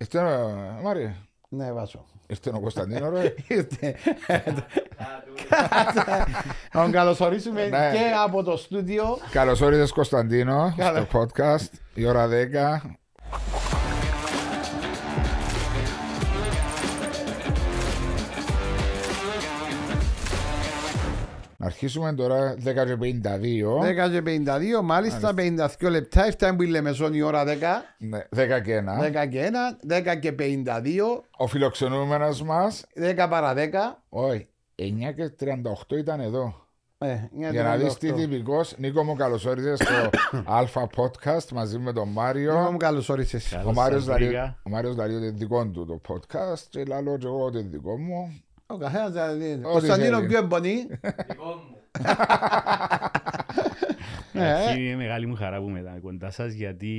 Ήρθε ο Μάρι. Ναι, βάζω. Ήρθε ο Κωνσταντίνο, ρε. Ήρθε. Τον καλωσορίσουμε ναι. και από το στούντιο. Καλώς Κωνσταντίνο στο podcast. Η ώρα 10. Αρχίσουμε τώρα 10 και 52. 10 και 52, μάλιστα 52 λεπτά. Ήρθαμε που λέμε, Λεμεσόν η ώρα 10. Ναι, 10 και 1. 10 και 1, 10 και 52. Ο φιλοξενούμενος μας. 10 παρα 10. Όχι, 9 και 38 ήταν εδώ. Ε, για να δεις τι τυπικός. Νίκο μου, καλώ όρισε στο Αλφα Podcast μαζί με τον Μάριο. Νίκο μου, καλώ όρισε. Ο Μάριος Δαριώτη δικό του το podcast. Και λέω και εγώ το δικό μου. Ο καθένας είναι Ο Σαντίνο πιο εμπονή. Είναι λοιπόν, ε. μεγάλη μου χαρά που μετά κοντά σας γιατί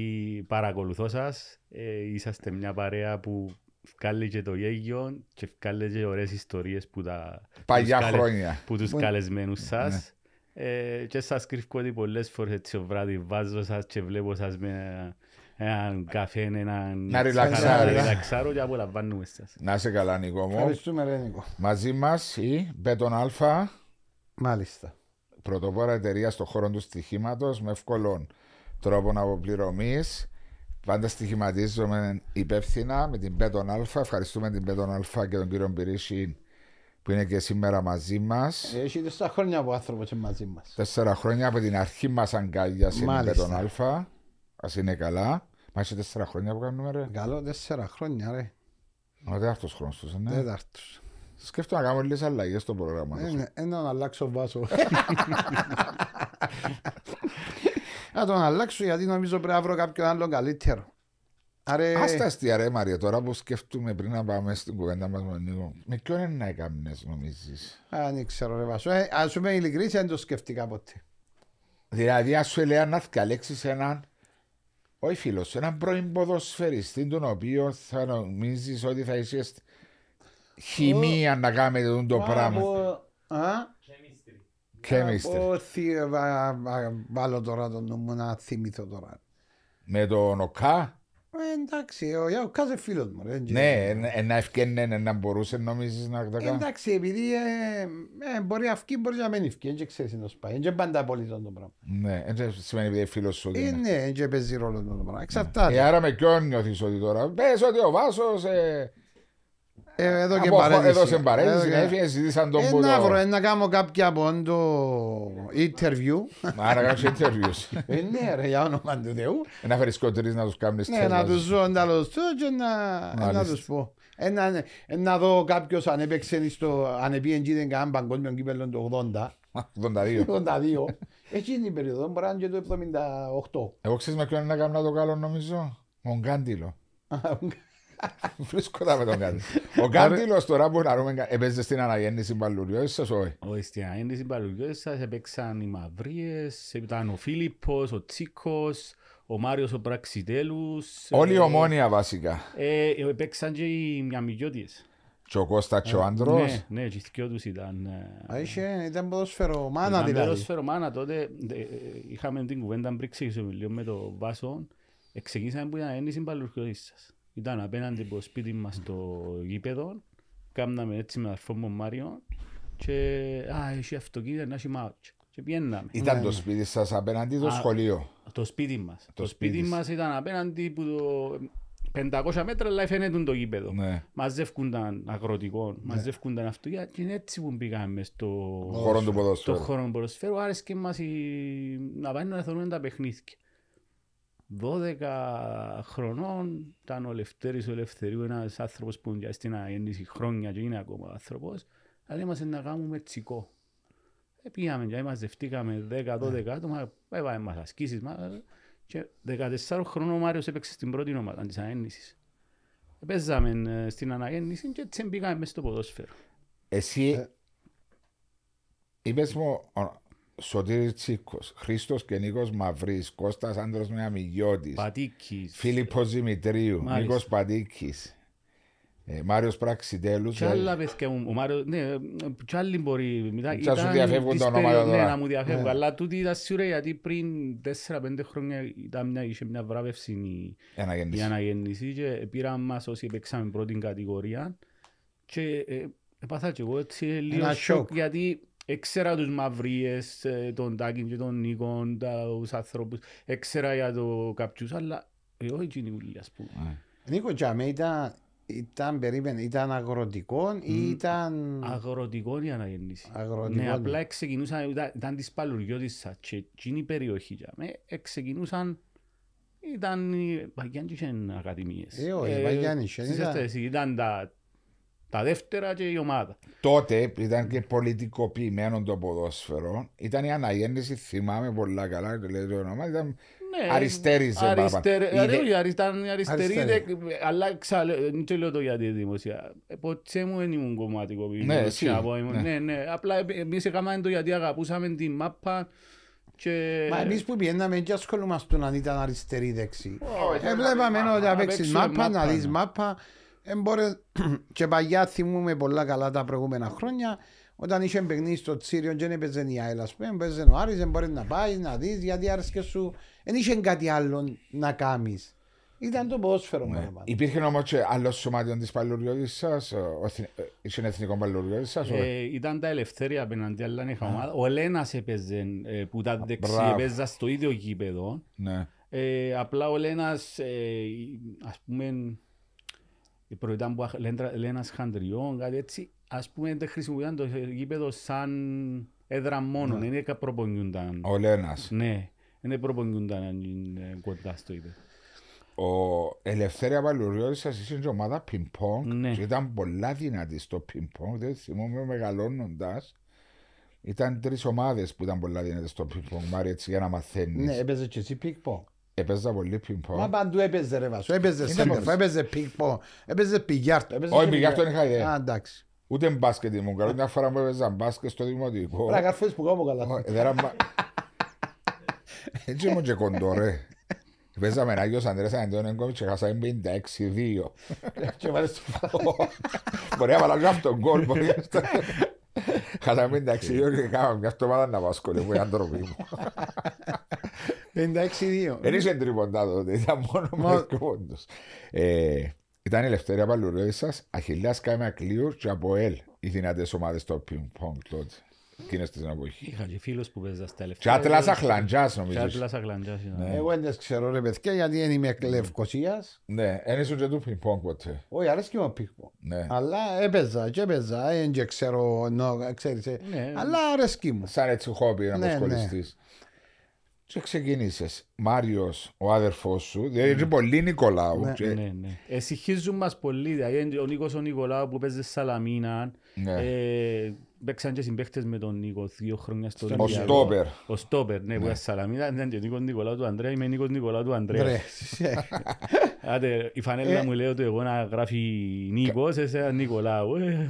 παρακολουθώ σας. Ε, είσαστε μια παρέα που βγάλει το γέγιο και βγάλει και ωραίες ιστορίες που τα... Παλιά χρόνια. Που τους καλεσμένους ναι. σας. Ε, και σας κρυφκώ ότι πολλές φορές έτσι το βράδυ βάζω σας και βλέπω σας με έναν καφέ, έναν... Να ε. ριλαξάρω. και απολαμβάνουμε σας. Να είσαι καλά Νικό μου. Ευχαριστούμε ρε Νικό. Μαζί μας η Μπέτον Αλφα. Μάλιστα. Πρωτοπόρα εταιρεία στον χώρο του στοιχήματος με εύκολων τρόπο αποπληρωμής. Πάντα στοιχηματίζομαι υπεύθυνα με την Πέτον Α. Ευχαριστούμε την Πέτον Α και τον κύριο Μπυρίσι που είναι και σήμερα μαζί μας. Έχει τέσσερα χρόνια από άνθρωπο και μαζί μας. Τέσσερα χρόνια από την αρχή μας αγκάλια στην Πέτον Α. Ας είναι καλά. Μα είσαι τέσσερα χρόνια που κάνουμε ρε. Καλό τέσσερα χρόνια ρε. Ο τέταρτος χρόνος τους, ναι. Τέταρτος. Σκέφτω να κάνω λίγες αλλαγές στο πρόγραμμα. Ένα ε, ε, να αλλάξω βάσο. Να τον αλλάξω γιατί νομίζω πρέπει να βρω κάποιον άλλο καλύτερο. Άρε... Ας τα αστεία ρε Μαρία, τώρα που σκέφτομαι πριν να πάμε στην κουβέντα μας με Νίκο, με ποιον είναι να έκαμνες νομίζεις. Αν ξέρω ρε Βασό, ε, ας είμαι ειλικρίσια δεν το σκέφτηκα ποτέ. Δηλαδή ας σου έλεγα να θυκαλέξεις έναν όχι φίλο, έναν πρώην ποδοσφαιριστή, τον οποίο θα νομίζεις ότι θα είσαι χημία να κάνετε το πράγμα. Α? Chemistry. Βάλω τώρα τον νου μου να θυμηθώ τώρα. Με τον ΟΚΑ. Ε, εντάξει, ο Ιάου Κάζε φίλος μου. Ναι, να ευκένε, να μπορούσε νομίζεις να το ε, κάνει. Εντάξει, επειδή ε, μπορεί να ευκεί, μπορεί να μην ευκεί, δεν ξέρεις να σπάει, Είναι πάντα πολύ το πράγμα. Ναι, έτσι σημαίνει επειδή φίλος σου. Ναι, δεν παίζει ρόλο το πράγμα, εξαρτάται. Άρα με ποιον νιώθεις ότι τώρα, πες ότι ο Βάσος... Ε, εδώ και παρένθεση. Εδώ σε παρένθεση, έφυγε, ζήτησαν τον ένα ε, Να βρω, ε, να κάνω κάποια από το interview. Άρα κάνεις interviews. Ναι ρε, για όνομα του Θεού. Να φέρεις κότερες να τους κάνεις Ναι, να τους δω, να τους και να τους πω. Να δω κάποιος αν έπαιξε στο, αν επίεντζε δεν κάνουν παγκόσμιο κύπελλο το 80. 82. 82. Εκείνη η περίοδο, μπορεί να είναι και το 78. Εγώ ξέρεις με ποιον να κάνω το καλό νομίζω. Μογκάντιλο. Βρίσκω τα με τον Γκάντιλο. Ο Γκάντιλο τώρα που να ρούμε, έπαιζε στην αναγέννηση Μπαλουριό, σας όχι. Όχι, στην αναγέννηση Μπαλουριό σας έπαιξαν οι Μαυρίες, ήταν ο Φίλιππος, ο Τσίκος, ο Μάριος ο Πραξιτέλους. Όλοι οι ε, ομόνια βασικά. Ε, έπαιξαν και οι Μιαμιγιώτιες. Και ο Κώστας και ο Άντρο. Ε, ναι, ναι, και οι τους ήταν... Είχε, ήταν μάνα δηλαδή. Ήταν μάνα τότε. Είχαμε την κουβέντα πριν ξεκινήσουμε λίγο με το Βάσο. Ξεκίνησαμε που ήταν ένιση παλουργιώτης σας ήταν απέναντι από το σπίτι μας στο γήπεδο. Κάμναμε έτσι με αρφό μου Μάριο και α, έχει αυτοκίνητα να έχει μάτς. Και πιέναμε. Ήταν το ναι. σπίτι σας απέναντι το σχολείο. Το σπίτι μας. Το, σπίτι, μας ήταν απέναντι που το... 500 μέτρα αλλά φαίνεται το γήπεδο. Ναι. Μαζεύκονταν αγροτικό, ναι. μαζεύκονταν αυτοκίνητα και είναι έτσι που πήγαμε στο χώρο του ποδοσφαίρου. Το χώρο του ποδοσφαίρου άρεσε και μας η... να πάνε να θεωρούμε τα παιχνίδια. 12 χρονών ήταν ο Λευτέρης ο Ελευθερίου, ένας άνθρωπος που είναι στην αγέννηση χρόνια και είναι ακόμα άνθρωπος, αλλά είμαστε να κάνουμε τσικό. Ε, πήγαμε και μαζευτήκαμε 10-12 ναι. άτομα, έβαμε μας ασκήσεις μας και 14 χρονών ο Μάριος έπαιξε στην πρώτη ομάδα της αγέννησης. Παίζαμε ε, στην αναγέννηση και έτσι μπήκαμε μέσα στο ποδόσφαιρο. Εσύ, ε. είπες μου, Σωτήρης Τσίκος, Χρήστος και Νίκο Μαυρής, Κώστας Άντρο Μιαμιγιώτη, Φίλιππος Φίλιππος Δημητρίου, Νίκο Πατίκη, ε, Μάριος Πραξιτέλους. Κι ε, άλλα παιδιά μου, ο Μάριο, ναι, κι άλλοι μπορεί. Μετά, θα σου διαφεύγουν τα ονόματα τώρα. Ναι, να μου διαφεύγουν, ναι. αλλά τούτη ήταν σίγουρα γιατί πριν 4-5 χρόνια ήταν μια, είχε μια βράβευση η, η αναγέννηση και πήραν μας όσοι παίξαμε πρώτη κατηγορία και ε, έπαθα και εγώ έτσι λίγο σοκ γιατί Έξερα τους μαυρίες, ε, τον Τάκη και τον Νίκον, τους ανθρώπους. Έξερα για το κάποιους, αλλά εγώ έτσι είναι ας πούμε. Ναι. Νίκο Τζαμέ ήταν, ήταν, περίμενε, ήταν αγροτικό ή ήταν... Αγροτικό η αναγέννηση. Αγροτικό. Ναι, απλά ξεκινούσαν, ήταν, ήταν της Παλουριώτησας και εκείνη η περιοχή Τζαμέ, ε, ξεκινούσαν ήταν της Παγιάννη και ακαδημίες. Ε, όχι, οι Παγιάννη ε, ήταν... παγιαννη ηταν τα τα δεύτερα και η ομάδα. Τότε ήταν και πολιτικοποιημένο το ποδόσφαιρο. Ήταν η αναγέννηση, θυμάμαι πολλά καλά, λέει το όνομα. Ήταν ναι, αριστερίζε αριστε... Είδε... Ήταν αριστερίδε, αλλά ξαλε... δεν λέω το γιατί δημοσία. Ε, ποτέ μου δεν ήμουν κομματικό. Ναι, εσύ. Ναι. ναι, ναι. Απλά ε, εμείς έκαναμε το γιατί αγαπούσαμε τη μάπα. Και... Μα εμείς που πιέναμε και ασχολούμαστε αν ήταν αριστερή δεξί. Έβλεπαμε ε, να παίξεις μάπα, να δεις ναι. μάπα. Εμπόρε... και παγιά θυμούμε πολλά καλά τα προηγούμενα χρόνια όταν είχε παιχνίδι στο Τσίριο και έπαιζε η Άιλα. ας πούμε, έπαιζε ο Άρης, δεν μπορεί να πάει να δεις γιατί άρεσε και σου, δεν είχε κάτι άλλο να κάνεις. Ήταν το ποδόσφαιρο ναι. Υπήρχε όμως και άλλος σωμάτιο της σας, ο ε, εθνικό Παλαιοριώδησα. Ε, ήταν τα ελευθέρια απέναντι, αλλά είναι ομάδα. Ο Λένα έπαιζε ε, που ήταν δεξί, έπαιζε στο ίδιο γήπεδο. Ναι. Ε, απλά ο Λένα, ε, ας πούμε, η ήταν που λένε ένα χαντριών, κάτι έτσι, ας πούμε δεν χρησιμοποιούνταν το γήπεδο σαν έδρα μόνο, δεν ναι. προπονιούνταν. Ο Λένας. Ναι, δεν προπονιούνταν κοντά στο γήπεδο. Ο Ελευθέρια Παλουριώτης σας είσαι μια ομάδα πινκ-πονκ ναι. και ήταν πολλά δυνατή στο πινκ-πονκ, δεν θυμόμαι μεγαλώνοντας. Ήταν τρεις ομάδες που ήταν πολλά δυνατές στο πινκ-πονκ, Μάρι, έτσι για να μαθαίνεις. Ναι, έπαιζε και εσύ πινκ-πονκ. Έπαιζα πολύ πινκ-πονγκ. Μα παντού έπαιζε ρε Βάσο. Έπαιζε σέλφ, έπαιζε πινκ-πονγκ, έπαιζε πηγιάρτο. Όχι, πηγιάρτο είναι χαγέ. Α, εντάξει. Ούτε μπάσκετ ήμουν καλό. Μια φορά που έπαιζα μπάσκετ στο δημοτικό. Πρα καρφές που κάνω καλά. Έτσι ήμουν και κοντό ρε. Παίζαμε ένα Άγιος Ανδρέας Αντώνιο Γκόμι και χάσαμε 56-2. Και βάλες το φαλό. Μπορεί να βάλω από τον κόλπο. Χάσαμε 56-2 και κάναμε μια στομάδα να βάσκολε που είναι αντροπή μου. Δεν είσαι τριποντά τότε, ήταν μόνο με πόντους. Ε, ήταν η Ελευθερία Παλουρέσα, Αχιλιά Κάμα Κλείουρ και από ελ οι δυνατές ομάδες στο πινκ-πονκ τότε. Εκείνε την εποχή. Είχα και φίλο που παίζα στα λεφτά. Και άτλας αχλαντζά νομίζω. Άτλας αχλαντζάς. Ναι. Εγώ δεν ξέρω ρε παιδιά γιατί δεν είμαι κλευκοσίας. Ναι, δεν ήσουν και του πινκ-πονκ ποτέ. Όχι, αρέσει και μου πινκ-πονκ. Ναι. Αλλά έπαιζα και έπαιζα, δεν ξέρω, ξέρεις. Ε. Ναι. Αλλά αρέσει μου. Σαν έτσι χόμπι να μου ασχοληθείς. Και ξεκίνησε. Μάριος, ο άδερφό σου, δηλαδή είναι πολύ Νικολάου. Ναι, ναι, ναι, Εσυχίζουν μας πολύ. Δηλαδή, ο Νίκος ο Νικολάου που παίζει σαλαμίνα. Ναι. Ε, παίξαν και συμπαίχτες με τον Νίκο δύο χρόνια στο Ολυμπιακό. Ο Στόπερ. Ο Στόπερ, ναι, που ήταν ναι. Σαλαμίδα, ήταν ναι, και ο Νίκος Νικολάου του Ανδρέα, είμαι Νίκος Νικολάου του Ανδρέα. Ε. Άντε, η φανέλα ε. μου λέει ότι εγώ να γράφει Νίκος, εσένα Νικολάου. Ε,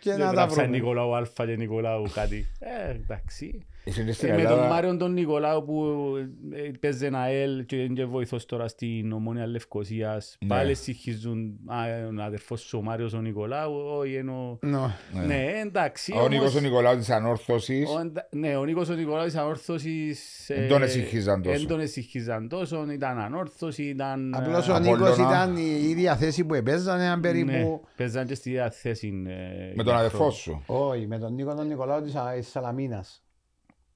και να τα βρούμε. Νικολάου Α και Νικολάου κάτι. Ε, εντάξει. Με τον Μάριον τον Νικολάου που παίζει ένα ελ και είναι και βοηθός τώρα στην Ομόνια Λευκοσίας. Ναι. Πάλι συγχίζουν ο αδερφός σου ο Μάριος ο Νικολάου, όχι ενώ... Ναι, εντάξει, ο Νίκος ο Νικολάου της Ανόρθωσης. Ναι, ο Νίκος ο Νικολάου της Ανόρθωσης... Δεν ε, τον εσυχίζαν τόσο. Δεν τον εσυχίζαν τόσο, ήταν ανόρθωση, ήταν... Απλώς ο Νίκος ήταν η ίδια θέση που επέζανε περίπου... Ναι, παίζαν και στη ίδια θέση. Ε, Με τον αδερφό σου. Όχι, με τον Νίκο τον Νικολάου της Σαλαμίνας.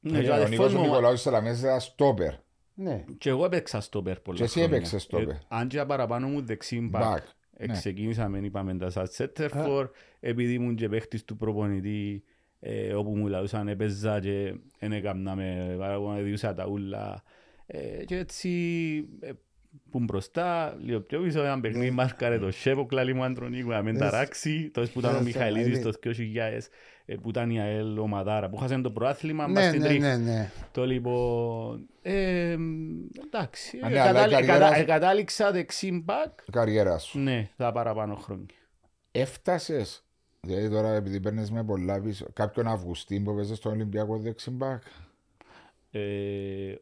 Ναι, ε, ο Νίκος ο Νικολάου της Σαλαμίνας ήταν στόπερ. Ναι. Και εγώ έπαιξα στόπερ πολλά χρόνια. Και εσύ έπαιξες ε, στόπερ. Αν και παραπάνω μου δεξί μπακ. Ναι. Ξεκίνησαμε, είπαμε, τα σαν σέτερφορ επειδή ήμουν και παίχτης του προπονητή ε, όπου μου λαούσαν έπαιζα «Ε, και δεν έκανα με παραγωγή, διούσα τα ούλα ε, και έτσι ε, που μπροστά, λίγο πιο πίσω, ένα παιχνίδι μάρκαρε το σέβο, κλάλι μου Αντρονίκου, να μην ταράξει. Τότε που ήταν ο Μιχαηλίδης το 2000, ε, που ήταν η ΑΕΛ ομαδάρα, που χάσαν το προάθλημα, ναι, μπας στην ναι, τρίχη. Ναι, το λοιπόν, ε, εντάξει, κατάληξα δεξίμπακ. Καριέρα σου. Ναι, τα παραπάνω χρόνια. Έφτασες Δηλαδή τώρα επειδή παίρνεις με πολλά πίσω, κάποιον Αυγουστή που παίζει στον Ολυμπιακό δεξιμπάκ. Ε,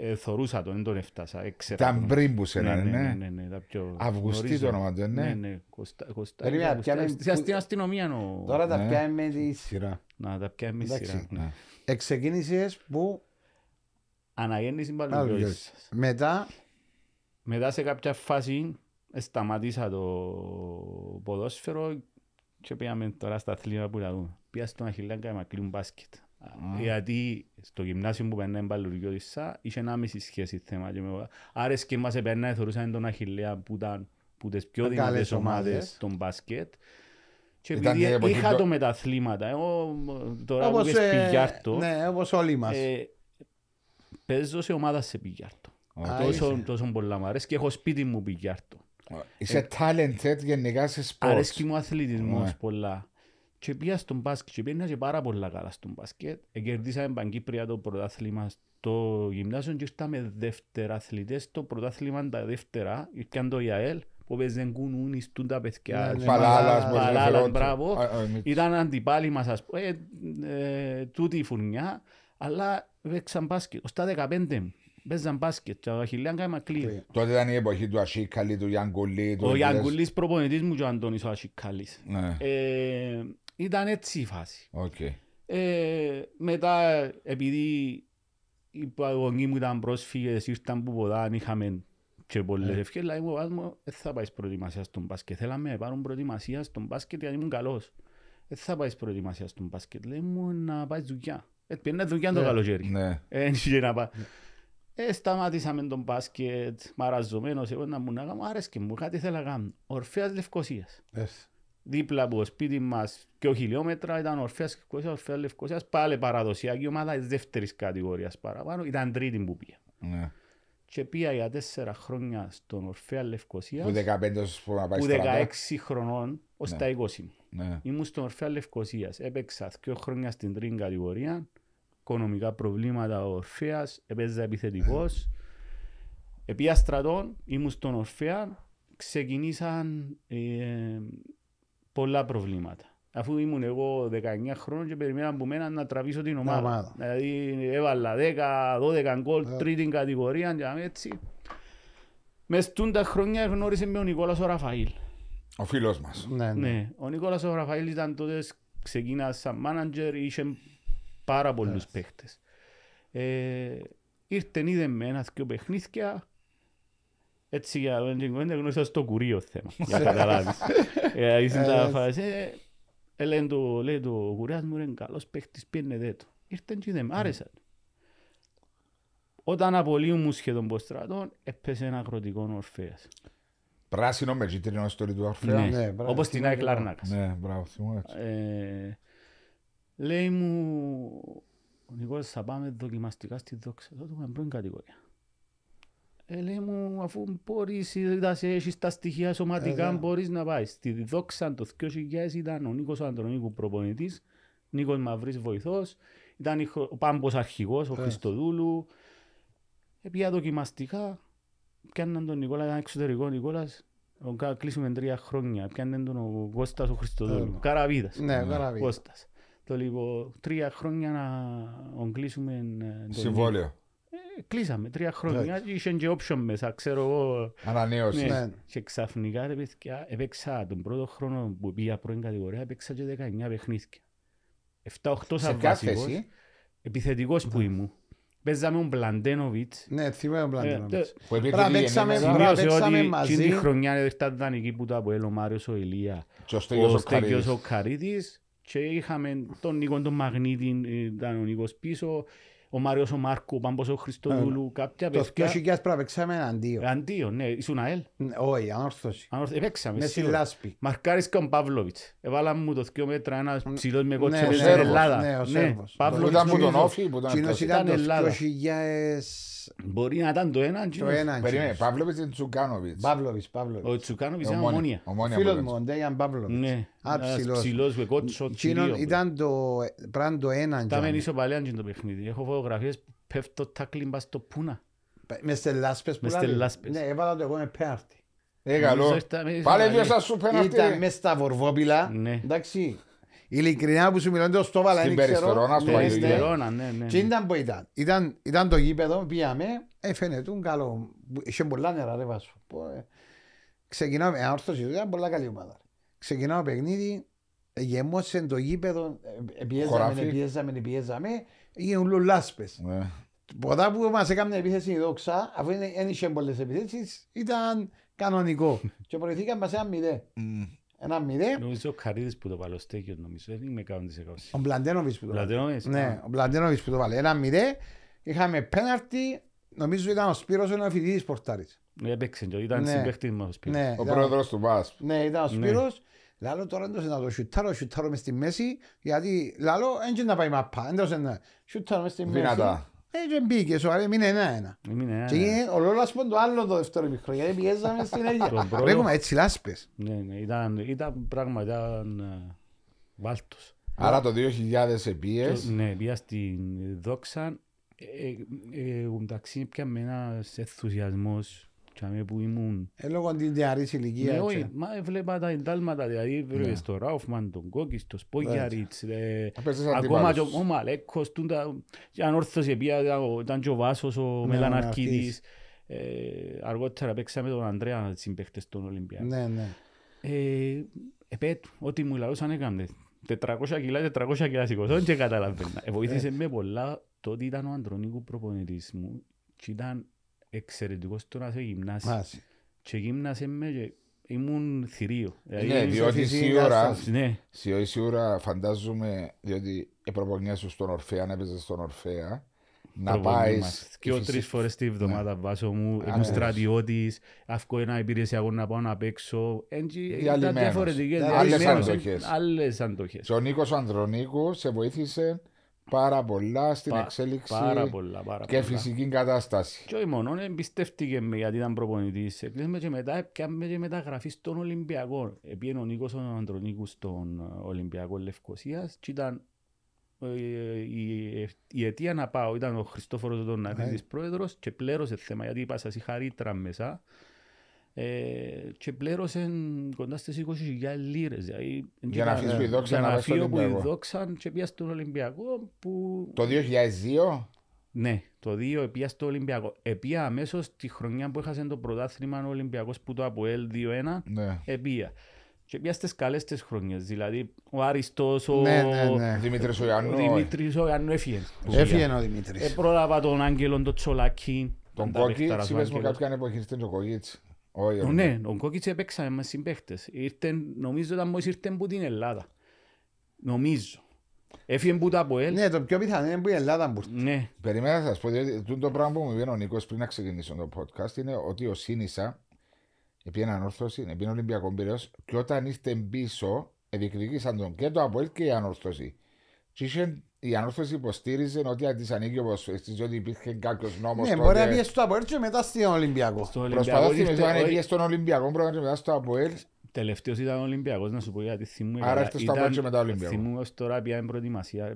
Εθωρούσα ε, τον, δεν τον έφτασα. Ε, Ήταν πριν που σε ναι. ναι, ναι, ναι, ναι πιο... Αυγουστή το όνομα του, ναι. Ναι, ναι, Στην αστυνομία νο... Τώρα τα ναι, πιάμε με τη σειρά. Να τα πιάμε με τη σειρά. Εξεκίνησες που... Αναγέννηση Παλαιμπιώσης. Μετά... Μετά σε κάποια φάση σταματήσα το ποδόσφαιρο και πήγαμε τώρα στα αθλήματα που δούμε. Πήγα στον Αχιλάνκα μακρύ κλείνουν μπάσκετ. Γιατί στο γυμνάσιο που περνάει μπαλουριό της ΣΑ είχε ένα μισή σχέση θέμα. Και με... Άρεσε και μας επερνάει θεωρούσαν τον Αχιλέα που ήταν που τις πιο δυνατές ομάδες των μπάσκετ. Και επειδή είχα το με τα αθλήματα, εγώ τώρα όπως, που είπες πηγιάρτο, ε, ναι, όπως όλοι μας. Ε, παίζω σε ομάδα σε πηγιάρτο. Τόσο, τόσο πολλά μου αρέσει και έχω σπίτι μου πηγιάρτο. Ε, είσαι ε, talented γενικά σε σπορτ. Αρέσκει μου αθλητισμός ναι. πολλά. Και πήγα στον μπάσκετ και πήγαινα και πάρα πολλά καλά στον μπάσκετ. Κερδίσαμε Παγκύπρια το πρωτάθλημα στο γυμνάσιο και ήρθαμε δεύτερα αθλητές. Το πρωτάθλημα τα δεύτερα ήρθαν το ΙΑΕΛ που παίζουν κουνούνι στούν τα παιδιά. Ναι, ναι. Παλάλας, μπράβο. Ήταν αντιπάλοι μας, ας πούμε, ε, τούτη η φουρνιά. Αλλά παίξαν μπάσκετ, ως τα 15 μου. Παίζαν μπάσκετ, ο Αχιλέας κάναμε μακλή. Τότε ήταν η εποχή του Ασίκαλη, του Γιάνγκουλή. Ο Γιάνγκουλής προπονητής μου και ο Αντώνης ο Ασίκαλης. Ναι. Ε, ήταν έτσι η φάση. Ε, μετά επειδή οι παγωνοί μου ήταν πρόσφυγες, ήρθαν που ποδάν, είχαμε και πολλές ναι. ευχές, λέει ο Βάσμο, δεν θα πάεις προετοιμασίας στον μπάσκετ. Θέλαμε να πάρουν προετοιμασίας στον μπάσκετ γιατί ήμουν καλός. Δεν θα πάεις προετοιμασίας στον μπάσκετ. Λέει μου να πάεις δουλειά. Ε, Πήγαινε δουλειά το ναι. καλοκαίρι. Ε, σταματήσαμε τον μπάσκετ, μαραζωμένος, εγώ να μου να κάνω, άρεσκε μου, κάτι θέλω να κάνω. Ορφέας Λευκοσίας. Yes. Δίπλα από το σπίτι μας, και χιλιόμετρα, ήταν Ορφέας Λευκοσίας, Ορφέας Λευκοσίας, πάλι παραδοσιακή ομάδα της δεύτερης κατηγορίας παραπάνω, ήταν τρίτη που πήγε. Yeah. Ναι. Και πήγα για τέσσερα χρόνια στον Ορφέα Λευκοσίας, που 15 που 16 χρονών ως yeah. Ναι. τα 20 μου. Yeah. Ναι. Ήμουν στον Ορφέα Λευκοσίας, έπαιξα δύο χρόνια στην τρίτη κατηγορία, οικονομικά προβλήματα ο Ορφέας, έπαιζα επιθετικός. Επία στρατών, ήμουν στον Ορφέα, ξεκινήσαν ε, πολλά προβλήματα. Αφού ήμουν εγώ 19 χρόνια και περιμέναν από μένα να τραβήσω την ομάδα. Δηλαδή έβαλα 10-12 γκολ, ναι. τρίτη κατηγορία και έτσι. Μες στούντα χρόνια γνώρισε με ο Νικόλας ο Ραφαήλ. Ο φίλος μας. Ναι, ναι. ναι. Ο Νικόλας ο Ραφαήλ ήταν τότε ξεκίνησε σαν μάνατζερ, είχε πάρα πολλούς yeah. παίχτες. Ε, ήρθεν είδε με ένα ο παιχνίσκια, έτσι για τον Τζιγκουέντα γνώρισα στο κουρίο θέμα, για ναι. καταλάβεις. ε, είσαι τα φάση, ε, ε, λέει το, λέει το κουρέας μου, είναι καλός παίχτης, πήρνε δέτο. Ήρθεν και είδε με, ναι. άρεσαν. Όταν απολύουν μου σχεδόν πως στρατών, έπεσε ένα αγροτικό Ορφέας. Πράσινο με κίτρινο στο ρητουαρφέα. Ναι, ναι, Όπως την Άικ Λαρνάκας. Ναι, μπράβο, θυμώ έτσι. Ε, Λέει μου, ο Νικόλας θα πάμε δοκιμαστικά στη δόξα. Θα δούμε πρώην κατηγορία. Ε, λέει μου, αφού μπορείς, έχεις τα στοιχεία σωματικά, ε, ναι. μπορείς να πάεις. Στη δόξα το 2000 ήταν ο Νίκος Αντρονίκου προπονητής, Νίκος Μαυρής βοηθός, ήταν ο Πάμπος αρχηγός, ο ε. Χριστοδούλου. Επία δοκιμαστικά, πιάνναν τον Νικόλα, ήταν εξωτερικό ο Νικόλας, κλείσουμε τρία χρόνια, πιάνναν τον ο Κώστας ο Χριστοδούλου, ε, ναι. Καραβίδας. Ναι, Καραβίδας το λίγο τρία χρόνια να κλείσουμε... Ε, το Συμβόλαιο. Ε, κλείσαμε τρία χρόνια. Yeah. Είχε και option μέσα, ξέρω εγώ. Ανανέωση. Ναι. ναι. Και ξαφνικά παιδιά, έπαιξα τον πρώτο χρόνο που πήγα πρώην κατηγορία, έπαιξα και 19 παιχνίδια. 7-8 σαν βασικός. Επιθετικός yeah. που ήμουν. Παίζαμε τον Πλαντένοβιτς. Ναι, θυμάμαι τον ε, Πλαντένοβιτς. Παίξαμε μαζί. Την χρονιά ήταν εκεί που το αποέλω ο Μάριος ο Ηλία. Και ο Στέγιος ο Καρίτης και είχαμε τον Νίκο τον Μαγνήτη, ε, ήταν ο Νίκος πίσω, ο Μάριος ο Μάρκο, ο Πάμπος ο Χριστοδούλου, ε, κάποια παιδιά. Το 2000 πρέπει παίξαμε αντίο. Αντίο, ναι. Ήσουν ΑΕΛ. Ναι, όχι, ανόρθωση. Ανόρθωση, Επέξαμε. Με ναι, συλλάσπη. Μαρκάρισκα ο Παύλοβιτς. Έβαλα μου το δυο μέτρα ένας ναι, ψηλός με κότσε που ήταν Ελλάδα. Ναι, ο Σέρβος. Ήταν που τον Όφη, που ήταν ήταν το 2000... Μπορεί να ήταν το έναν. Το ένα Περίμενε, Παύλοβιτς ή Τσουκάνοβιτς. Παύλοβιτς, Παύλοβιτς. Ο Τσουκάνοβιτς είναι ομόνια. Φίλος μου, ο Ντέιαν Παύλοβιτς ψηλός με κότσο. Ήταν το πράγμα έναν. Τα μεν είσαι παλιά το παιχνίδι. Έχω φωτογραφίες που πέφτω τα κλίμπα στο πούνα. Με στελάσπες που Ναι, έβαλα το εγώ με πέαρτη. Ε, ε καλό. Πάλε δύο σου Ήταν μες στα Βορβόπιλα. Ναι. Ειλικρινά που σου μιλάνε το στόβαλα Στην Περιστερώνα ναι, ναι, ήταν που ήταν Ήταν, το γήπεδο Πήγαμε Ξεκινάω παιχνίδι, γεμώσε το γήπεδο, ε, ε, πιέζαμε, πιέζαμε, πιέζαμε, γίνουν λουλάσπες. Ναι. Ποτά που μας έκανε επίθεση η δόξα, αφού δεν είχε πολλές επιθέσει, ήταν κανονικό. και προηγηθήκαμε σε ένα μηδέ. Ένα μηδέ. Νομίζω ο Καρίδη που το βάλω στέκιος, νομίζω. Δεν είμαι καν τη Ο Μπλαντένοβι που το βάλε. Ναι, ο Μπλαντένοβι που το βάλε. Ένα μηδέ. Είχαμε πέναρτη, νομίζω ήταν ο ναι. ναι, Σπύρο ο φοιτητής Πορτάρης. Έπαιξε, ήταν συμπέχτη με ο Σπύρο. Ο πρόεδρος του Μπάσ. Ναι, ήταν ο Σπύρος. Λάλο τώρα δεν να το σιουτάρω, σιουτάρω μες στη μέση, γιατί λάλο έτσι να πάει μαπά, δεν να σιουτάρω μες στη μέση. Δυνατά. Έτσι ε, μπήκε, σου άρεσε, μείνε ένα-ένα. Και είναι ο Λόλας πόντο το άλλο το δεύτερο μικρό, γιατί πιέζαμε στην Ελιά. Ρέγουμε έτσι λάσπες. Ναι, ναι, ήταν, πράγμα, ήταν ε, βάλτος. Άρα το 2000 επίες. Ναι, πήγα στην Δόξα, ε, εντάξει, πια με ένας ενθουσιασμός Τσάμε που ήμουν... Ε, λόγω της νεαρής ηλικία. Ναι, όχι, μα έβλεπα ε, τα εντάλματα, δηλαδή ναι. βρήκες στο Ράουφμαν, τον Κόκκις, στο Σπόγιαριτς, ακόμα και ο Μαλέκος, και αν όρθος ήταν και ο Βάσος, ο ναι, Μελαναρκίδης. Ε, αργότερα παίξαμε τον Ανδρέα να συμπαίχτες στον Ολυμπιακό. Ναι, ναι. Επέτ, ε, ό,τι μου λαρούσαν έκαμε. 400 κιλά, 400 κιλά σηκωσόν και καταλαβαίνα. Βοήθησε με πολλά το ήταν ο Αντρονίκου προπονητής μου και ήταν εξαιρετικός στο να σε γυμνάσει. Σε Και γύμνασε με και ήμουν θηρίο. Δηλαδή, ναι, διότι σίγουρα, ναι. Ε, φαντάζομαι, διότι σου στον Ορφέα, να έπαιζες στον Ορφέα, να πάει. Και ο τρεις φορές τη βδομάδα ναι. βάζω μου, ήμουν ναι. στρατιώτης, αυκό ένα υπηρεσιακό να πάω να παίξω. Ε, ήταν διαφορετικές. Άλλες αντοχέ. Ο Νίκος Ανδρονίκο σε βοήθησε πάρα πολλά στην Πα, εξέλιξη πάρα πολλά, πάρα και πολλά. φυσική κατάσταση. Και όχι μόνο, εμπιστεύτηκε με γιατί ήταν προπονητής. Επίσης και μετά έπιαμε και μεταγραφή στον Ολυμπιακό. Επίενε ο Νίκος ο Αντρονίκου στον Ολυμπιακό Λευκοσίας και ήταν ε, η, αιτία να πάω ήταν ο Χριστόφορος ο ναι. πρόεδρος και πλέρωσε θέμα γιατί είπα σας είχα ρήτρα μέσα ε, και πλήρωσε κοντά στις 20.000 λίρες. Δηλαδή, για να αφήσει η δόξα να, να που η και πήγα στον Ολυμπιακό. Που... Το 2002? Ναι, το 2 πήγα στο Ολυμπιακό. Επία αμέσως τη χρονιά που είχα το πρωτάθλημα ο Ολυμπιακός που το αποέλ 2-1. Ναι. Επία. Και πια στις καλές τις χρονιές. δηλαδή ο Άριστος, ο ναι, ναι, ναι. Δημήτρης ο Δημήτρης έφυγε. Έφυγε ο Δημήτρης. Επρόλαβα τον Άγγελο τον Τσολάκη, τον Κόκκιτς, σήμερα μου κάποια εποχή στην Κόκκιτς. Ε, όχι, Ναι, ο Κόκκιτς έπαιξαμε με συμπαίχτες. Νομίζω ότι μόλις ήρθε από την Ελλάδα. Νομίζω. Έφυγε που τα από ελ. Ναι, το πιο πιθανό είναι που η Ελλάδα που Ναι. Περιμένα σας πω, διότι το πράγμα που μου είπε ο Νίκος πριν να ξεκινήσω το podcast είναι ότι ο Σίνησα επειδή είναι ανόρθωση, επειδή είναι Ολυμπιακό Πυραιός και όταν ήρθε πίσω, διεκδικήσαν τον και το Αποέλ και η ανόρθωση. Και είχε η ανόρθωση υποστήριζε ότι αν της ανήκει ο ποσοστή, ότι υπήρχε κάποιος νόμος. Ναι, τότε... μπορεί να πιέσει στο Αποέλ και μετά στον Ολυμπιακό. Προσπαθώ να θυμηθώ αν πιέσει στον Ολυμπιακό, πρώτα και μετά στο Αποέλ Τελευταίος ήταν ο Ολυμπιακός, να σου πω γιατί θυμούμαι. Άρα έρθες στα μάτια μετά Ολυμπιακό. Θυμούμαι ως τώρα πια προετοιμασία,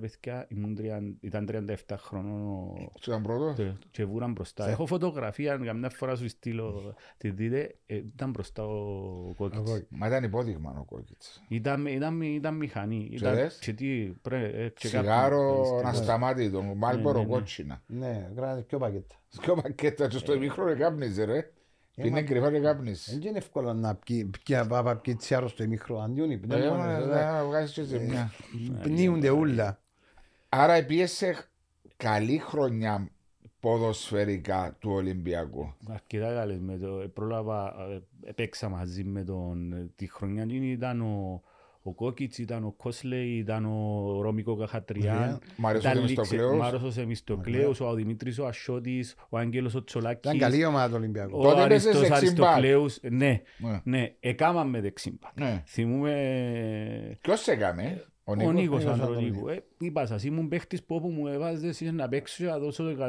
ήταν 37 χρονών. Και ήταν πρώτος. Και βούραν μπροστά. Έχω φωτογραφία, καμιά φορά σου στείλω, τη δείτε, ε, ήταν μπροστά ο Κόκκιτς. Μα ήταν υπόδειγμα ο Κόκκιτς. Ήταν μηχανή. Και τι, ε, Σιγάρο να σταμάτη τον, ναι, Μάλμπορο ναι, ναι. κότσινα. Ναι, πιο πακέτα. Πιο πακέτα και στο μικρό ρε κάπνιζε ρε. Είναι κρυφά και κάπνεις. Ε, δεν είναι εύκολο να πιει τσι άρρωστο μικρό αντίον πνίουνται ούλα. Άρα επίεσαι καλή χρονιά ποδοσφαιρικά του Ολυμπιακού. Αρκετά καλή. Πρόλαβα, ε, επέξα μαζί με τον... Τη χρονιά ήταν ο ο Κόκκιτς, ήταν ο Κόσλεϊ, ήταν ο Ρώμικο Καχατριάν, ο Μάρος ο Σεμιστοκλέος, ο Δημήτρης ο Ασιώτης, ο Άγγελος ο Τσολάκης. Ήταν καλή ομάδα του Ολυμπιακού. Ο Αριστός Αριστοκλέους, ναι, ναι, έκαναμε ναι, δεξιμπακ. Ναι. Θυμούμε... Ποιος σε έκαμε, ο Νίκος Ανδρονίκου. Ναι, ε, είπα σας, ήμουν παίχτης που όπου μου έβαζες να παίξω, να δώσω το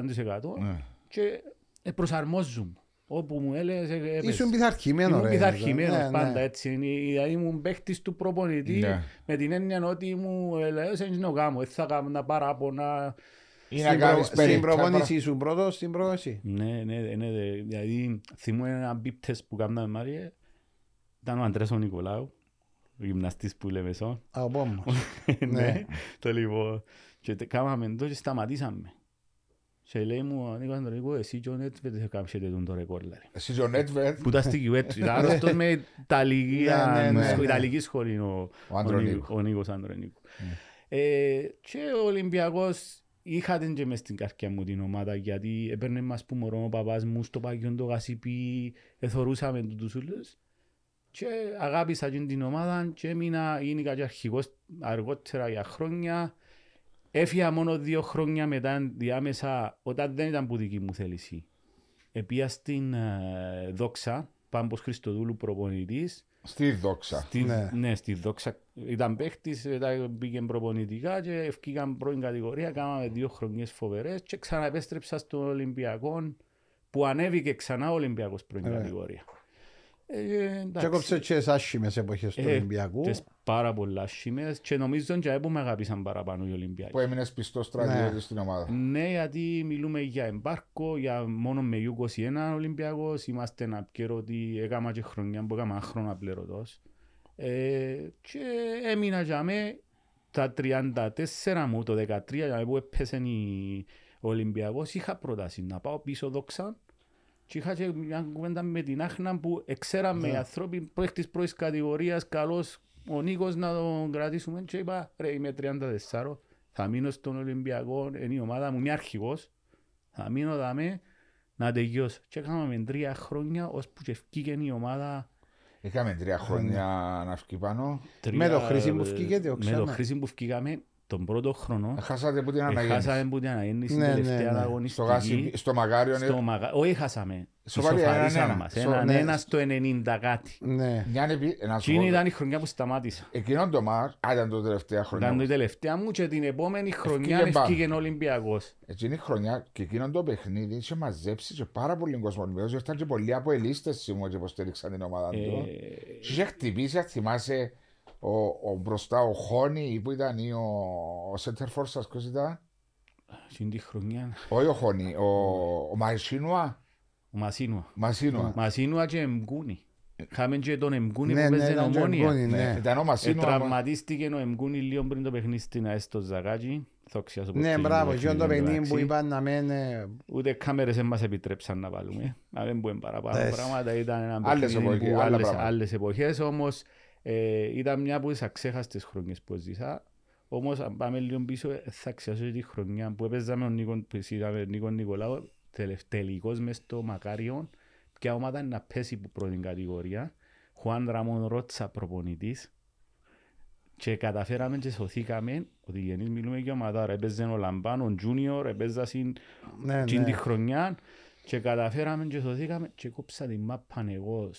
100% και ε, προσαρμόζουμε. Όπου μου έλεγες έπαιζε. Ε, Ήσουν πειθαρχημένος. Ήμουν δηλαδή. πειθαρχημένος ναι, ναι. πάντα έτσι. Δηλαδή ήμουν παίχτης του προπονητή ναι. με την έννοια ότι μου έλεγες δεν είναι ο έτσι θα κάνω να παράπονα. Ή να Στην προπονητή σου πρώτος, στην προπονησή. Ναι, ναι, ναι. Δηλαδή θυμούμαι ένα μπίπτες που κάναμε Μάριε. Ήταν ο Αντρές ο Νικολάου, ο γυμναστής που λέμε εσώ. Α, ο Ναι, το λοιπόν. Και κάναμε εδώ και σταματήσαμε. Και λέει μου, αν είχα τον εσύ και ο Νέτβετ θα κάψετε τον το ρεκόρ. Εσύ και ο Νέτβετ. Που ήταν στη Κιουέτ, ήταν αυτός με ναι, ναι, ναι, Ιταλική σχολή ο Νίκος Αντρονίκου. Ε, και ο Ολυμπιακός είχατε και μες στην καρκιά μου την ομάδα γιατί έπαιρνε μας που μωρό ο παπάς μου στο παγιόν το γασίπι, εθωρούσαμε τους ούλους. Και αγάπησα την ομάδα και έμεινα, γίνηκα και αρχηγός αργότερα για χρόνια. Έφυγα μόνο δύο χρόνια μετά διάμεσα, όταν δεν ήταν που δική μου θέληση. Επία στην ε, Δόξα, Πάμπος Χριστοδούλου προπονητής. Στη Δόξα. ναι. ναι. στη Δόξα. Ήταν παίχτη, μετά πήγε προπονητικά και ευκήκαν πρώην κατηγορία, κάναμε δύο χρονίε φοβερές και ξαναεπέστρεψα στον Ολυμπιακό που ανέβηκε ξανά ο Ολυμπιακός πρώην ναι. κατηγορία. Ε, και κόψε και του ε, Ολυμπιακού πάρα πολλά σχήμες και νομίζω και που με αγάπησαν παραπάνω οι Ολυμπιακοί. Που έμεινες πιστό στρατιώτη ναι. στην ομάδα. Ναι, γιατί μιλούμε για εμπάρκο, για μόνο με 21 Ολυμπιακός, είμαστε ένα καιρό ότι έκανα και χρονιά που έκανα χρόνια πληρωτός. Ε, και έμεινα για με τα 34 μου, το 13 για με που έπεσε ο Ολυμπιακός, είχα πρόταση να πάω πίσω δόξα και είχα και μια κουβέντα με την Άχνα που ξέραμε ναι. οι άνθρωποι πρώτης πρώτης κατηγορίας, ο Νίκος να τον κρατήσουμε και είπα ρε είμαι 34, θα μείνω στον Ολυμπιακό, είναι η ομάδα μου, είμαι αρχηγός, θα μείνω δαμέ να τελειώσω. Και έκαναμε τρία χρόνια ώσπου και ευκήκε η ομάδα Έκαμε τρία χρόνια να βγει πάνω. Με το χρήσι που βγήκε, το ξανά. Με το χρήσι που βγήκαμε, τον πρώτο χρόνο. Ε, χάσατε που την ε, αναγέννηση. Χάσατε που την αναγέννηση. Ναι, ναι, ναι, ναι. Στο, γάσι, στο μαγάριο. Ε. Στο μαγα... Όχι, χάσαμε. Σοβαρήσαμε μας. ένα στο 90 ναι. κάτι. Ναι. Εκείνη ήταν η χρονιά που σταμάτησα. Εκείνον το ΜΑΡ, ήταν το τελευταία χρονιά. Ήταν η τελευταία μου και την επόμενη χρονιά ευκήγε ο Ολυμπιακός. Εκείνη η χρονιά και εκείνον το παιχνίδι είχε μαζέψει και πάρα πολύ κόσμο Ήταν και πολλοί από ελίστες σήμερα και υποστήριξαν την ομάδα του. Και είχε χτυπήσει, θυμάσαι, ο, ο, μπροστά ο Χόνι ή που ήταν ή ο, ο Σέντερφορ σας ποιος ήταν. Στην τη χρονιά. Όχι ο Χόνι, ο, ο Μασίνουα. Ο Μασίνουα. Μασίνουα. Μασίνουα και Εμγκούνι. Είχαμε και τον Εμγκούνι ναι, που ναι, παίζει ομόνια. Ναι, ήταν ο Μασίνουα. Ε, τραυματίστηκε ο Εμγκούνι λίγο πριν το παιχνί στην ΑΕΣ το Ζαγάκι. Ναι, μπράβο, και το παιχνίδι που είπαν να μένε... Ούτε κάμερες δεν μας επιτρέψαν να βάλουμε. Να μην πούμε παραπάνω πράγματα. Ήταν ένα παιχνίδι που άλλες εποχές όμως... Ε, ήταν μια από τις αξέχαστες χρονιές που ζήσα. Όμως αν πάμε λίγο πίσω θα ξέρω τη χρονιά που έπαιζαμε ο Νίκο, Νίκο Νικολάου τελικός μες στο Μακάριον και ομάδα είναι να πέσει που πρώτη κατηγορία. Χουάν Ραμόν Ρότσα προπονητής και καταφέραμε και σωθήκαμε ότι γενείς μιλούμε για ομάδα έπαιζε ο Λαμπάν, ο Τζούνιορ, έπαιζα στην ναι, ναι. χρονιά και καταφέραμε και σωθήκαμε και κόψα την μάπα εγώ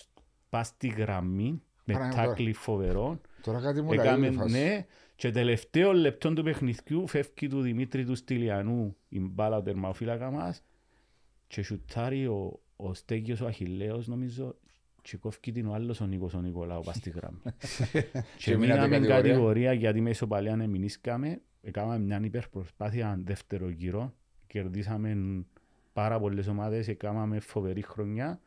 πας στη γραμμή με ναι, τάκλι φοβερό. Τώρα κάτι μου Έκαμε, ναι, και τελευταίο λεπτό του παιχνιδιού φεύγει του Δημήτρη του Στυλιανού η μπάλα του τερμαφύλακα μας και σουτάρει ο, ο Στέγιος ο Αχιλέος νομίζω και κόφκει την ο άλλος ο Νίκος ο Νικολάου πας στη γραμμή. και μείναμε κατηγορία γιατί με ισοπαλία να μηνίσκαμε. Έκαναμε μια υπερπροσπάθεια δεύτερο γύρο. Κερδίσαμε πάρα πολλές ομάδες, Έκαμε φοβερή χρονιά.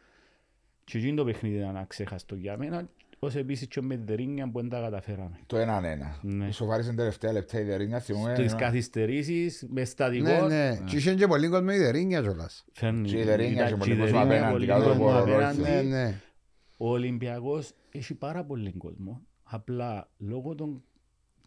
Και γίνει το παιχνίδι να ξέχαστο για μένα όπως επίσης και με τη Δερίνια που δεν τα καταφέραμε. Το έναν ένα. Ναι. Σοβάρισαν τελευταία λεπτά η Δερίνια. Θυμούμε, Στις καθυστερήσεις, με στατικό. Ναι, ναι, ναι. Και είχαν και πολύ κόσμο η Δερίνια κιόλας. Και η Δερίνια και πολύ κόσμο απέναντι. Ναι, ναι, ο Ολυμπιακός έχει πάρα πολύ κόσμο. Απλά λόγω των...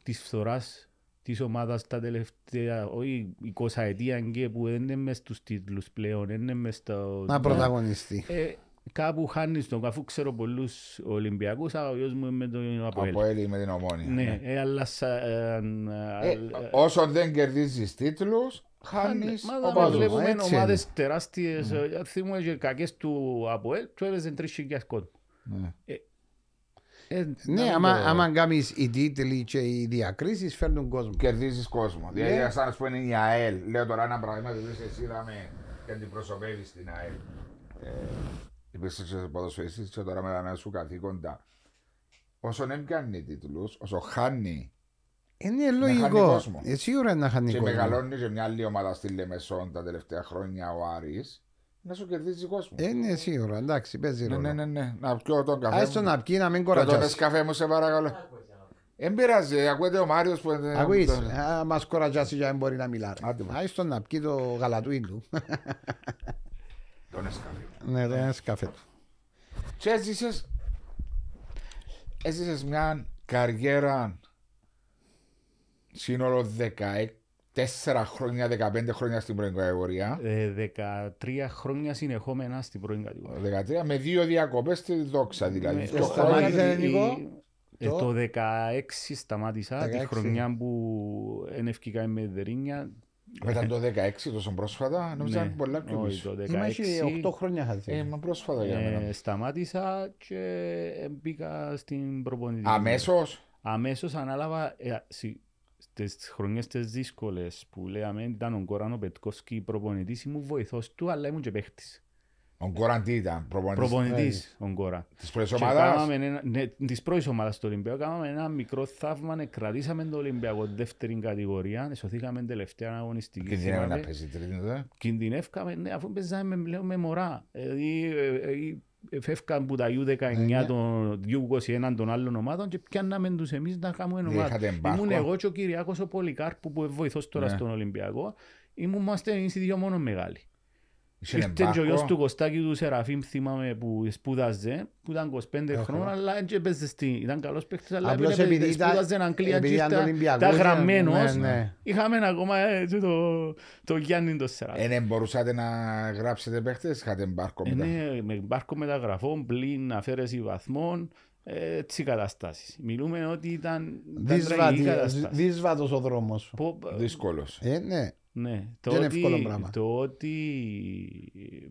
της φθοράς της ομάδας τα τελευταία, όχι 20 ετία και που δεν είναι μες στους τίτλους πλέον, δεν είναι μες στο... Να πρωταγωνιστεί. Ε, κάπου χάνεις τον, αφού ξέρω πολλούς Ολυμπιακούς, ο γιος μου με τον Αποέλη. Αποέλη με την ομόνια. Ναι, ναι. ε, αλλά. Ε, ε, όσον δεν κερδίζεις τίτλους, χάνεις. Μα δεν βλέπουμε ομάδες τεράστιες. Mm. Ναι. Ε, θυμούμε και κακές του Αποέλ, του τρει χιλιάδε κόντ. ναι, ε, ε, ναι άμα κάνεις οι τίτλοι και οι διακρίσεις, φέρνουν κόσμο. Κερδίζεις κόσμο. Δηλαδή, ας πούμε, είναι η ΑΕΛ. Λέω τώρα ένα πράγμα που εσύ είδαμε και αντιπροσωπεύεις την ΑΕΛ. Υπήρξε και ποδοσφαιριστής και τώρα με τα νέα σου καθήκοντα. Όσον δεν κάνει τίτλους, όσο χάνει. Είναι λογικό. Ε, σίγουρα είναι να χάνει Και μεγαλώνει και μια άλλη ομάδα στη Λεμεσόν τα τελευταία χρόνια ο Άρης να σου κερδίζει κόσμο. Είναι σίγουρα, εντάξει, παίζει ναι, ρόλο. Ναι, ναι, ναι, να πιω τον καφέ. Άιστο να πιει, να μην κορατσάσει. Και τον καφέ μου, σε παρακαλώ. Εν πειράζει, ακούγεται ο Μάριος που... Ακούεις, ε, μας κορατσάσει για να μπορεί να μιλάει. Άιστο να πιει το γαλατούι του. Τον έσκαφε. Ναι, τον έσκαφε του. Και έζησες, έζησες μια καριέρα σύνολο 14 χρόνια, 15 χρόνια στην πρώην κατηγορία. Ε, 13 χρόνια συνεχόμενα στην πρώην κατηγορία. 13 με δύο διακοπές στη δόξα δηλαδή. Το σταμάτησε Ε, το 16 σταμάτησα, τη χρονιά που ενευκήκα με δερίνια, ήταν το 16 τόσο πρόσφατα, νομίζω ναι. ήταν πολλά πιο πίσω. Είμαστε 8 χρόνια χαθεί. Ε, μα πρόσφατα για μένα. Ε, σταμάτησα και μπήκα στην προπονητική. Αμέσως? Αμέσως ανάλαβα ε, τις χρονιές τις δύσκολες που λέγαμε ήταν ο Κοράνο Πετκόσκι προπονητής, ήμουν βοηθός του αλλά ήμουν και παίχτης. Ο Γκόραν τι ήταν, προπονητής. Προπονητής, ναι. ο Γκόραν. Της πρώτης ομάδας. Ναι, της πρώτης ομάδας του Ολυμπιακού. Κάναμε ένα μικρό θαύμα, ναι, κρατήσαμε τον Ολυμπιακό δεύτερη κατηγορία, ναι, σωθήκαμε τελευταία αγωνιστική. Κινδυνεύαμε να παίζει τρίτη, ναι. Κινδυνεύκαμε, ναι, αφού παίζαμε πλέον με μωρά. Δηλαδή, ε, ε, ε, φεύγαν που τα U19 των U21 των άλλων ομάδων και πιάνναμε τους εμείς να κάνουμε ομάδα. Ήμουν εγώ και ο Κυριάκος ο Πολυκάρπου που βοηθός τώρα στον Ολυμπιακό. Ήμουν είμαστε εμείς οι δύο μόνο μεγάλοι. Ήρθε και ο γιος του Κωστάκη του Σεραφείμ, θυμάμαι, που σπούδαζε, που ήταν 25 χρόνια, αλλά δεν έπαιζε στην... Ήταν καλός παίκτης, αλλά επειδή σπούδαζε να κλείαν και ήταν ναι, γραμμένος. Ναι, ναι. Είχαμε ακόμα ε, το Γιάννη το Σεραφείμ. Δεν μπορούσατε να γράψετε παίκτες, είχατε μπάρκο ε, μετά. Ναι, με μπάρκο μεταγραφών, πλήν, αφαίρεση βαθμών, ε, έτσι καταστάσεις. Μιλούμε ότι ήταν τραγική καταστάση. Δύσβατος ο δρόμος. Δύσκολος. Ναι. Ναι, το δεν ότι, είναι εύκολο πράγμα. Το ότι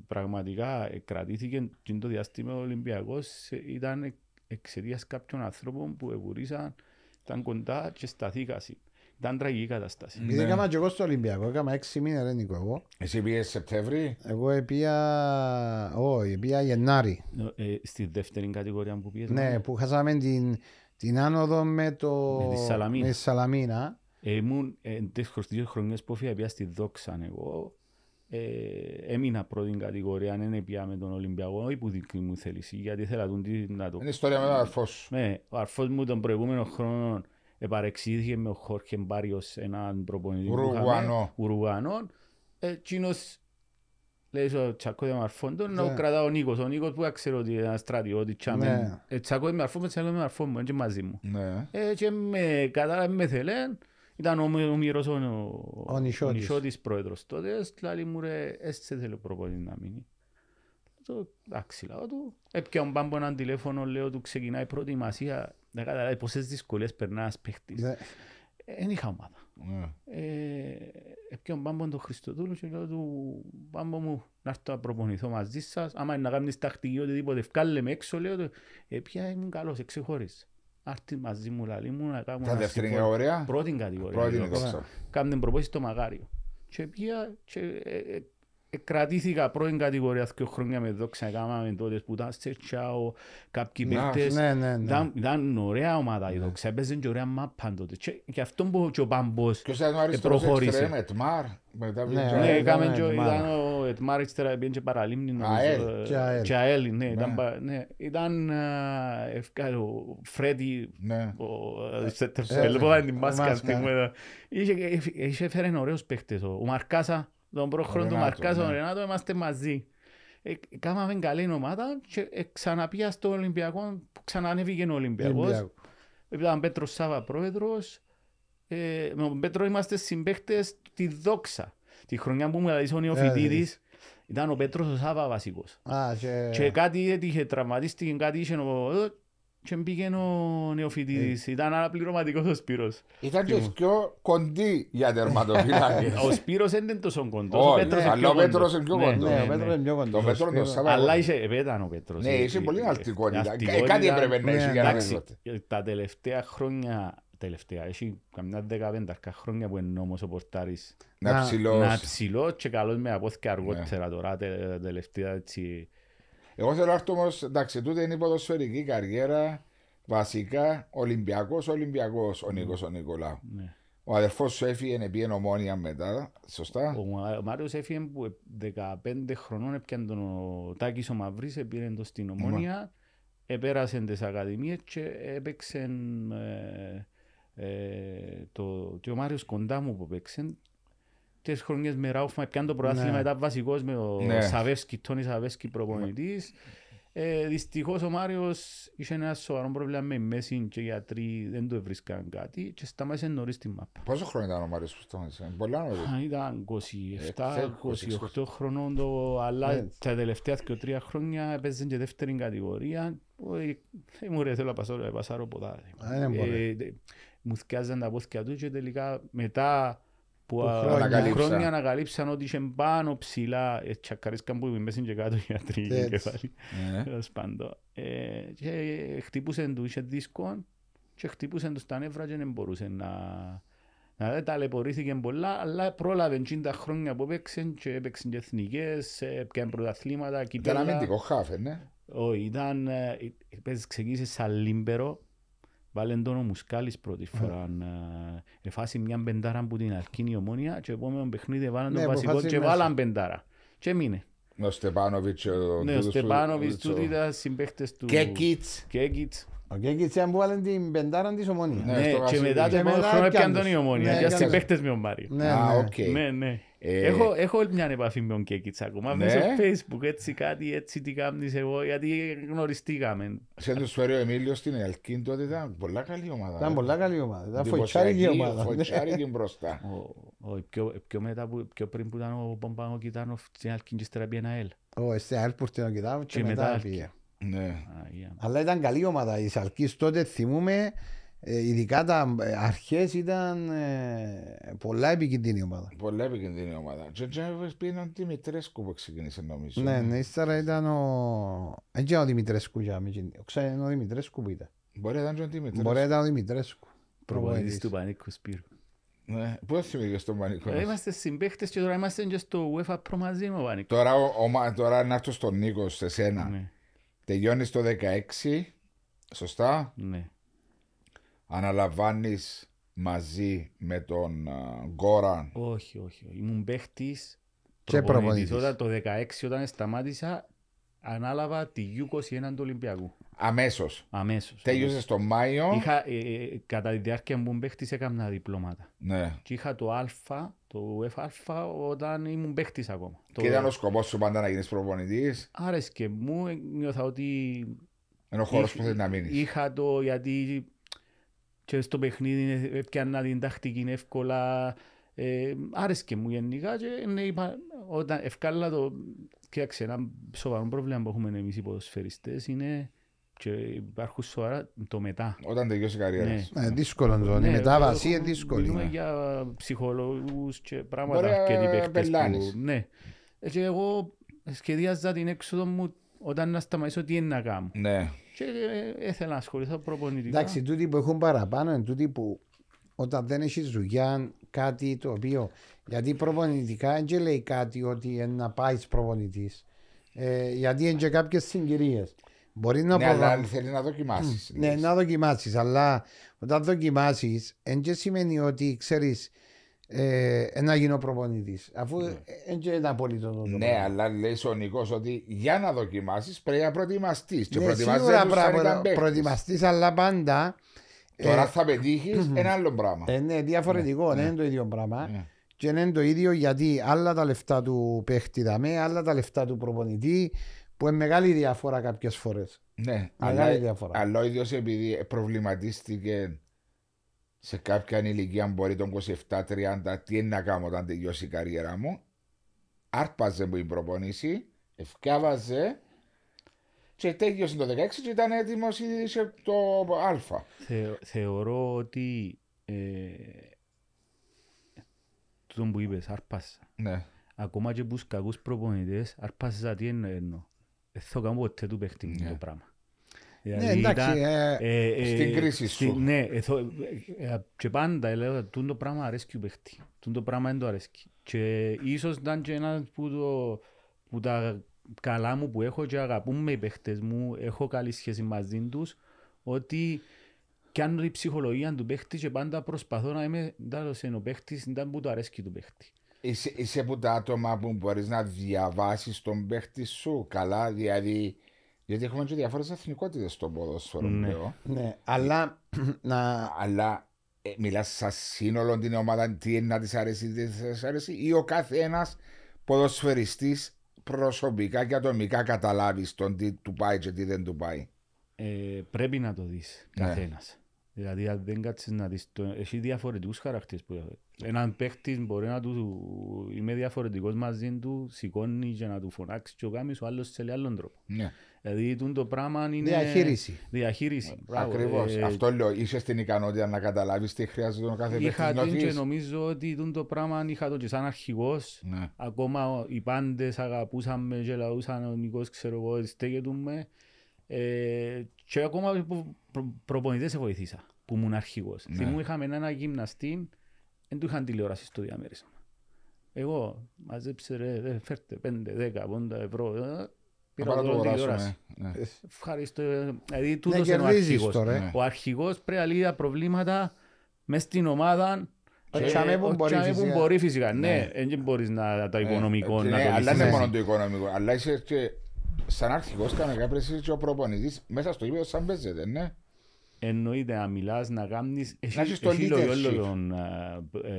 πραγματικά κρατήθηκε το διάστημα ο Ολυμπιακός ήταν εξαιτίας κάποιων ανθρώπων που εγουρίσαν, ήταν κοντά και σταθήκασαν. Ήταν τραγική κατάσταση. Ναι. Έκανα και εγώ στο Ολυμπιακό, έκανα έξι μήνες ρε Νίκο εγώ. Εσύ πήγες Σεπτέμβρη. Εγώ πήγα, όχι, πήγα Γενάρη. Ε, ε, στη δεύτερη κατηγορία που πήγες. Ναι, ναι, που χάσαμε την, την άνοδο με, το... με τη Σαλαμίνα. Με τη Σαλαμίνα. Ήμουν ε, τις δύο χρονιές που έφυγα στη δόξα εγώ. Ε, έμεινα πρώτη κατηγορία, δεν ναι, ναι, πια με τον Ολυμπιακό, όχι που δική μου θέληση, γιατί ήθελα τον τι να το... Είναι ιστορία με τον αρφός. Ναι, ο αρφός μου τον προηγούμενο χρόνο επαρεξήθηκε με ο Χόρχε Μπάριος, έναν προπονητή Ουρουγουανό. Ουρουγουανό. Ε, Κίνος, λέει ο τσακό με αρφόν τον, να κρατάω ο Νίκος. Ο Νίκος που ξέρω ότι είναι ένας στρατιώτης, ναι. ε, τσακό με αρφόν, τσακό με αρφόν μου, έτσι μαζί μου. Ε, και με κατάλαβε με θέλει, ήταν ο, Μυρός ο, ο, Νησιώτης. ο Νησιώτης πρόεδρος τότε, δηλαδή μου ρε, έστησε θέλω προπονητή να μείνει. Το εντάξει λαό του, έπια μου έναν τηλέφωνο, λέω του ξεκινάει προετοιμασία, να καταλάβει πόσες δυσκολίες περνά ένας παίχτης. Δεν ναι. ε, είχα ομάδα. Έπια μου πάμπω τον Χριστοδούλου και λέω του, «Πάμπο μου να έρθω να προπονηθώ μαζί σας, άμα είναι να κάνεις τακτική οτιδήποτε, βγάλε με έξω, λέω του, έπια ε, ήμουν καλός, εξεχώρισα. Άρτη μαζί μου, λαλή μου, να κάνω Πρώτη κατηγορία. Πρώτη στο μαγάριο. Και ε, ε, κρατήθηκα πρώην κατηγορία και χρόνια με δόξα με τότε που ήταν σε τσάο κάποιοι παίκτες ναι, ναι, ναι. ήταν ωραία ομάδα η δόξα έπαιζαν και ωραία μάπα τότε και αυτό που ο Πάμπος προχώρησε με Ετμάρ ναι έκαμε και ήταν ο Ετμάρ έξτερα πήγαινε και παραλίμνη ε, και ΑΕΛ ήταν ε, ο Φρέντι ο τελευταία την μάσκα είχε φέρει ωραίους παίκτες ο Μαρκάσα τον πρόχρον του Μαρκάζο ναι. τον Ρενάτο, είμαστε μαζί. Ε, κάμαμε καλή ομάδα και ε, ξαναπία στο Ολυμπιακό που ξανανέβηκε ο Ολυμπιακός. Ήταν Πέτρος Σάβα πρόεδρος. Ε, με τον Πέτρο είμαστε συμπαίκτες τη δόξα. Τη χρονιά που μου λέει ο Φιτίδης, ε, ήταν ο Πέτρος ο Σάβα βασικός. και... και κάτι είχε τραυματίστηκε, κάτι είχε ο και μπήκε ο νεοφοιτητής. Ε. Ήταν αναπληρωματικός ο Σπύρος. Ήταν και πιο κοντή για τερματοφυλάκες. ο Σπύρος δεν είναι τόσο κοντός, ο Πέτρος είναι πιο κοντός. Ναι, ο Πέτρος είναι πιο κοντός. Αλλά είσαι επέτανο, ο Πέτρος. Ναι, ε, είσαι ε, πολύ ε, αλτικότητα. Κάτι έπρεπε να ναι, είσαι για να μην Τα τελευταία χρόνια τελευταία. Έχει καμιά δεκαπένταρκα χρόνια που είναι νόμος ο Πορτάρης να ψηλώσει και καλώς με απόθηκε αργότερα ναι. τώρα τελευταία έτσι εγώ θέλω να έρθω όμως, εντάξει, τούτη είναι η ποδοσφαιρική καριέρα. Βασικά, Ολυμπιακός, Ολυμπιακός ο Νίκος ο ναι. Νικολάου. Ναι. Ο αδερφός σου έφυγε, πήγαινε ομόνια μετά, σωστά. Ο, ο Μάριος έφυγε που 15 ε, χρονών έπιαν τον Τάκη Τάκης ο Μαυρί, πήρε το στην ομόνια, ναι. επέρασε τις ακαδημίες και έπαιξε ε, ε, το, και ο Μάριος κοντά μου που έπαιξε τρεις χρονιές με Ράουφμα πιάνε το πρωτάθλημα ήταν ναι. βασικός με ο ναι. Σαβεύσκι, Τόνι Σαβεύσκι προπονητής. Ε, δυστυχώς ο Μάριος είχε ένα σοβαρό πρόβλημα με μέση και οι γιατροί δεν του βρίσκαν κάτι και σταμάτησε νωρίς την μάπα. Πόσο χρόνο ήταν ο Μάριος που σταμάτησε, πολλά νωρίς. Ήταν 27-28 ε, χρονών, το, αλλά ναι. τα τελευταια και δυο-τρία χρόνια έπαιζε και δεύτερη κατηγορία. Μου ρε ε, θέλω να πασάρω, πασάρω ποτά. Ε, ναι, μου θυκιάζαν τα πόθηκια του και τελικά μετά που χρόνια ανακαλύψαν ότι είχε πάνω ψηλά, ε, τσακαρίσκαν που μέσα και κάτω για τρίγη και κεφάλι. Ναι. Τέλος πάντων. Ε, και χτύπουσαν του, είχε δίσκο και χτύπουσαν του στα νεύρα και δεν μπορούσε να... Να δεν ταλαιπωρήθηκε πολλά, αλλά πρόλαβε τα χρόνια που έπαιξαν και έπαιξαν και εθνικές, ε, έπαιξαν πρωταθλήματα, κυπέλα. Ήταν αμυντικό χάφε, ναι. Όχι, ήταν, ξεκίνησες σαν λίμπερο, Βάλεν τον ο Μουσκάλης πρώτη ε. φορά. Εφάσει μια πεντάρα από την αρκίνη ομόνια και επόμενο παιχνίδι βάλαν τον ναι, βασικό και βάλαν πεντάρα. Και μείνε. Ο Στεπάνοβιτς. Ναι, ο Στεπάνοβιτς του τα συμπαίχτες του. Κέκιτς. Κέκιτς. Ο Κέκιτς που βάλει την πεντάρα της ναι, ναι, ομόνια. Ναι, και μετά το χρόνο έπιαν τον η ομόνια. Για συμπαίχτες με ο Μάριο. Ναι, ναι. Ε, έχω, έχω μια επαφή με τον Κέκιτς ακόμα, ναι. μέσω facebook, έτσι κάτι, έτσι τι κάνεις εγώ, γιατί γνωριστήκαμε. Σε το φέρει ο Εμίλιος την Ελκίν τότε ήταν πολλά καλή ομάδα. Ήταν ε. πολλά καλή ομάδα, ήταν φοητσάρικη ομάδα. Φοητσάρικη μπροστά. Ο, ο, πιο, πιο, μετά, πιο πριν που ήταν ο Πομπάνο Κιτάνο στην Ελκίν και στερα πήγαινε ΑΕΛ. Ο Ελ που στην Κιτάνοφ και μετά πήγε. Ναι. Αλλά ήταν καλή ομάδα, η Σαλκής τότε θυμούμε ε, ειδικά τα ε, αρχές ήταν ε, πολλά επικίνδυνη ομάδα. Πολλά επικίνδυνη ομάδα. Τζεντζέβε πήγαινε ο Δημητρέσκου που ξεκίνησε νομίζω. Ναι, ναι, ύστερα ήταν ο. Δεν ξέρω ο Δημητρέσκου για Ξέρω ο Δημητρέσκου που ήταν. Μπορεί να ήταν ο Δημητρέσκου. Μπορεί να ήταν ο Δημητρέσκου. Προβολή του Πανίκου Σπύρου. Ναι, Πώ θυμίζει τον Πανίκο. Ε, είμαστε συμπαίχτες και τώρα είμαστε και στο UEFA Pro μαζί με ο Πανίκο. Τώρα, ο, τώρα να έρθω στον Νίκο, σε σένα. Ναι. Τελειώνεις το 16. Σωστά. Ναι αναλαμβάνεις μαζί με τον ε, Γκόραν. Όχι, όχι. Ήμουν παίχτης. Και προπονητής. Όταν το 16 όταν σταμάτησα, ανάλαβα τη U21 του Ολυμπιακού. Αμέσως. Αμέσως. Τέλειωσε το Μάιο. Είχα, ε, ε, κατά τη διάρκεια που παίχτης έκανα διπλώματα. Ναι. Και είχα το Α, το ΕΦΑ όταν ήμουν παίχτης ακόμα. Και ήταν ο σκοπός σου πάντα να γίνεις προπονητής. και μου, νιώθα ότι. Ενώ χώρο που θέλει να μείνεις. Είχα το γιατί και στο παιχνίδι έπιανα ε, την τακτική εύκολα. Ε, άρεσκε μου γενικά και είπα, όταν ευκάλα το... Κοιτάξτε, ένα σοβαρό πρόβλημα που έχουμε εμείς οι ποδοσφαιριστές είναι και υπάρχουν σοβαρά το μετά. Όταν τελειώσει η καριέρα ναι. Ε, δύσκολο το, Ναι, μετά βασί ε, είναι δύσκολη. Μιλούμε ναι. για ψυχολόγους και πράγματα Μπορεί, και την παίχτες που... Ναι. Ε, και εγώ σχεδίαζα την έξοδο μου όταν να σταματήσω τι είναι να κάνω. Ναι. Και ε, ε, έθελα να ασχοληθώ προπονητικά. Εντάξει, τούτοι που έχουν παραπάνω είναι τούτοι που όταν δεν έχεις δουλειά κάτι το οποίο. Γιατί προπονητικά δεν λέει κάτι ότι είναι να πάεις προπονητής. Ε, γιατί είναι και κάποιες συγκυρίες. Μπορεί να ναι, αλλά θέλει να δοκιμάσεις. Ναι, να δοκιμάσεις. Αλλά όταν δοκιμάσεις, δεν σημαίνει ότι ξέρεις ε, ένα να γίνω προπονητής. Αφού δεν ναι. Ε, είναι απόλυτο το Ναι, αλλά λέει ο Νικό ότι για να δοκιμάσεις πρέπει να προετοιμαστείς. Ναι, και προετοιμαστεί να προετοιμαστείς, αλλά πάντα. Ε, Τώρα θα πετυχει ένα άλλο πράγμα. Ε, ναι, διαφορετικό, ναι, δεν ναι. είναι το ίδιο πράγμα. Ναι. Και είναι το ίδιο γιατί άλλα τα λεφτά του παίχτη δαμέ, άλλα τα λεφτά του προπονητή, που είναι μεγάλη διαφορά κάποιες φορές. Ναι, μεγάλη αλλά, διαφορά. Αλλά ο ίδιος επειδή προβληματίστηκε σε κάποια ηλικία, μπορεί τον 27-30, τι είναι να κάνω όταν τελειώσει η καριέρα μου. Άρπαζε μου η προπονήση, ευκάβαζε και τέλειωσε το 16 και ήταν έτοιμος σε το Α. Θε, θεωρώ ότι ε, το που είπες, άρπασα. Ναι. Ακόμα και που κακούς προπονητές, άρπασα τι εννοώ. Δεν θα κάνω ποτέ του παίχτη ναι. το πράγμα. Ε, ναι, εντάξει, ε, ε, στην κρίση σου. ναι, και πάντα λέω ότι το πράγμα αρέσκει ο παίχτης. Το πράγμα δεν το αρέσκει. Και ίσως ήταν και ένας που, τα καλά μου που έχω και αγαπούν με οι παίχτες μου, έχω καλή σχέση μαζί τους, ότι κάνω την ψυχολογία του παίχτη και πάντα προσπαθώ να είμαι εντάλλος εν ο παίχτης, ήταν που το αρέσκει του παίχτη. Είσαι, είσαι από τα άτομα που μπορείς να διαβάσεις τον παίχτη σου καλά, δηλαδή γιατί έχουμε και διάφορες εθνικότητες στο ποδόσφαιρο. Ναι, ναι. αλλά. να... αλλά ε, μιλάς σύνολο την ομάδα, τι είναι να της αρέσει, τι δεν της αρέσει, ή ο κάθε ένα ποδοσφαιριστής προσωπικά και ατομικά καταλάβει τον τι του πάει και τι δεν του πάει. Ε, πρέπει να το δεις ναι. καθένας. Δηλαδή, αν δεν κάτσεις να δεις. Έχει διαφορετικούς χαρακτήρες που έχει. Έναν παίχτης μπορεί να του. είμαι διαφορετικός μαζί του, σηκώνει για να του φωνάξεις και ο γάμι, ο άλλος σε άλλον τρόπο. Ναι. Δηλαδή το πράγμα είναι. Διαχείριση. Διαχείριση. Ε, Ακριβώς. Ε, Αυτό λέω. Είσαι στην ικανότητα να καταλάβεις τι χρειάζεται τον κάθε Είχα την και νομίζω ότι το πράγμα είχα το και σαν αρχηγός. Ναι. Ακόμα οι πάντες αγαπούσαν με, γελαούσαν, ο Νικό, ξέρω εγώ, στέκεται με. Ε, και ακόμα προ, προ, προπονητές σε βοηθήσα που ήμουν αρχηγός. Ναι. Θυμού είχαμε ένα γυμναστή, δεν του είχαν τηλεόραση στο διαμέρισμα. Εγώ μαζέψε ρε, ε, φέρτε 5, 10, 50 ευρώ ε, Πήρα το τηλεόραση. Ναι. Ευχαριστώ. Ε, δηλαδή, ναι, τούτος είναι ο αρχηγός. Ε. Ο αρχηγός πρέπει να λύει τα προβλήματα μες στην ομάδα ε, που μπορεί φυσικά. Ναι, ναι. δεν μπορείς να το οικονομικό να Αλλά δεν μόνο το οικονομικό. Αλλά είσαι και σαν αρχηγός και ο προπονητής μέσα στο σαν παίζεται, ναι. Εννοείται να να κάνεις...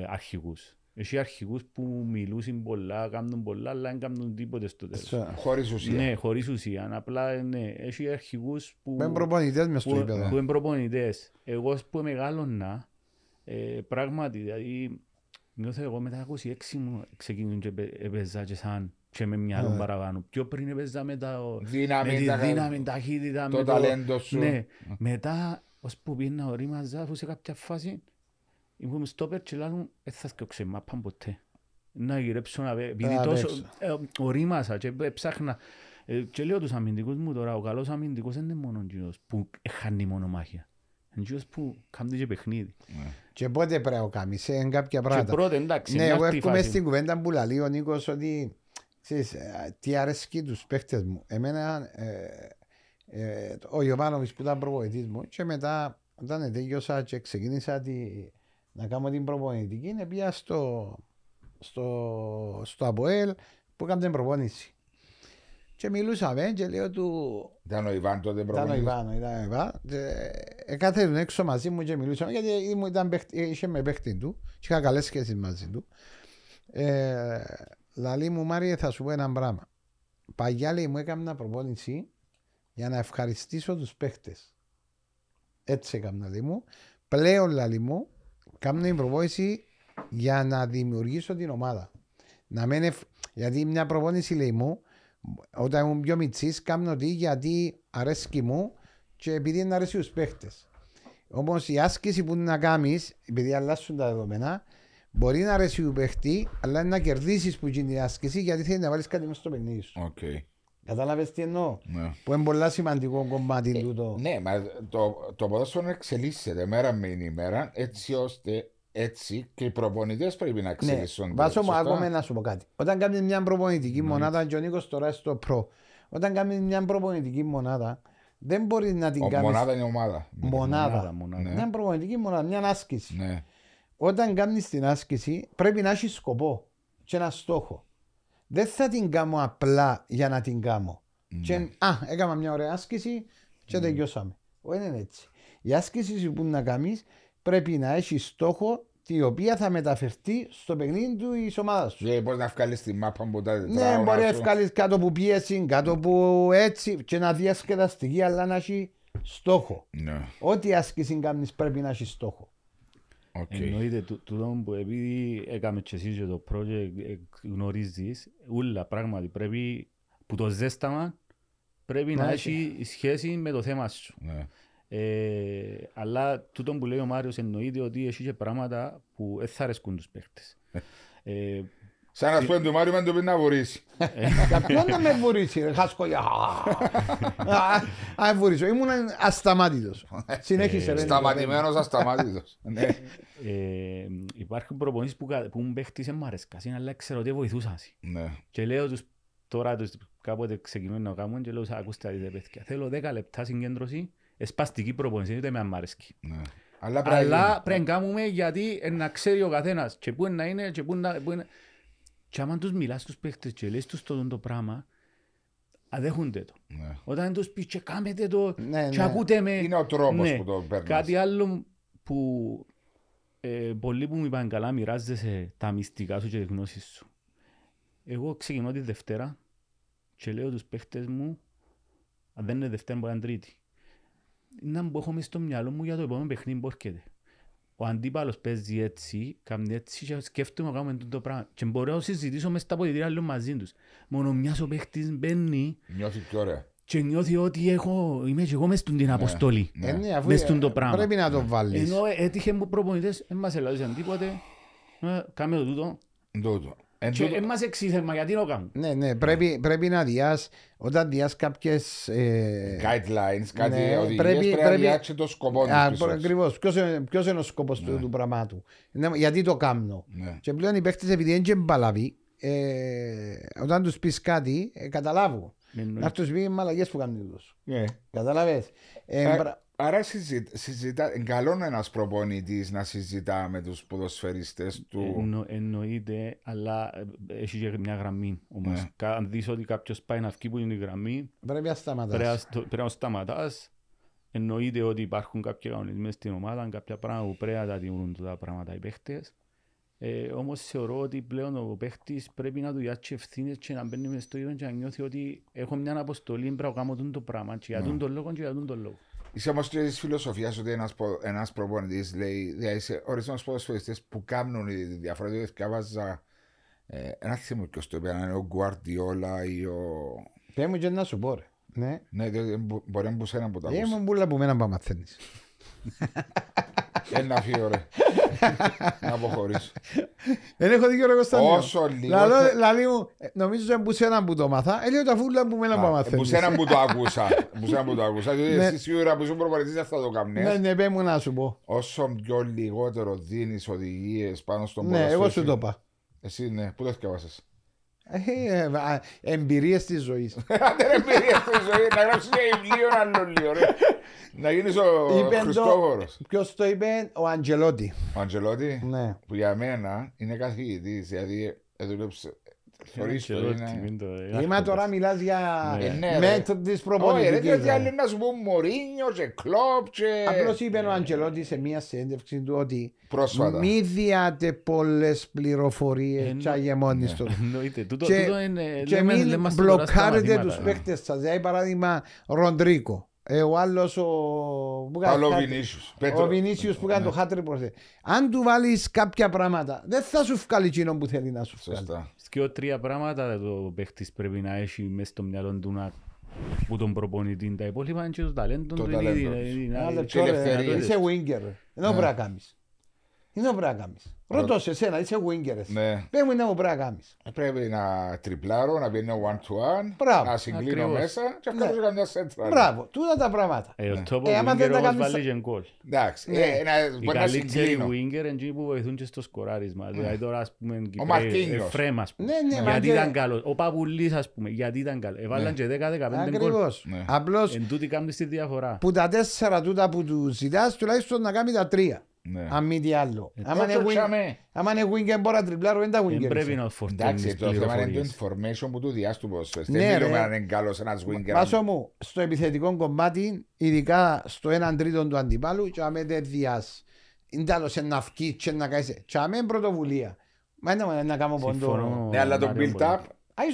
αρχηγούς. Έχει αρχηγούς που μιλούσαν πολλά, κάνουν πολλά, αλλά δεν κάνουν τίποτε στο τέλος. Ε, χωρίς ουσία. Ναι, χωρίς ουσία. Απλά, ναι, έχει αρχηγούς που... Με προπονητές μες στο επίπεδο. Που είναι προπονητές. Εγώ που μεγάλωνα, ε, πράγματι, δηλαδή, νιώθω εγώ μετά 26 μου ξεκίνησα και ε, έπαιζα και σαν και με μυαλό yeah. Ε. παραπάνω. Πιο πριν έπαιζα με, τα, δύναμη, με τη δύναμη, ταχύτητα, το, με το ταλέντο σου. Ναι, μετά, που πήγαινα ορίμαζα, αφού σε κάποια φάση, Είμαι στο και λάλλον δεν θα σκέψω μάπα ποτέ. Να γυρέψω να επειδή τόσο ορίμασα ε, και ε, ψάχνα. Ε, και λέω τους αμυντικούς μου τώρα, ο καλός αμυντικός δεν είναι μόνο γιος που χάνει μόνο μάχια. Είναι γιος που κάνει και παιχνίδι. Ναι. Και πότε πρέπει να κάνεις, είναι κάποια πράγματα. Και πρώτα, εντάξει. Ναι, εγώ έρχομαι στην κουβέντα που λέει ο Νίκος ότι ξέρεις, τι αρέσκει τους παίχτες μου. Εμένα, ο Ιωβάνοβης που ήταν προβοητής μου και μετά όταν τελειώσα και ξεκίνησα τη να κάνω την προπονητική είναι πια στο, στο, στο ΑΠΟΕΛ που έκανε την προπονήση. Και μιλούσαμε και λέω του... Ήταν ο Ιβάν τότε προπονητής. Ήταν ο ε, έξω μαζί μου και μιλούσαμε γιατί ήταν είχε με παίχτη του και είχα καλές σχέσεις μαζί του. Ε, λαλή μου Μάρια θα σου πω ένα πράγμα. Παγιά λέει μου μια προπόνηση για να ευχαριστήσω τους παίχτες. Έτσι έκανα λέει μου. Πλέον λαλή μου Κάνω την προπόνηση για να δημιουργήσω την ομάδα. Να μένε, Γιατί μια προπόνηση λέει μου, όταν ήμουν πιο μητσή, κάνω τι γιατί αρέσκει μου και επειδή είναι αρέσει του παίχτες. Όμως η άσκηση που να κάνεις, επειδή αλλάσουν τα δεδομένα, μπορεί να αρέσει ο παίχτη, αλλά είναι να κερδίσεις που γίνει η άσκηση γιατί θέλει να βάλεις κάτι μέσα στο παιχνίδι σου. Okay. Κατάλαβες τι εννοώ. Ναι. Που είναι πολύ σημαντικό κομμάτι ε, το... Ναι, μα το, το ποδόσφαιρο εξελίσσεται μέρα με ημέρα έτσι ώστε έτσι και οι προπονητές πρέπει να εξελίσσονται. Ναι. Βάσο μου, ακόμα να σου πω κάτι. Όταν κάνεις μια προπονητική ναι. μονάδα, και ο Νίκος τώρα στο προ, όταν κάνεις μια προπονητική μονάδα, δεν μπορείς να την κάνεις. Μονάδα είναι ομάδα. Μονάδα. μονάδα, μονάδα. Ναι. Μια προπονητική μονάδα, μια άσκηση. Ναι. Όταν κάνεις την άσκηση, πρέπει να έχεις σκοπό και ένα στόχο δεν θα την κάνω απλά για να την κάνω. Ναι. α, έκανα μια ωραία άσκηση και mm. τελειώσαμε. Όχι είναι έτσι. Η άσκηση που να κάνεις πρέπει να έχει στόχο η οποία θα μεταφερθεί στο παιχνίδι του η ομάδα σου. Δηλαδή, μπορείς να βγάλεις τη μάπα που τα Ναι, μπορεί να βγάλεις κάτω από πίεση, κάτω από έτσι, και να διασκεδαστεί, αλλά να έχει στόχο. Ό,τι άσκηση κάνεις πρέπει να έχει στόχο. Okay. Εννοείται τούτο που επειδή έκαμε και εσείς και το project ε, γνωρίζεις, όλα πράγματι πρέπει που το ζέσταμα πρέπει να έχει σχέση με το θέμα σου. Ναι. Ε, αλλά τούτο που λέει ο Μάριος εννοείται ότι έχει και πράγματα που δεν θα αρέσκουν τους παίχτες. Ε, Σαν να ε, σου πει του Μάριου το πει να βουρήσει. Ε, για ποιον να με βουρήσει ρε χάσκολια. Αν ε, βουρήσω, ήμουν ασταμάτητο. Συνέχισε Σταματημένο, ασταμάτητος. Ναι. Υπάρχουν προπονήσει που μου παίχτης σε μάρεσκα, αλλά ξέρω ότι βοηθούσαν. Ναι. Και λέω τους τώρα τους κάποτε ξεκινούν να κάνουν και λέω ακούστε τα παιδιά. Θέλω 10 λεπτά συγκέντρωση, εσπαστική προπονήση, ούτε με αν μ' αρέσκει. Ναι. Αλλά πρέπει να κάνουμε γιατί να ξέρει ο καθένας και πού να είναι και πού να... Και άμα τους μιλάς στους παίχτες και λες τους το, το πράγμα, αδέχονται το. Ναι. Όταν τους πεις και κάνετε το ναι, και ναι. ακούτε με... Είναι ο τρόπος ναι. που το παίρνεις. Κάτι άλλο που ε, πολλοί που μου είπαν καλά μοιράζεσαι τα μυστικά σου και τις γνώσεις σου. Εγώ ξεκινώ τη Δευτέρα και λέω τους παίχτες μου, αν δεν είναι Δευτέρα μπορεί να είναι Τρίτη, να έχω μέσα στο μυαλό μου για το επόμενο παιχνίδι που έρχεται ο αντίπαλος παίζει έτσι, κάνει έτσι και σκέφτομαι να κάνουμε το πράγμα. Και μπορώ να συζητήσω μέσα στα ποδητήρια λίγο μαζί τους. Μόνο μιας ο παίχτης μπαίνει νιώθει και, ωραία. και νιώθει ότι έχω είμαι και εγώ μες στην ναι, αποστολή. Ναι. Ναι. Μες στον το ε, πράγμα. Πρέπει να το βάλεις. Ενώ έτυχε μου προπονητές, δεν μας ελάτησαν τίποτε. Ε, κάμε το τούτο. Τούτο. Και δεν μας εξήθεμα γιατί το κάνουν. Ναι, ναι, πρέπει, πρέπει να διάς, όταν διάς κάποιες... Ε, Guidelines, ναι, κάτι ναι, οδηγίες, πρέπει, πρέπει να διάξει το σκοπό α, της Ακριβώς, ποιος, ποιος είναι ο σκοπός ναι. του, του πραγμάτου. Ναι, γιατί το κάνω. Ναι. Και πλέον οι παίχτες επειδή είναι μπαλαβή, ε, όταν τους πεις κάτι, ε, καταλάβω. Ναι, ναι. Να τους πεις μαλαγές που κάνουν τους. Ναι. Καταλάβες. Ε, ε, Άρα συζητά, συζητά, καλό ένας προπονητής να συζητά με τους ποδοσφαιριστές του. Εννο, εννοείται, αλλά ε, έχει και μια γραμμή όμω. Yeah. Ναι. Αν δεις ότι κάποιος πάει να βγει που είναι η γραμμή, πρέπει να σταματάς. Πρέπει να σταματάς. Εννοείται ότι υπάρχουν κάποιοι κανονισμοί στην ομάδα, κάποια πράγματα που πρέπει να τα τιμούν τα πράγματα οι παίχτες. Ε, Όμως θεωρώ ότι πλέον ο παίχτης πρέπει να δουλειάσει ευθύνες και να μπαίνει μες στο ίδιο και να νιώθει ότι έχω μια αποστολή, πρέπει να κάνω το πράγμα. Και για ναι. τον λόγο και για τον λόγο. Είσαι όμως της φιλοσοφίας ότι ένας προπονητής λέει: Δηλαδή, είσαι ορισμένο ποδοσφαιριστές που κάνουν τη διαφορά. Δηλαδή, διάβαζα. Ε, ένα θυμό και στο ο Γκουαρδιόλα ή ο. Πες μου και να σου πω. Ρε. Ναι, ναι μπορεί να μπει ένα από τα άλλα. Ε, μου μπουλά που μένα πάμε Ένα φύγω ρε. Να αποχωρήσω. Δεν έχω δίκιο ρε Κωνσταντίνο. Όσο λίγο. μου, ε, νομίζω ότι που σένα που το μάθα, ε, Έλειω τα φούλα που μένα που μαθαίνεις. Που σένα που το άκουσα. Που σένα που το άκουσα. Γιατί ναι. εσύ σίγουρα που σου προπαρετής αυτά το καμνές. Ναι, ναι, πέμουν να σου πω. Όσο πιο λιγότερο δίνεις οδηγίες πάνω στον Ναι, εγώ σου το είπα. Εσύ ναι, πού το Εμπειρίες της ζωής. Αν δεν εμπειρίες της ζωής, να γράψεις ένα βιβλίο, ένα Να γίνεις ο Χριστόφορος. Ποιος το είπε, ο Αντζελότη. Ο Αντζελότη, ναι. που για μένα είναι καθηγητής, δηλαδή ε, ε, δούλεψε Είμα τώρα μιλάς για ναι. ε, ναι, μέτρο της προπονητικής. Όχι, δεν διάλει να σου πούν Μωρίνιο και Κλόπ και... Απλώς είπε ο ναι. Αγγελότης σε μια συνέντευξη του ότι Πρόσφατα. μη διάτε πολλές πληροφορίες ε, και αγεμόνις του. Και μην μπλοκάρετε τους παίκτες σας. Δηλαδή παράδειγμα Ροντρίκο. Ε, ο άλλος ο. Παλό Βινίσιους. Ο Βινίσιους που κάνει το χάτρι Αν του βάλεις κάποια πράγματα, δεν θα σου βγάλει εκείνο που θέλει να σου βγάλει δύο-τρία πράγματα το παίχτης πρέπει να έχει μέσα στο μυαλό του να που τον προπονητή τα υπόλοιπα είναι και το ταλέντο του είναι Είσαι winger, δεν ναι. πρέπει να κάνεις. Δεν πρέπει να κάνεις. Ρωτώ σε εσένα, είσαι winger. Ναι. Πες μου να μου πρέπει να κάνεις. Ε, πρέπει να τριπλάρω, να πηγαίνω one to one, να συγκλίνω μέσα και αυτό ναι. καμιά σέντρα. Μπράβο, τούτα τα πράγματα. Ε, ο τόπο winger όμως βάλει και γκολ. Εντάξει, ναι. ε, Οι καλύτεροι winger είναι που βοηθούν και στο σκοράρισμα. Ναι. Δηλαδή τώρα ας πούμε ο ε, Φρέμ ας πούμε. Ναι, γιατί ήταν καλός. Ο Παπουλής ας πούμε, γιατί ήταν καλός. Έβαλαν και 10-15 γκολ. Απλώς, εν τούτη κάνουν τη διαφορά. Που τα τέσσερα τούτα που του ζητάς τουλάχιστον να κάνει τα τρία. Ναι. Αν μη τι άλλο. Ε, άμα είναι wing, μπορεί να τριπλάρω, δεν τα wing. Πρέπει να φορτώνεις Εντάξει, το θέμα είναι το information που του διάστου ποσφές. Δεν ναι, μιλούμε αν είναι καλός ένας wing. Βάσο μου, στο επιθετικό κομμάτι, ειδικά στο έναν τρίτο του αντιπάλου, και άμα δεν διάς. Είναι τέλος να φκείς και να κάνεις. Και άμα πρωτοβουλία. Μα είναι να κάνω ποντό. Ναι, αλλά το build-up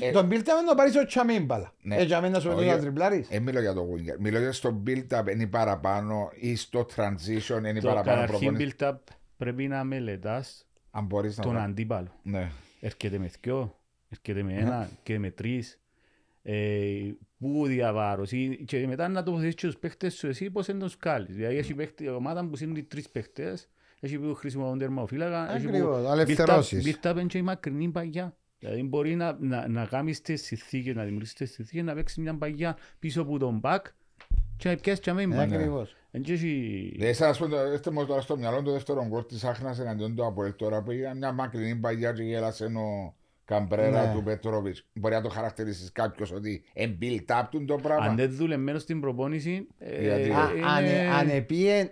ε, τον build-up να το πάρεις ο Τσαμίμπαλα. μπαλά. Έτσι να σου πει να τριπλάρεις. Ε, μιλώ για το winger. Μιλώ για στο build-up είναι παραπάνω ή στο transition είναι παραπάνω προπονητής. Το build-up πρέπει να μελετάς τον αντίπαλο. Ναι. Έρχεται με δυο, έρχεται με ναι. ένα, και με τρεις. Ε, πού διαβάρος. Και μετά να το και τους παίχτες σου εσύ πώς είναι τους κάλεις. Δηλαδή έχει παίχτη, ομάδα που είναι τρεις παίχτες. Έχει που χρησιμοποιούν τερματοφύλακα. Ε, ακριβώς, αλευθερώσεις. Build-up είναι η μακρινή παγιά. Δηλαδή μπορεί να, να, να κάνεις τις συνθήκες, να δημιουργήσεις τις συνθήκες, να παίξεις μια παγιά πίσω από τον μπακ και να πιάσεις και αμήν μπακ. Δεν σας πω, είστε μόνο τώρα στο μυαλό του δεύτερο γκολ της Άχνας εναντιόν του Αποέλ τώρα που είχε μια μακρινή παγιά και γέλασε ο καμπρέρα ναι. του Πετρόβιτς. Μπορεί να το χαρακτηρίσεις κάποιος ότι εμπιλτάπτουν το πράγμα. Αν δεν δουλεμένος στην προπόνηση... Ε, ε, ε, αν επίεν,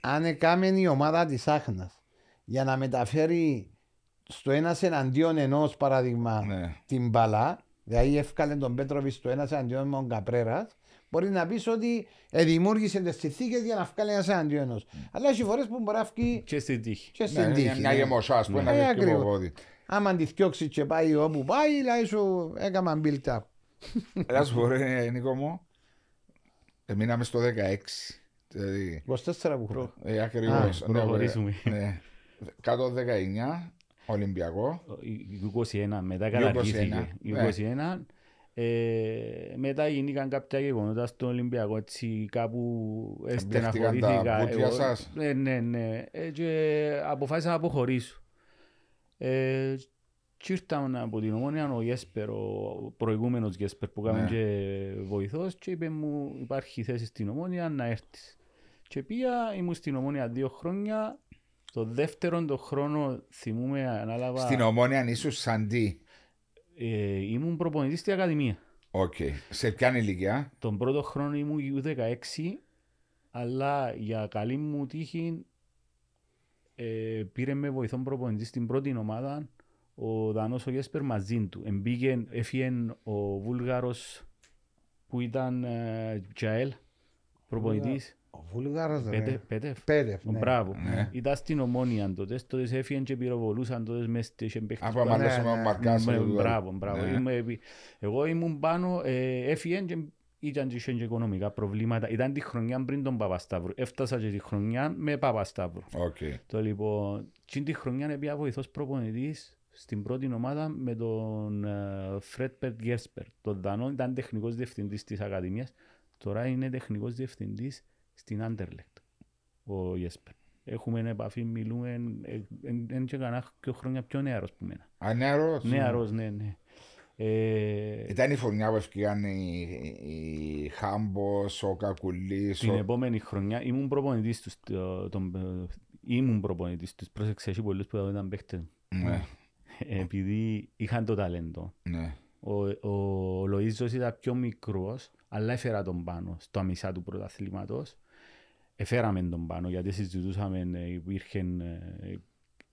αν έκαμε η ομάδα της Άχνας για να μεταφέρει στο ένας εναντίον ενός παράδειγμα ναι. την μπαλά, δηλαδή έφκαλε τον Πέτροβι στο ένας εναντίον με τον Καπρέρας, μπορεί να πεις ότι ε, δημιούργησε τις συνθήκες για να βγάλει ένας εναντίον ενός. Ναι. Αλλά έχει φορές που μπορεί να βγει. Και στην τύχη. Και στην ναι, τύχη. Μια ναι. γεμοσά πούμε, είναι ακριβώ. Άμα τη φτιάξει και πάει όπου πάει, λέει σου έκανα build up. Ελά σου φορέ, Νίκο μου, εμείναμε στο 16. Δηλαδή, 24 που χρόνο. Ε, Ακριβώς. Ναι, προχωρήσουμε. Κάτω 19 Ολυμπιακό. U21 μετά καταργήθηκε. U21. Ναι. Ε, μετά γίνηκαν κάποια γεγονότα στον Ολυμπιακό έτσι κάπου στεναχωρήθηκα εγώ, σας. ναι ναι ναι ε, και αποφάσισα να αποχωρήσω ε, και ήρθαμε από την ομόνια ο Γέσπερ, ο προηγούμενος Γέσπερ που έκανε ναι. και βοηθός και είπε μου υπάρχει θέση στην ομόνια να έρθεις και πήγα ήμουν στην ομόνια δύο χρόνια το δεύτερο το χρόνο θυμούμε ανάλαβα... Στην Ομόνια ήσουν σαν τι. Ε, ήμουν προπονητής στην Ακαδημία. Οκ. Okay. Σε ποια ηλικία. Τον πρώτο χρόνο ήμουν U16, αλλά για καλή μου τύχη ε, πήρε με βοηθόν προπονητής στην πρώτη ομάδα ο Δανός ο Γέσπερ μαζί του. Εμπήγε, έφυγε ο Βούλγαρος που ήταν ε, Τζαέλ, προπονητής. Ο Βούλγαρος Πέτε, Πέτεφ. Πέτεφ, ναι. Μπράβο. Ναι. Ήταν στην Ομόνια τότε, τότε έφυγαν και πυροβολούσαν τότε μες τις εμπέχτες. Από αμάρτησε με μαρκάς. Μπράβο, μπράβο. Ναι. Εγώ ήμουν πάνω, έφυγαν ε, και ήταν και είχε οικονομικά προβλήματα. Ήταν τη χρονιά πριν τον Παπασταύρου. Έφτασα και τη χρονιά με Παπασταύρου. Okay. Το λοιπόν, την τη χρονιά έπια βοηθός προπονητής στην πρώτη ομάδα με τον ε, Φρέτπερτ Γκέρσπερτ. Τον Δανόν ήταν τεχνικός διευθυντής της Ακαδημίας. Τώρα είναι τεχνικός διευθυντής στην Άντερλεκτ, ο Ιέσπερ. Έχουμε επαφή, μιλούμε, δεν ε, και κανένα και χρόνια πιο νεαρός που μένα. Α, νεαρός. Ναι. Νεαρός, ναι, ναι. Ε... Ήταν η φωνιά που έφυγαν οι, οι Χάμπος, ο Κακουλής. Την ο... επόμενη χρονιά ήμουν προπονητής τους, τον, ε, ήμουν προπονητής τους, πρόσεξε εσύ πολλούς που ήταν παίχτες. Ναι. Ε, επειδή είχαν το ταλέντο. Ναι. Ο, ο Λοΐζος ήταν πιο μικρός, αλλά έφερα τον πάνω στο αμυσά του πρωταθλήματος Εφέραμε τον πάνω γιατί συζητούσαμε, ε, υπήρχε ε,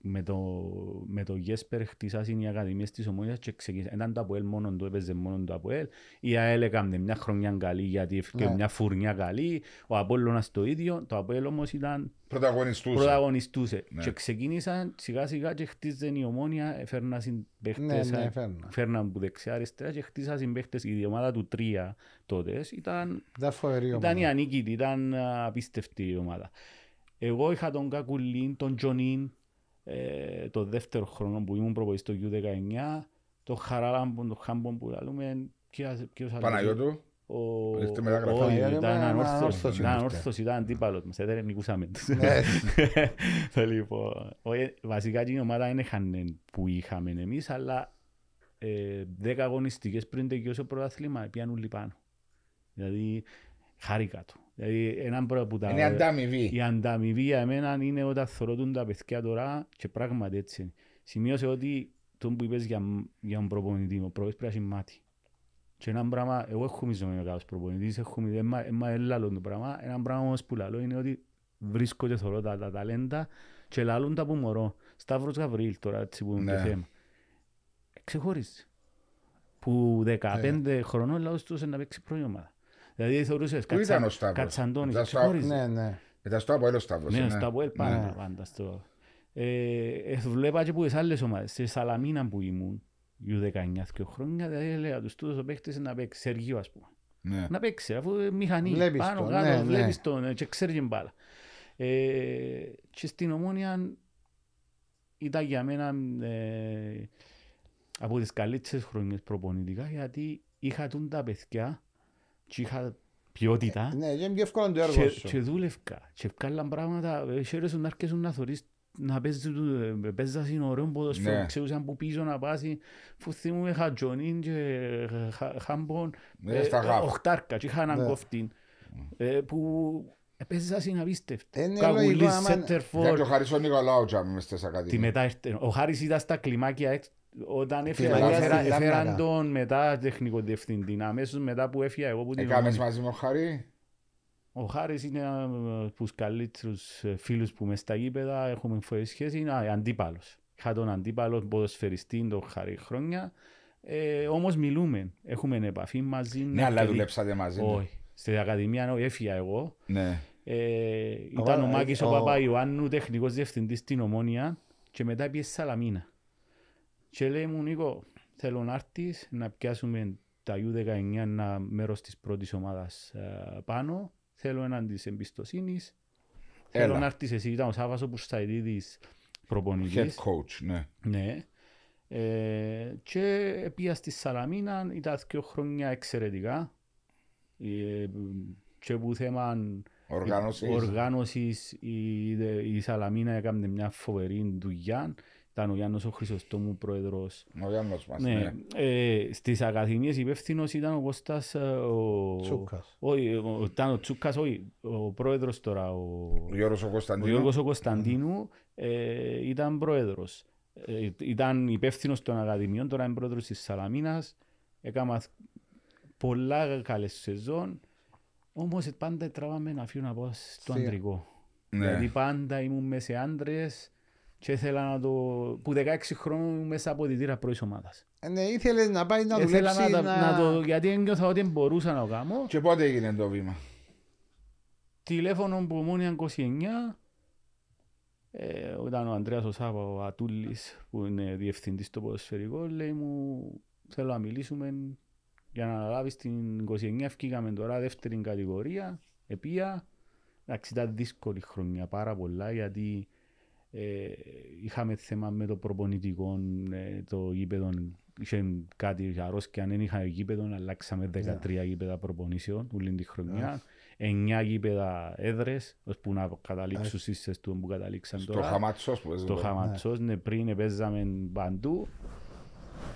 με το, με το Γέσπερ χτίσασαν οι ακαδημίες της ομόνιας και ξεκίνησαν. Ήταν το Αποέλ μόνο του, έπαιζε μόνο το Αποέλ. Η ΑΕΛ έκανε μια χρονιά καλή γιατί έφυγε ναι. μια φουρνιά καλή. Ο Απόλλωνας το ίδιο. Το Αποέλ όμως ήταν... Πρωταγωνιστούσε. Πρωταγωνιστούσε. Ναι. Και ξεκίνησαν σιγά σιγά και χτίζαν η ομόνια, έφερναν συμπαίχτες, ναι, ναι, φέρναν που δεξιά αριστερά και χτίσαν συμπαίχτες. Η ομάδα του τρία τότες ήταν, ήταν η ανίκητη, ήταν απίστευτη η ομάδα. Εγώ είχα τον Κακουλίν, τον Τζονίν, ε, το δεύτερο χρόνο που ήμουν προπονητής το U19, το Χαράλαμπον, το Χάμπον που λέμε, κύριος Παναγιώτου, ο ήταν ε, ανόρθος, ήταν ανόρθος, ήταν αντίπαλος μας, ε, δεν νικούσαμε τους. Ναι. Λοιπόν, ε, βασικά η ομάδα δεν είχαν που είχαμε εμείς, αλλά δέκα αγωνιστικές πριν τελειώσει ο πρωταθλήμα, πιάνουν λιπάνω. Δηλαδή, χάρηκα του. Δηλαδή, έναν πράγμα που τα... Είναι ανταμοιβή. Η ανταμοιβή για εμένα είναι όταν θρωτούν τα παιδιά τώρα και πράγματι έτσι είναι. Σημείωσε ότι το που είπες για, για τον προπονητή, ο προπονητής πρέπει να έχει μάτι. Και έναν πράγμα, εγώ έχω με κάποιος προπονητής, έχω μισόμενο, έμα έλαλο το πράγμα, έναν πράγμα όμως που λαλώ είναι ότι βρίσκω και θωρώ τα, τα ταλέντα και λαλούν τα που μωρώ. Σταύρος Γαβρίλ τώρα, έτσι που είναι το θέμα. Ε, Ξεχώρισε. Που 15 ναι. χρονών λαός τους να παίξει πρώτη ομάδα. Δηλαδή θεωρούσες Κατσαντώνης, ξεχώριζε. Μετά ναι, ναι. στο Αποέλ ο Σταύρος. Ναι, ναι. στο Αποέλ πάντα, πάντα στο... Ε, ε, βλέπα και που τις άλλες ομάδες, στη Σαλαμίνα που ήμουν, γιου 19 και χρόνια, δηλαδή έλεγα τους τούτος ο παίκτης να παίξει, Σεργίου ας πούμε. Ναι. Να παίξει, αφού μηχανή, βλέπεις πάνω κάτω, ναι, ναι. τον ε, και ξέρει και μπάλα. Ε, και στην Ομόνια ήταν για μένα ε, από τις καλύτερες χρονιές προπονητικά, γιατί είχα τούν τα παιδιά και είχα ποιότητα. Ε, ναι, είναι πιο εύκολο το έργο σου. Και δούλευκα. Και ευκάλλαν πράγματα, χαίρεσουν να αρκέσουν να θωρείς να παίζεις ένα ε, ωραίο ποδοσφαίρο, ναι. ξέρεις αν που πίσω να πας, που θυμούμε χατζονίν και χάμπον, ναι, ε, οχτάρκα και είχα έναν ναι. κοφτήν, που παίζεις είναι απίστευτο. Καγουλής, σέντερφορ. Για και ο Χαρίς ο Νικολάου και μες στις ακαδημίες. Τι μετά ο Χάρης ήταν στα κλιμάκια έξω, όταν έφεραν τον μετά τεχνικό διευθυντή, αμέσως μετά που έφυγα εγώ που την Έκαμες μαζί με ο Χάρη. Ο Χάρης είναι από ε, τους καλύτερους ε, φίλους που μες στα γήπεδα έχουμε φορές σχέση, είναι ε, αντίπαλος. Είχα τον αντίπαλο ποδοσφαιριστή τον Χάρη χρόνια, ε, όμως μιλούμε, έχουμε επαφή μαζί. Ναι, αλλά δουλέψατε μαζί. Ναι. Όχι, στην Ακαδημία ναι, έφυγα εγώ. Ναι. Ε, ήταν ο Μάκης ο, ο Παπα Ιωάννου, τεχνικός διευθυντής στην Ομόνια και μετά πήγε Σαλαμίνα. Και λέει μου Νίκο, θέλω να έρθεις να πιάσουμε τα U19 να μέρος της πρώτης ομάδας ε, πάνω. Θέλω έναν της εμπιστοσύνης. Έλα. Θέλω να έρθεις εσύ. Ήταν ο Σάββας στα Πουσταϊδίδης προπονητής. Head coach, ναι. Ναι. Ε, και πήγα στη Σαλαμίνα, ήταν δύο χρόνια εξαιρετικά. Ε, και που θέμα οργάνωσης, η, οργάνωσης η, η Σαλαμίνα έκανε μια φοβερή δουλειά ήταν ο Γιάννος ο Χρυσοστόμου πρόεδρος. Ο Γιάννος μας, ναι. ναι. Ε, στις ακαδημίες υπεύθυνος ήταν ο Κώστας... Ε, ο... Τσούκας. Όχι, ο, ήταν ο Τσούκας, όχι, ο πρόεδρος τώρα. Ο, ο Γιώργος ο Κωνσταντίνου. Ο Γιώργος ο Κωνσταντίνου ε, ήταν πρόεδρος. Ε, ήταν υπεύθυνος των ακαδημιών, τώρα είναι πρόεδρος της Σαλαμίνας. Έκανα πολλά καλές σεζόν. Όμως πάντα τραβάμε να φύγουν από το αντρικό. Ναι. Δηλαδή πάντα ήμουν μέσα σε άντρες και ήθελα να το... που 16 χρόνων μέσα από τη τύρα πρώης ομάδας. Ε, ναι, ήθελες να πάει να δουλέψει. Ήθελα να, να... να το... γιατί ένιωθα ότι μπορούσα να το κάνω. Και πότε έγινε το βήμα. Τηλέφωνο που ήμουν 29, ε, ήταν ο Ανδρέας ο Σάβα, ο Ατούλης, που είναι διευθυντής στο ποδοσφαιρικό, λέει μου θέλω να μιλήσουμε για να αναλάβεις την 29, φύγαμε τώρα δεύτερη κατηγορία, επία. Εντάξει, ήταν δύσκολη χρονιά πάρα πολλά γιατί ε, είχαμε θέμα με το προπονητικό, ε, το γήπεδο. Είχε κάτι για και αν δεν είχαμε γήπεδο, αλλάξαμε 13 ναι. yeah. γήπεδα προπονήσεων όλη τη χρονιά. Yeah. Ναι. 9 γήπεδα έδρες, ώσπου να καταλήξουν ναι. yeah. στις του που καταλήξαν Στο τώρα. Χαματσός που Στο χαματσός, ναι, πριν παίζαμε παντού.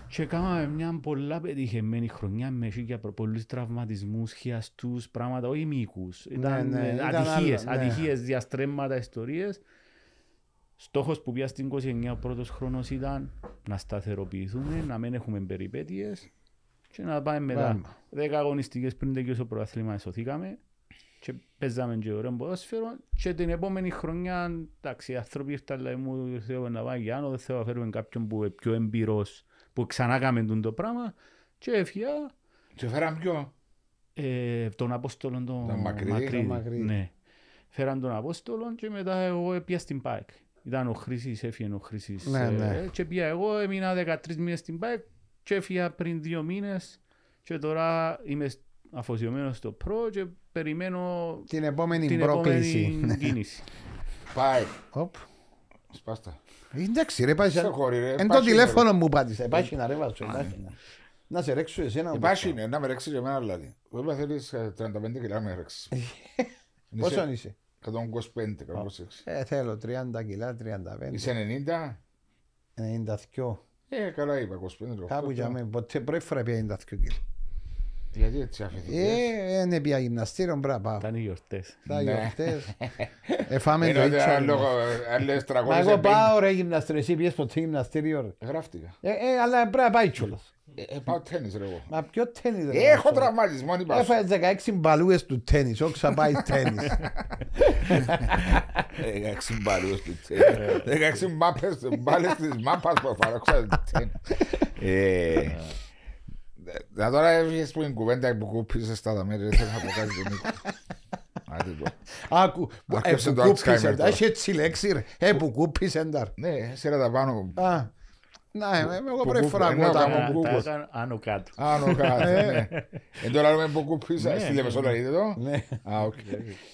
Και κάναμε μια πολλά πετυχημένη χρονιά με για πολλούς τραυματισμούς, χιαστούς, πράγματα, όχι μήκους. Ήταν yeah, yeah, ε, ατυχίες, ατυχίες, διαστρέμματα, ιστορίες. Στόχος που πια στην 29 ο πρώτος χρόνος ήταν να σταθεροποιηθούμε, να μην έχουμε περιπέτειες και να πάμε μετά. Δέκα αγωνιστικές πριν τελειώσει το πρωτάθλημα, σωθήκαμε και παίζαμε και ωραίο ποδόσφαιρο και την επόμενη χρονιά εντάξει, οι άνθρωποι ήρθαν λέει μου θέλω να πάει για άνω, δεν θέλω να φέρουμε κάποιον που είναι πιο εμπειρός που ξανά κάμε το πράγμα και έφυγα Και φέραν ποιο ε, τον Απόστολον τον Μακρύ, Μακρύ, Ναι. φέραν τον Απόστολον και μετά εγώ πια στην ΠΑΕΚ ήταν ο Χρήσης, έφυγε ο Χρήσης. Ναι, ε, ναι. Και πια εγώ έμεινα 13 μήνες στην ΠΑΕΚ και έφυγα πριν δύο μήνες και τώρα είμαι αφοσιωμένος στο προ και περιμένω την επόμενη την πρόκληση. Επόμενη ναι. κίνηση. Πάει. Οπ. Σπάστα. Εντάξει ρε πάεις. Σε χωρί ρε. Εν το τηλέφωνο μου πάτησε. Ε, πάει να ρε βάζω. Ε, ναι. Να σε ρέξω εσένα. Υπάρχει ναι, να με ρέξεις μένα δηλαδή. Βέβαια θέλεις 35 κιλά να με ρέξεις. Πόσο είσαι. Ε, θέλω 30 κιλά, 35. Είσαι 90? 92. Ε, καλά είπα, 25. Κάπου για μένα, ποτέ πρώτη φορά πια 92 κιλά. Γιατί έτσι αφηθήκες. Ε, δεν πια γυμναστήριο, μπράβο. Ήταν οι γιορτές. Τα ναι. γιορτές. Εφάμε το ίτσο. Άλλες 350. Μα εγώ πάω ρε γυμναστήριο, εσύ πιες ποτέ γυμναστήριο. Γράφτηκα. Ε, ε αλλά πρέπει να πάει κιόλας. Ε, ε, πάω τέννις ρε εγώ. Μα ποιο τέννις ρε. Έχω τραυματισμό αν υπάρχει. Έφαγε 16 μπαλούες του τέννις, όχι σαν πάει τέννις. 16 μπαλούες του τέννις. 16 ε, μπάπες, μπάλες της μάπας που θα ρώξα τέννις. Να τώρα έβγες που είναι κουβέντα που κούπησες στα δαμέρια, δεν θέλω να πω κάτι τον Νίκο. Άκου, ε, που κούπησεν τα, έχει έτσι λέξη ρε, ε που κούπησεν Ναι, σειρά τα πάνω. Ναι, ε, εγώ πρέπει μου τα κουκούκο. Άνω κάτω. Άνω κάτω, ε. ναι. Εν τώρα λέμε το. Ναι, ναι, ναι. Α, οκ.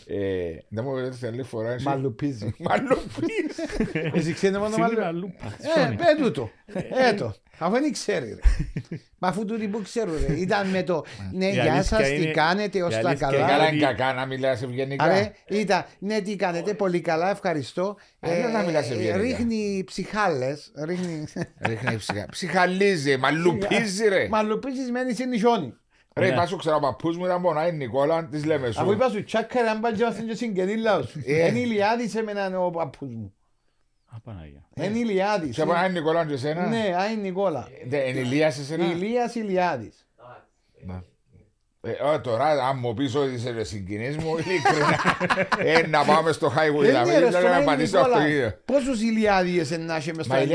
Ε, δεν μου βέβαια φορά. Μαλουπίζει. Μαλουπίζει. Εσύ ξέρετε μαλουπίζει. Ε, το. Έτο. Αφού δεν ξέρει. Ρε. Μα αφού τούτοι που ξέρουν. Ρε. Ήταν με το ναι, γεια σας, τι κάνετε, ως τα καλά. Καλά είναι κακά να μιλάς ευγενικά. ήταν, ναι, τι κάνετε, πολύ καλά, ευχαριστώ. Ε, να μιλάς ευγενικά. Ρίχνει ψυχάλες. Ρίχνει, ρίχνει ψυχα... ψυχαλίζει, μαλουπίζει, ρε. Μαλουπίζεις, μένεις σε νυχιόνι. Ρε, είπα ναι. σου ξέρω, ο παππούς μου ήταν είναι Νικόλα, τη λέμε σου. Αφού είπα σου ρε, αν πάνε και μας είναι και συγγενή λαό. Είναι σε μένα, ο παππούς μου. Απαναγία. Ε, είναι Ηλιάδης. Σε είναι Νικόλα και εσένα. Ναι, είναι Νικόλα. Ε, είναι Ηλίας εσένα. Ηλιάδης. Ναι. Ε, τώρα, αν μου πεις ότι είσαι συγκινής μου, ειλικρινά, ε, να πάμε στο highway δηλαδή, να απαντήσω αυτό το ίδιο. Πόσους Ηλιάδης να μες στο Μα η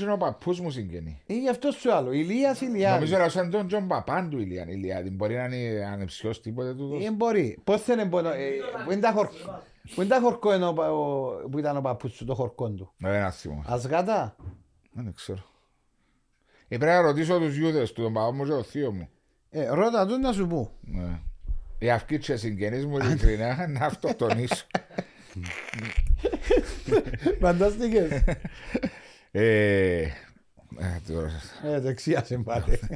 είναι ο παππούς μου συγκινή. Ή γι' αυτό σου άλλο, Νομίζω τον Τζον μπορεί να είναι μπορεί. θέλει, μπορεί. Που ήταν χορκό ενώ, που ήταν ο παππούς το χορκό του. ένα άσχημο. Ασγάτα. Δεν ξέρω. Ε, πρέπει να ρωτήσω τους γιούδες του, τον παππού μου και τον θείο μου. Ε, ρώτα του να σου πω. Ναι. Οι αυκοί και συγγενείς μου ειλικρινά να αυτοκτονήσω. Φανταστικές. Ε, ε, ε δεξιά συμπάτε.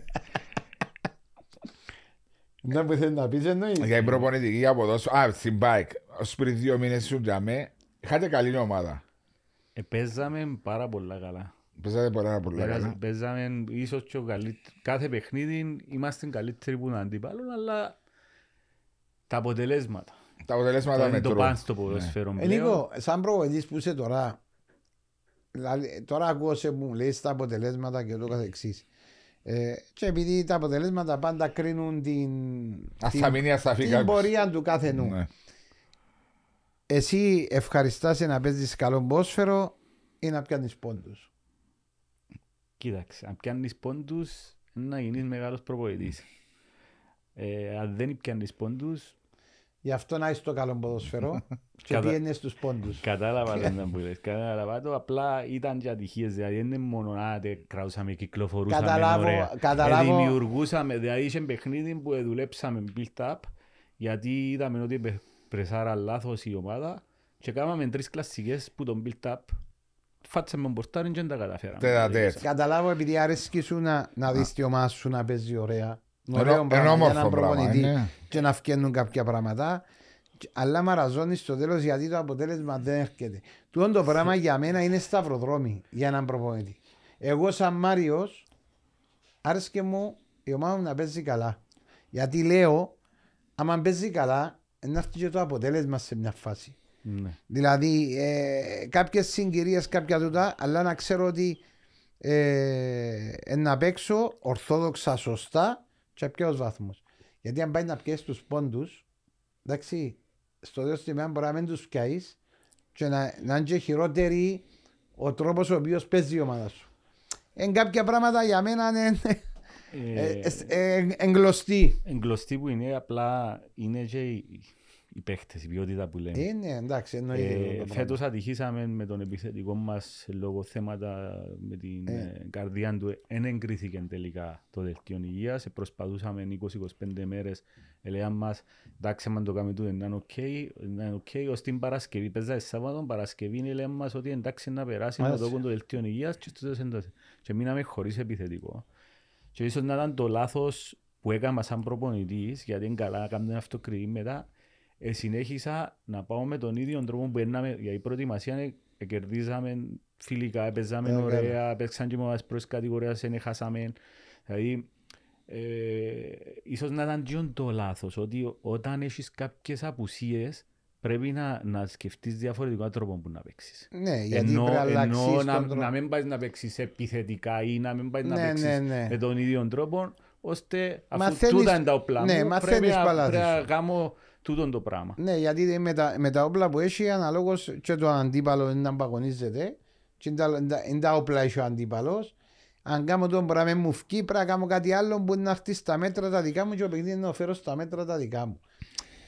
Να που θέλεις να πεις εννοείς. Για την προπονητική αποδόση. Α, στην bike ως πριν δύο μήνες σου μέ, είχατε καλή ομάδα. Ε, παίζαμε πάρα πολλά καλά. Παίζατε πάρα πολλά καλά. Παίζαμε ίσως και καλύ... κάθε παιχνίδι είμαστε καλύτεροι που να αντιπάλουν, αλλά τα αποτελέσματα. Τα αποτελέσματα μετρούν. Το πάνε στο ποδοσφαίρο. Ναι. Ε, Νίκο, σαν προβολής που είσαι τώρα, δηλαδή, τώρα ακούω σε μου, λες τα αποτελέσματα και το καθεξής. Ε, και επειδή τα αποτελέσματα πάντα κρίνουν την, την, την πορεία του κάθε νου. Ναι. Εσύ ευχαριστάσαι να παίζεις καλό μπόσφαιρο ή να πιάνεις πόντους. Κοίταξε, αν πιάνεις πόντους, να γίνεις μεγάλος προπονητής. Ε, αν δεν πιάνεις πόντους. Γι' αυτό να είσαι το καλό ποδοσφαιρό και Κατα... είναι στους πόντους. Κατάλαβα το που λες, κατάλαβα το. Απλά ήταν και ατυχίες, δηλαδή δεν είναι μόνο να κρατούσαμε, κυκλοφορούσαμε. Καταλάβω, ωραία. Ε, καταλάβω. Ε, δημιουργούσαμε, δηλαδή είχε παιχνίδι που δουλέψαμε build-up γιατί είδαμε ότι πρεσάρα λάθος η ομάδα και κάναμε τρεις κλασσικές που τον built up με μπορτάρι και τα καταφέραμε. Καταλάβω επειδή αρέσκει σου να, να δεις τη ομάδα σου να παίζει ωραία. Ωραίο πράγμα για έναν προπονητή και να φκένουν κάποια πράγματα. Αλλά μαραζώνει στο τέλο γιατί το αποτέλεσμα δεν έρχεται. Τούτο το πράγμα για μένα είναι σταυροδρόμι για έναν προπονητή. Εγώ, σαν Μάριο, άρεσκε μου η ομάδα μου να παίζει καλά. Γιατί λέω, άμα παίζει καλά, να έρθει και το αποτέλεσμα σε μια φάση. Ναι. Δηλαδή, ε, κάποιες συγκυρίες, κάποια τούτα, αλλά να ξέρω ότι ε, να παίξω ορθόδοξα σωστά και ποιο βαθμό. Γιατί αν πάει να πιέσει τους πόντους, εντάξει, στο δεύτερο σημείο μπορεί να μην τους πιάσεις και να, να είναι και χειρότερη ο τρόπος ο οποίος παίζει η ομάδα σου. Εν κάποια πράγματα για μένα είναι ναι. Ε, ε, ε, Εγκλωστή. Εγκλωστή που είναι, απλά είναι και οι παίχτες, η ποιότητα που λέμε. Είναι, εντάξει, εννοείται. Φέτος ατυχήσαμε με τον επιθετικό μας λόγω θέματα με την καρδιά του. Δεν εγκρίθηκε τελικά το δελτιο Ε, υγείας. Προσπαθούσαμε 20-25 μέρες, έλεγαν μας, εντάξει, αν το κάνουμε τούτο, είναι οκ. Είναι οκ, ως την Παρασκευή, παίζα Σάββατο, Παρασκευή, έλεγαν μας ότι εντάξει να περάσει, να το δελτίο υγείας και μείναμε χωρί επιθετικό. Και ίσως να ήταν το λάθος που έκανα σαν προπονητής, γιατί είναι καλά, κάνω την αυτοκριτή μετά, ε, συνέχισα να πάω με τον ίδιο τρόπο που έρναμε, γιατί η προετοιμασία είναι ε, κερδίζαμε φιλικά, παίζαμε ωραία, παίξαν και μόνο πρώτες κατηγορίες, δεν χάσαμε. Δηλαδή, ε, ίσως να ήταν και το λάθος, ότι όταν έχεις κάποιες απουσίες, πρέπει να, να σκεφτείς διαφορετικό τρόπο που να παίξεις. Ναι, γιατί ενώ, πρέπει να ενώ να, τρόπο. να μην πάει να παίξεις επιθετικά ή να μην πάει ναι, να παίξεις ναι, ναι. με τον ίδιο τρόπο, ώστε αφού τούτα είναι τα όπλα ναι, μου, μα πρέπει, να, πρέπει να κάνω τούτον το πράγμα. Ναι, γιατί με τα, με τα όπλα που έχει αναλόγως και το αντίπαλο να παγωνίζεται, και τα, τα, τα όπλα έχει ο αντίπαλος. Αν κάνω τον πράγμα μου φκεί, πρέπει να κάνω κάτι άλλο που να χτίσει τα μέτρα τα δικά μου και ο παιχνίδι να φέρω στα μέτρα τα δικά μου.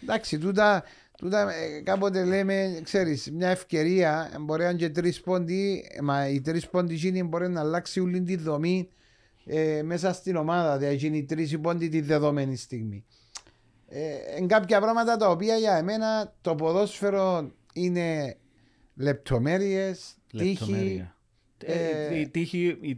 Εντάξει, τούτα Τούτα ε, κάποτε λέμε, ξέρεις, μια ευκαιρία μπορεί να είναι και πόντι, ε, μα οι τρεις πόντι γίνει μπορεί να αλλάξει όλη τη δομή ε, μέσα στην ομάδα, δηλαδή γίνει τρει πόντι τη δεδομένη στιγμή. Ε, κάποια πράγματα τα οποία για εμένα το ποδόσφαιρο είναι λεπτομέρειες. τύχη, ε, η τύχη, η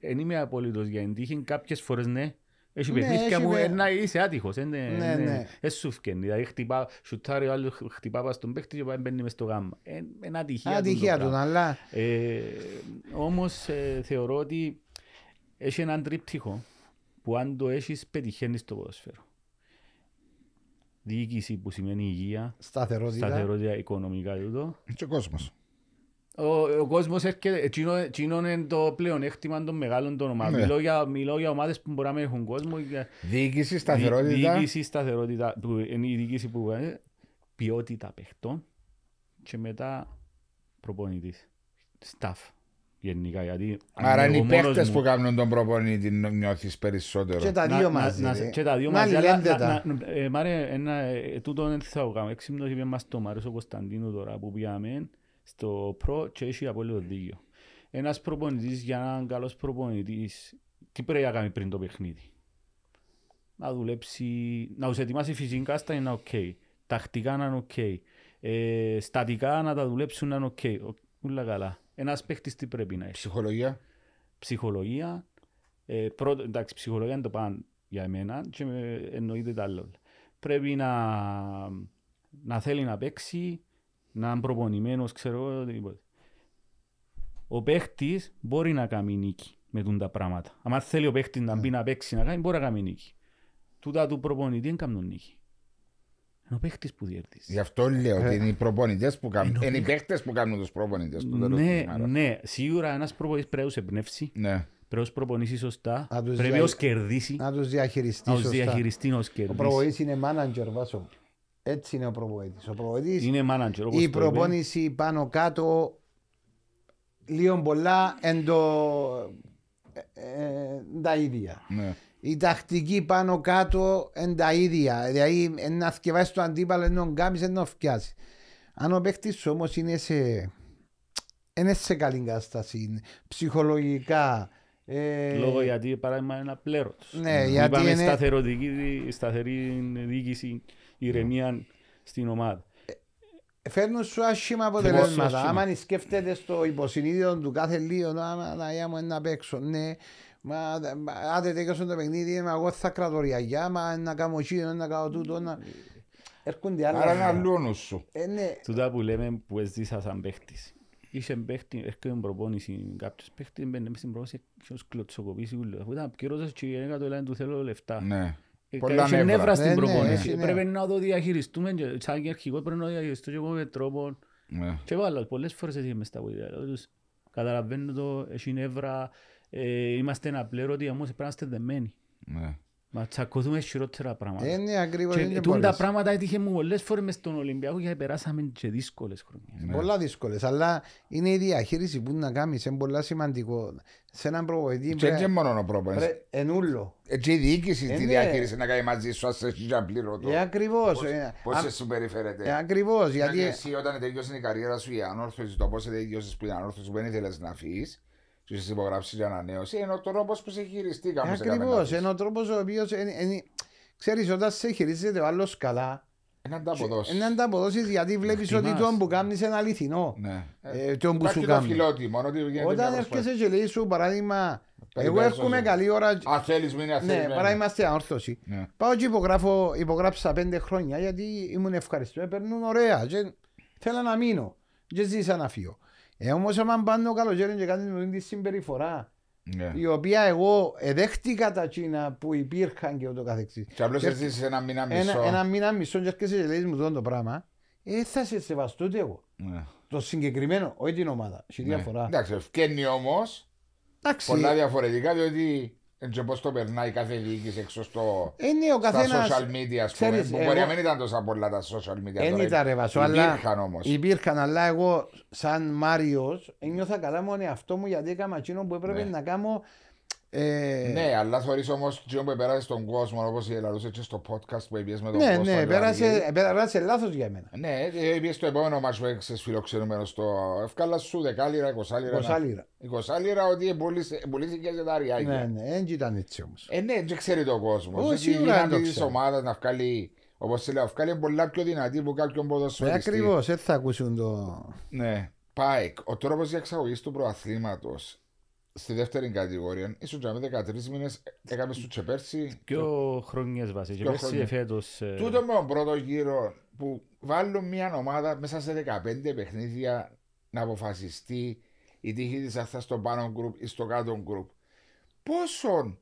είμαι για την τύχη. Κάποιες φορές ναι, έχει ναι, παιχνίδια που να είσαι άτυχος, δεν ε, ναι, ναι, σου φκένει. Δηλαδή χτυπά, σουτάρει ο άλλος, χτυπά στον παίχτη και μπαίνει μες στο γάμμα. Είναι ατυχία, ατυχία του, αλλά... Ε, όμως ε, θεωρώ ότι έχει έναν τρίπτυχο που αν το έχεις πετυχαίνεις το ποδοσφαίρο. Διοίκηση που σημαίνει υγεία, σταθερότητα, σταθερότητα οικονομικά Και ο κόσμος ο, ο κόσμος έρχεται, εκείνο, είναι το πλεονέκτημα των μεγάλων των ομάδων. Ναι. Μιλώ, για, μιλώ για ομάδες που μπορεί να έχουν κόσμο. Για... Διοίκηση, σταθερότητα. Δι, διοίκηση, σταθερότητα, που είναι η διοίκηση που είναι ποιότητα παιχτών και μετά προπονητής, Σταφ. γενικά. Γιατί Άρα είναι οι παίχτες που κάνουν τον προπονητή νιώθεις περισσότερο. Και τα δύο μαζί. Να, ε. και τα δύο μαζί. Ε, μάρε, ε, τούτο δεν θα το κάνω. Έξυπνος είπε μας το Μάριο ο τώρα που πιάμε στο πρό και έχει απόλυτο δίκιο. Ένας προπονητής για έναν καλός προπονητής, τι πρέπει να κάνει πριν το παιχνίδι. Να δουλέψει, να τους ετοιμάσει φυσικά στα είναι οκ. Okay. Τακτικά να είναι οκ. Ε, στατικά να τα δουλέψουν να είναι οκ. Okay. καλά. Ένας παίχτης τι πρέπει να έχει. Ψυχολογία. Ψυχολογία. Ε, πρώτο, εντάξει, ψυχολογία είναι το παν για εμένα και εννοείται τα άλλα. Πρέπει να, να θέλει να παίξει, να είναι προπονημένος, ξέρω, οτιδήποτε. Ο παίχτης μπορεί να κάνει νίκη με τούν τα πράγματα. Αν θέλει ο παίχτης να ναι. μπει να παίξει να κάνει, μπορεί να κάνει νίκη. Τούτα του προπονητή δεν κάνουν νίκη. Είναι ο παίχτης που διέρτησε. Γι' αυτό λέω ότι είναι οι προπονητές που κάνουν. Είναι οι παίχτες που κάνουν τους προπονητές. Ναι, ναι. Σίγουρα ένας προπονητής πρέπει να σε εμπνεύσει. Ναι. Πρέπει να προπονήσει σωστά. Πρέπει να κερδίσει. Να τους διαχειριστεί Ο προπονητής είναι manager βάσο. Έτσι είναι ο προπονητής. Ο προπονητής, είναι manager, Η προπόνηση πάνω κάτω, λίγο πολλά, εν το, ε, ε, τα ίδια. Ναι. Η τακτική πάνω κάτω εν τα ίδια. Δηλαδή, να θκευάσει το αντίπαλο, ενώ γκάμι ενώ φτιάσεις. Αν ο παίχτη όμως είναι σε. Είναι σε καλή κατάσταση ψυχολογικά, ε... Λόγω γιατί παράδειγμα είναι απλέρωτος. Ναι, γιατί Είπαμε είναι... σταθερή διοίκηση ηρεμία στην ομάδα. Ε, φέρνουν σου άσχημα αποτελέσματα. Άμα αν σκέφτεται στο υποσυνείδητο του κάθε λίγο, να, να, μου να παίξω, ναι. Μα άντε τέκασαν το παιχνίδι, μα εγώ θα κρατοριακιά, μα να κάνω εκείνο, να κάνω τούτο, να... Έρχονται άλλα. Άρα είναι αλλού σου. Ε, ναι. Τούτα που λέμε που έζησα σαν παίχτης. Είσαι παίχτη, έρχεται προπόνηση κάποιος παίχτη, μπαίνει μέσα στην προπόνηση, ποιος κλωτσοκοπήσει, αφού ήταν πικρός και η γυναίκα του έλεγε του θέλω λεφτά. Ναι. Ε, Πολλά νεύρα. νεύρα στην ναι, ναι, προπονήση. Πρέπει να το διαχειριστούμε σαν και αρχικό πρέπει να το τρόπο. Και ναι. φορές έτσι ε, είμαστε ένα πλέον ότι όμως πρέπει να είστε δεμένοι. Μα τσακωθούμε χειρότερα πράγματα. Είναι ακριβώς, Και τούν τα πράγματα έτυχε μου πολλές φορές μες στον Ολυμπιακό γιατί περάσαμε και δύσκολες χρονιές. Ναι. Πολλά δύσκολες, αλλά είναι η διαχείριση που να κάνεις, είναι πολλά σημαντικό. Σε έναν προβοητή... Και είναι μόνο ο προπονητής. Εν ούλο. Ε, και η διοίκηση ε, τη ναι. διαχείριση να κάνει μαζί σου, ας έχεις να πλήρωτο. Ε, ακριβώς. Πώς ε, σε σου περιφέρεται. Ε, ακριβώς. Γιατί... Εσύ όταν τελειώσει η καριέρα σου, η ανόρθωση, το πώς τελειώσεις που η ανόρθωση που δεν ήθελες να φύγεις, του υπογράψεις για ανανέωση, είναι ο τρόπος που ε, σε χειριστήκαμε. Ακριβώ. Είναι ο τρόπος ο οποίος. Ξέρεις, όταν σε χειρίζεται ο άλλος καλά, τα αποδώσει γιατί βλέπεις ότι το που κάνεις είναι αληθινό. Ναι. Ε, που σου κάνει. Όταν έρχεσαι και λέει σου παράδειγμα, εγώ έρχομαι καλή ώρα. Α θέλεις, μην Ναι, παρά είμαστε ανόρθωση. Ναι. Πάω και υπογράφω, υπογράψα πέντε χρόνια γιατί ήμουν ευχαριστημένος. Παίρνουν ωραία. Θέλω να μείνω. Και ζήσα να φύγω. Ε, όμως όταν πάνω καλοκαίρι και κάνεις με την συμπεριφορά ναι. η οποία εγώ εδέχτηκα τα Κίνα που υπήρχαν και ούτω καθεξής. Και απλώς έρθεις ένα μήνα μισό. Ένα, ένα μήνα μισό και έρχεσαι και λέεις μου τον το πράγμα. Ε, θα σε σεβαστώ εγώ. Ναι. Το συγκεκριμένο, όχι την ομάδα. Σε ναι. διαφορά. Ναι. Εντάξει, ευκαίνει όμως πολλά διαφορετικά διότι έτσι όπω το περνάει κάθε διοίκηση έξω στο είναι ο καθένας, στα social media, ας πούμε, ξέρεις, που μπορεί να μην ήταν τόσα πολλά τα social media. Δεν ήταν ρε βασό, αλλά όμως. υπήρχαν, αλλά εγώ σαν Μάριος νιώθα καλά μόνο εαυτό μου γιατί έκανα εκείνο που έπρεπε ναι. να κάνω ε... Ναι, αλλά θεωρείς όμως τι που πέρασε στον κόσμο όπως ελαρούσε έτσι στο podcast που έπιες με τον ναι, κόσμο. Ναι, πέρασε, πέρασε λάθος για μένα. Ναι, έπιες το επόμενο μας που έξες φιλοξενούμενος στο ευκάλας σου δεκάλυρα, εικοσάλυρα. Εικοσάλυρα. Εικοσάλυρα ότι πουλήθηκε σε τα αριάκια. Ναι, ναι, έτσι ήταν έτσι όμως. Ε, ναι, δεν ξέρει το κόσμο. Όχι, σίγουρα δεν το ομάδας να βγάλει, όπως λέω, βγάλει πολλά πιο δυνατή που κάποιον ε, ποδοσφαιριστή. Ακριβώς, έτσι θα ακούσουν το... Ναι. Πάικ, ο τρόπος διαξαγωγή του προαθλήματος στη δεύτερη κατηγορία. Ήσουν για 13 μήνε, έκαμε στο Τσεπέρσι... Πιο χρονιέ βάση, Και πέρσι φέτο. Ε, Τούτο με τον πρώτο γύρο που βάλουν μια ομάδα μέσα σε 15 παιχνίδια να αποφασιστεί η τύχη της αυτά στο πάνω γκρουπ ή στο κάτω γκρουπ. Πόσο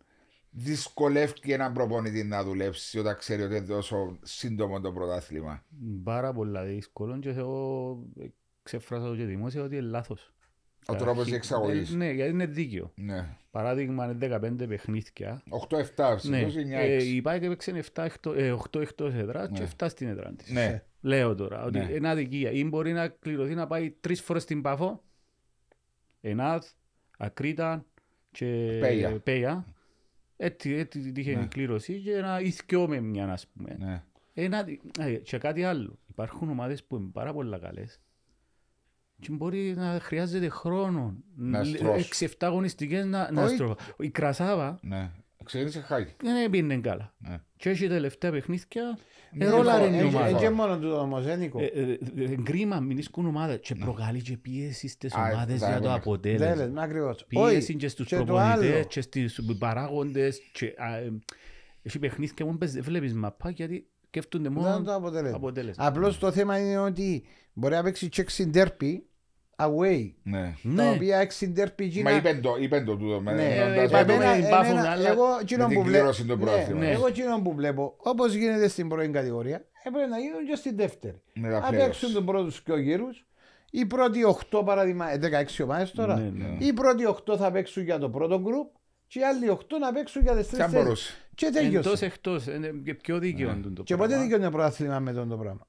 δυσκολεύει έναν προπονητή να δουλέψει όταν ξέρει ότι είναι τόσο σύντομο το πρωτάθλημα. Πάρα πολλά δύσκολο και εγώ ε, ξεφράζω και δημόσια ότι είναι λάθος. Ο τρόπος εξαγωγή. Ε, ναι, γιατί είναι δίκαιο. Ναι. Παράδειγμα, είναι 15 παιχνίδια. 8-7, ναι. 9 ε, Η παικα έπαιξε 8 εκτό έδρα ναι. και 7 στην έδρα της. Ναι. Λέω τώρα ότι ναι. είναι αδικία. Ή μπορεί να κληρωθεί να πάει τρεις φορές στην Παφό, Ενάδ, Ακρίτα και Πέια. πέια. Έτσι, ε, έτσι είχε ναι. κλήρωση και να ηθιώ με μια, ας πούμε. Ναι. Ένα, ε, και κάτι άλλο. Υπάρχουν ομάδες που είναι πάρα πολύ καλές και μπορεί να χρειάζεται χρόνο. Να 6-7 αγωνιστικές να, να στρώσει. Η Κρασάβα... Ναι. Ξεκίνησε χάκι. Δεν πίνει καλά. Ναι. Και έχει τελευταία παιχνίδια, ρόλαρε η ομάδα. Και μόνο του όμως, δεν κρίμα. Ε, ε, ε, γκρίμα, ομάδα και ναι. προκαλεί και πίεση στις ομάδες για το αποτέλεσμα. Πίεση και στους προπονητές και στους παράγοντες. Έχει παιχνίδια που δεν βλέπεις μαπά γιατί σκέφτονται μόνο το αποτέλεσμα. αποτέλεσμα. Απλώς το θέμα είναι ότι μπορεί να παίξει και ξυντέρπι away. Ναι. ναι. Τα οποία εξυντέρπι γίνα... Μα είπε το, είπε το τούτο. Ναι. Ε, εγώ κοινό ναι. που βλέπω, Όπως γίνεται στην πρώτη κατηγορία, έπρεπε να γίνουν και στην δεύτερη. Αν παίξουν τον πρώτο και ο γύρους, οι πρώτοι 8 παράδειγμα, 16 ε, ομάδες τώρα, οι πρώτοι 8 θα παίξουν για το πρώτο γκρουπ, και οι άλλοι 8 να παίξουν για τις τρεις θέσεις. Και τέλειωσε. Εντός εκτός, ποιο πιο δίκαιο ναι. το πράγμα. Και πότε δίκαιο είναι το πρόθλημα με τον το πράγμα.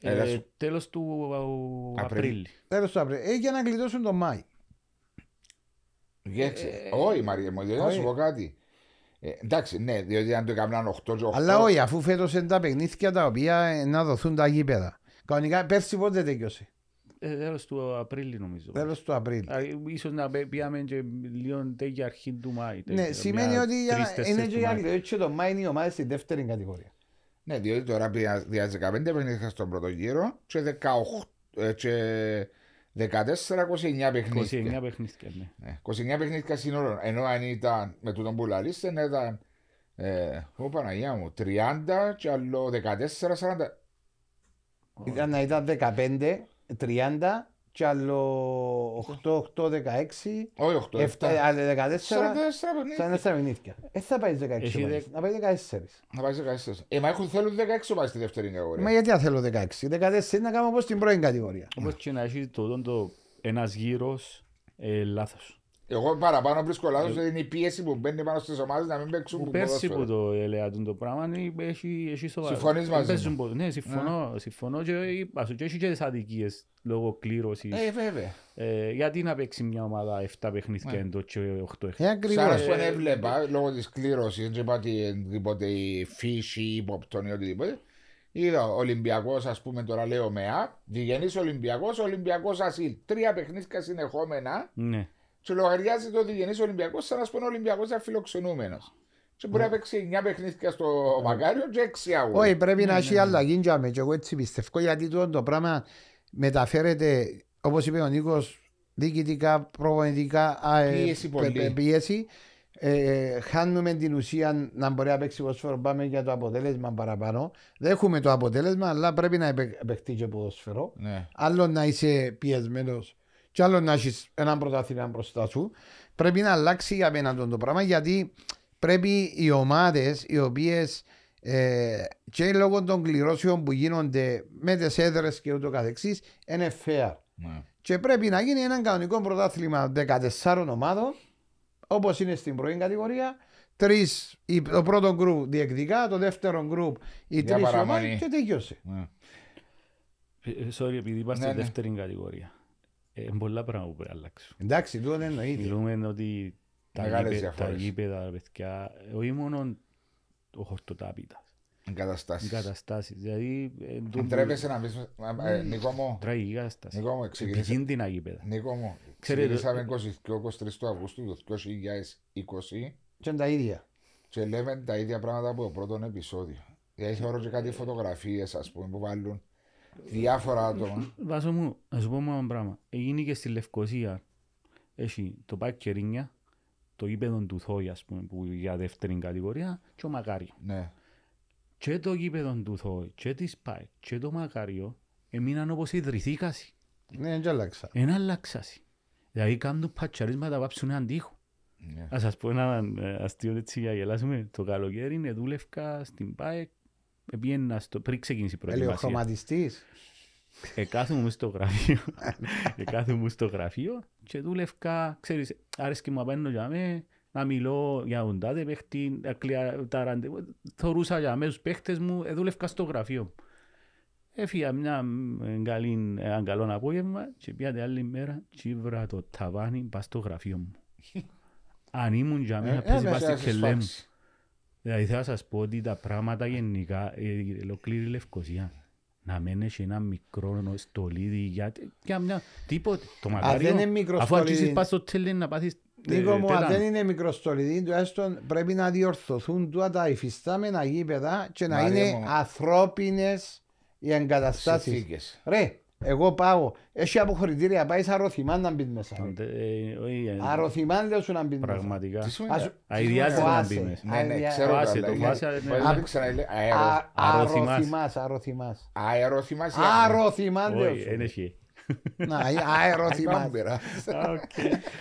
Ε, ε, τέλος του Απρίλη. Τέλος του Απρίλη. Ε, για να γλιτώσουν τον Μάη. Ε, ε, όχι Μαρία μου, διότι να σου πω κάτι. Ε, εντάξει, ναι, διότι αν το έκαναν 8 και 8. Αλλά όχι, αφού φέτος είναι τα παιχνίδια τα οποία ε, να δοθούν τα γήπεδα. Κανονικά πέρσι πότε τελειώσε. Τέλος του Απρίλη νομίζω. Τέλος του Απρίλη. Ίσως να πιάμε και λίγο τέτοια αρχή του Μάη. Ναι, σημαίνει ότι είναι και Έτσι το Μάη είναι η ομάδα στη δεύτερη κατηγορία. Ναι, διότι τώρα πια 15 παιχνίδια στον πρώτο γύρο και 18 14-29 ε, παιχνίδια. 29 παιχνίδια, ναι. 29 ναι, παιχνίδια σύνολο. Ενώ αν ήταν με τούτον που να ήταν ε, ο Παναγία μου, 30 και άλλο 14-40. Ήταν να ήταν 15 30 και άλλο 8, 8, 16, όχι 8, 7, 14, 44 μηνύτια. Δεν θα πάει 16, να πάει 14. Να πάει 14. Ε, μα έχουν θέλουν 16 ομάδες στη δεύτερη κατηγορία. Μα γιατί να θέλω 16, 14 να κάνω όπως την πρώτη κατηγορία. Όπως και να έχει το ένας γύρος ε, λάθος. Εγώ παραπάνω βρίσκω λάθος ε, είναι η πίεση που μπαίνει πάνω στις ομάδες να μην παίξουν που Πέρσι που το ε, έλεγα το πράγμα έχει, σοβαρό. Συμφωνείς ε, μαζί μου. Ναι, ναι, συμφωνώ. Ναι. συμφωνώ και, και έχει και τις αδικίες λόγω κλήρωσης. Ε, βέβαια. Ε, γιατί να παίξει μια ομάδα 7 παιχνίδια yeah. Ναι. εντός και 8 Ε, ακριβώ. Άρα δεν έβλεπα λόγω της κλήρωσης, δεν είπα τίποτε η φύση ή υποπτών ή οτιδήποτε. Είδα ο Ολυμπιακός, ας πούμε, τώρα λέω με Α. Διγενής Ολυμπιακός, Ολυμπιακός Ασύλ. Τρία παιχνίδια συνεχόμενα. Ναι. Και λογαριάζει το διγενή Ολυμπιακός σαν να σου πει Ολυμπιακό ήταν φιλοξενούμενος. Και μπορεί να παίξει 9 παιχνίδια στο Βαγκάριο και 6 αγώνες. Όχι, πρέπει να ναι, έχει άλλα. γίντια με. Και εγώ έτσι πιστεύω γιατί το πράγμα μεταφέρεται, όπως είπε ο Νίκος, διοικητικά, προγονητικά, ε, πίεση. πίεση ε, χάνουμε την ουσία να μπορεί να παίξει ποδόσφαιρο. Πάμε για το αποτέλεσμα παραπάνω. Δεν έχουμε το αποτέλεσμα, αλλά πρέπει να παίξει και ποδόσφαιρο. Ναι. Άλλο να είσαι πιεσμένος κι άλλο να έχεις ένα πρωτάθλημα μπροστά σου, πρέπει να αλλάξει για απέναντι το πράγμα γιατί πρέπει οι ομάδες οι οποίες ε, και λόγω των κληρώσεων που γίνονται με τις έδρες και ούτω καθεξής είναι fair. Yeah. Ναι. Και πρέπει να γίνει ένα κανονικό πρωτάθλημα 14 ομάδων όπως είναι στην πρώτη κατηγορία. Τρεις, το πρώτο γκρουπ διεκδικά, το δεύτερο γκρουπ οι τρεις ομάδες και τελειώσε. Ναι. Yeah. Ε, sorry, επειδή είπα στη ναι, δεύτερη κατηγορία. Είναι πολλά πράγματα που αλλάξουν. Εντάξει, τούτο δεν εννοείται. Μιλούμε ότι τα γήπεδα, τα παιδιά, όχι μόνο ο χορτοτάπητας. Εγκαταστάσεις. Εγκαταστάσεις. Δηλαδή... Αν ε, Τρέπεσαι να πεις... Νικό ε, μου... Τραγικά καταστάση. Νικό μου, ξεκινήσα... Επικίνδυνα γήπεδα. Νικό μου, ξεκινήσαμε 23 του Αυγούστου του 2020. Και είναι τα ίδια. Και λέμε τα ίδια πράγματα από το πρώτο επεισόδιο. Δηλαδή θεωρώ και κάτι φωτογραφίες, ας πούμε, που βάλουν διάφορα άτομα. Βάζω μου, να σου πω μόνο πράγμα. Έγινε και στη Λευκοσία. Έχει το Πακερίνια, το γήπεδο του Θόη, ας πούμε, που για δεύτερη κατηγορία, και ο μακάριο. Ναι. Και το γήπεδο του Θόη, και της Πάη, και το Μακάριο, έμειναν όπως ιδρυθήκασαι. Ναι, δεν άλλαξα. Δεν αλλάξα. Δηλαδή κάνουν πατσαρίσματα, βάψουν έναν τοίχο. Yeah. Ναι. Ας σας πω ένα ε, αστείο έτσι για γελάσουμε. Το καλοκαίρι είναι δούλευκα στην ΠΑΕΚ Πήγαινα στο... πριν ξεκίνησε η προετοιμασία. Ελαιοχρωματιστής. Ε, κάθομαι μου στο γραφείο. ε, μου στο γραφείο και δούλευκα, ξέρεις, άρεσκε μου απέναντι για μέ, να μιλώ για τον τάδε παίχτη, να κλειά τα ραντεβού. Θορούσα για μέ τους παίχτες μου, ε, δούλευκα στο γραφείο. Έφυγα μια καλή, ε, έναν καλό απόγευμα και πήγα την άλλη μέρα και βρα το ταβάνι πας στο γραφείο μου. Αν ήμουν για μένα, πες πας στη κελέ μου. Δηλαδή θέλω να σας πω ότι τα πράγματα γενικά, ε, ολοκλήρη Λευκοσία, να μένεις ένα μικρό στολίδι για, για μια, τίποτε. Το μακάριο, αφού αρχίσεις πας στο τέλει να πάθεις ε, Νίκο μου, αν δεν είναι μικρό στολίδι, τουλάχιστον πρέπει να διορθωθούν τα υφιστάμενα γήπεδα και να είναι ανθρώπινες οι εγκαταστάσεις. Ρε, εγώ πάω. Έχει αποχωρητήρια, πάει σε να μπεις μέσα. Ε, ε, Αρωθυμάν δεν σου να μπεις μέσα. Πραγματικά. Αειδιάζεται να μπεις μέσα. Ναι, ναι ξέρω καλά. Αρωθυμάς. Αρωθυμάς. Αερωθυμάς. Αρωθυμάν δεν σου. Είναι εσύ. Αερωθυμάς.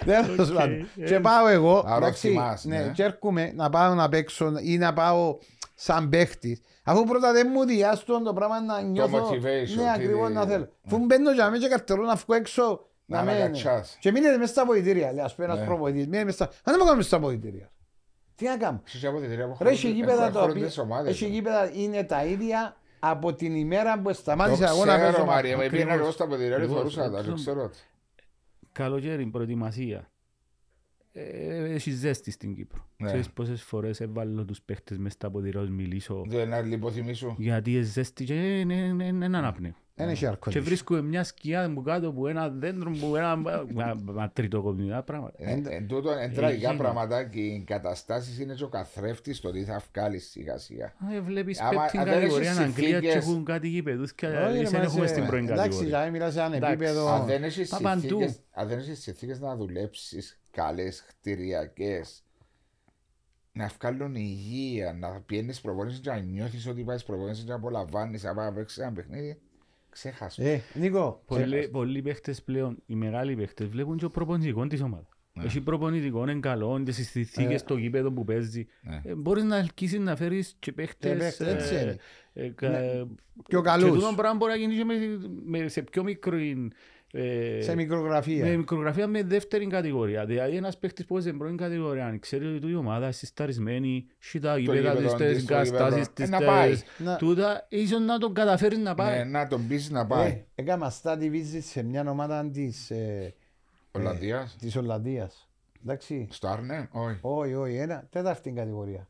Τέλος πάντων. Ε. Και πάω εγώ. Ναι, ναι. Και έρχομαι να πάω να παίξω ή να πάω σαν παίχτης. Αφού πρώτα δεν μου διάστον το πράγμα να νιώθω... Ναι, ακριβώς να θέλω. Αφού μπαίνω για μένα και καρτερώ να φύγω έξω να με... κατσάς Και μην είναι μέσα στα βοητήρια, λέει, ας πούμε ένας ναι. προπονητής. Μείνετε μέσα... Αν δεν μου κάνω μέσα στα βοητήρια. Τι να κάνω Ρε, έχει γήπεδα τα οποία... Έχει ε. γήπεδα είναι τα ίδια από την ημέρα που σταμάτησε αγώνα Το ξέρω, Μαρία, με πήγαινε εγώ στα βοητήρια, δεν φορούσα τα, τα λοιπόν, ξέρω. Καλοκαίρι, προετοιμασία. Ε, έχεις ζέστη στην Κύπρο. Ναι. Ξέρεις πόσες φορές έβαλω τους παίχτες μες στα ποδηρά μιλήσω. Δεν να λιποθυμίσω. Γιατί ζέστη και είναι ανάπνευμα. Δεν έχει Και βρίσκουμε μια σκιά μου κάτω από ένα δέντρο που ένα τριτοκομινά πράγματα. Εν τούτο ε, είναι τραγικά πράγματα και οι εγκαταστάσεις είναι ο καθρέφτης το τι θα βγάλεις σιγά σιγά. Ε, βλέπεις βλέπει την κατηγορία στην Αγγλία και έχουν κάτι γήπεδου και δεν έχουμε στην πρώην κατηγορία. Εντάξει, μιλά σε ένα Αν δεν έχεις συνθήκε να δουλέψεις καλές χτηριακέ, να βγάλουν υγεία, να πιένεις προπόνηση να νιώθεις ότι πάει προπόνηση να απολαμβάνεις, να πάει να παίξεις ένα παιχνίδι ξέχαστο. Ε, Νίκο, πολλοί, πολλοί παίχτες πλέον, οι μεγάλοι παίχτες βλέπουν και ο προπονητικός της ομάδας. Ναι. Έχει προπονητικό, είναι καλό, και στις θήκες, ε, το γήπεδο που παίζει. Ναι. Ε, μπορείς να ελκύσεις να φέρεις και παίχτες ε, ε, ε, ναι. πιο καλούς. Και το πράγμα μπορεί να γίνει και με, με, σε πιο μικρή ε, σε μικρογραφία. Με μικρογραφία με δεύτερη κατηγορία. Δηλαδή, ένας παίχτης που παίζει πρώτη κατηγορία, ξέρει ότι η ομάδα είναι Συσταρισμένη σιτά γήπεδα τη, τι καταστάσεις της. Ε, να πάει. Τούτα, ίσως να τον καταφέρεις να πάει. Ναι, να τον πεις να πάει. Ε, έκανα στάτη βίζη σε μια ομάδα της Ολλανδία. Της Ολλανδίας. Εντάξει. Σταρ, ναι, όχι. Όχι, όχι, ένα τέταρτη κατηγορία.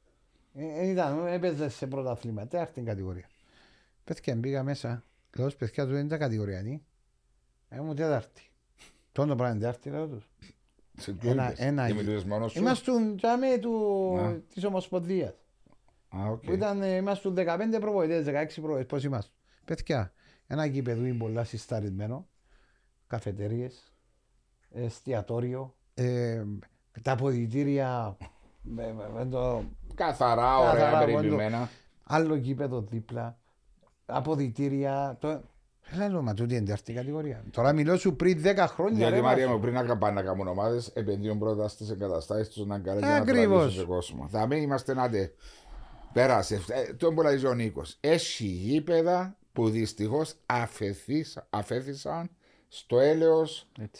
Ε, ήταν, έπαιζε σε πρωταθλήμα, τέταρτη κατηγορία. Πέθηκε, μπήκα μέσα. Λέω, παιδιά του δεν ήταν κατηγορία, ναι. Ήμουν ε, τέταρτη. Τον το πράγμα τέταρτη λέω τους. Ένα, ένα. Ήμασταν τζάμε του, της Ομοσπονδίας. Α, οκ. Ήταν, ε, ήμασταν 15 προπονητές, 16 προπονητές, πώς είμαστε. Παιδιά, ένα κήπεδο είναι πολλά συσταρισμένο, καφετέριες, εστιατόριο, ε, τα ποδητήρια με, με, με το... καθαρά, ωραία, περιποιημένα. Άλλο κήπεδο δίπλα, αποδητήρια, το... Έλα λέω, μα τούτη είναι αυτή η κατηγορία. Τώρα μιλώ σου πριν 10 χρόνια. Γιατί Μαρία μου, πριν να πάνε να κάνουν ομάδες, επενδύουν πρώτα στις εγκαταστάσεις τους να καλέσουν να τραβήξουν τον κόσμο. Θα μην είμαστε να δε. Πέρασε. Ε, τον πολλαζεί ο Νίκος. Έχει γήπεδα που δυστυχώς αφέθησαν στο έλεος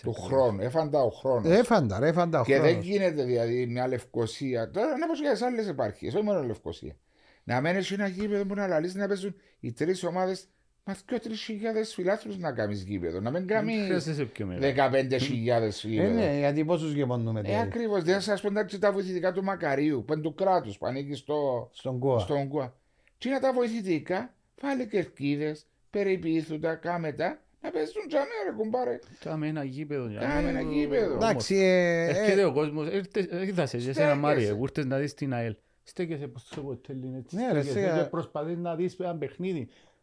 του χρόνου. Έφαντα ο χρόνος. Έφαντα, έφαντα ο χρόνο. Και δεν γίνεται δηλαδή μια λευκοσία. Τώρα να πω για άλλες επαρχίες, όχι μόνο λευκοσία. Να μένεις ένα γήπεδο που να λαλείς να παίζουν οι τρεις ομάδες Μα και τρει χιλιάδες φιλάθλους να κάνεις γήπεδο, να μην κάνει δεκαπέντε χιλιάδες γήπεδο. Ναι, γιατί πόσους γεμώνουμε τώρα. Ε, δηλαδή. ακριβώς. Δεν σας πω να τα βοηθητικά του Μακαρίου, είναι του κράτους που ανήκει στο... στον Κόα. Στον κουα. Τι να τα βοηθητικά, βάλε κερκίδες, περιποιήθουτα, κάμε τα. Να παίζουν τζαμί, ρε κουμπάρε. Κάμε ένα γήπεδο. Κάμε ένα γήπεδο. Εντάξει. Ε, ε, έρχεται ο κόσμος, έρχεται ε, σε ένα Μάριε, ούρτε να δεις την ΑΕΛ. Στέκεσαι πω το ποτέλι είναι έτσι. Προσπαθείς να δεις ένα παιχνίδι.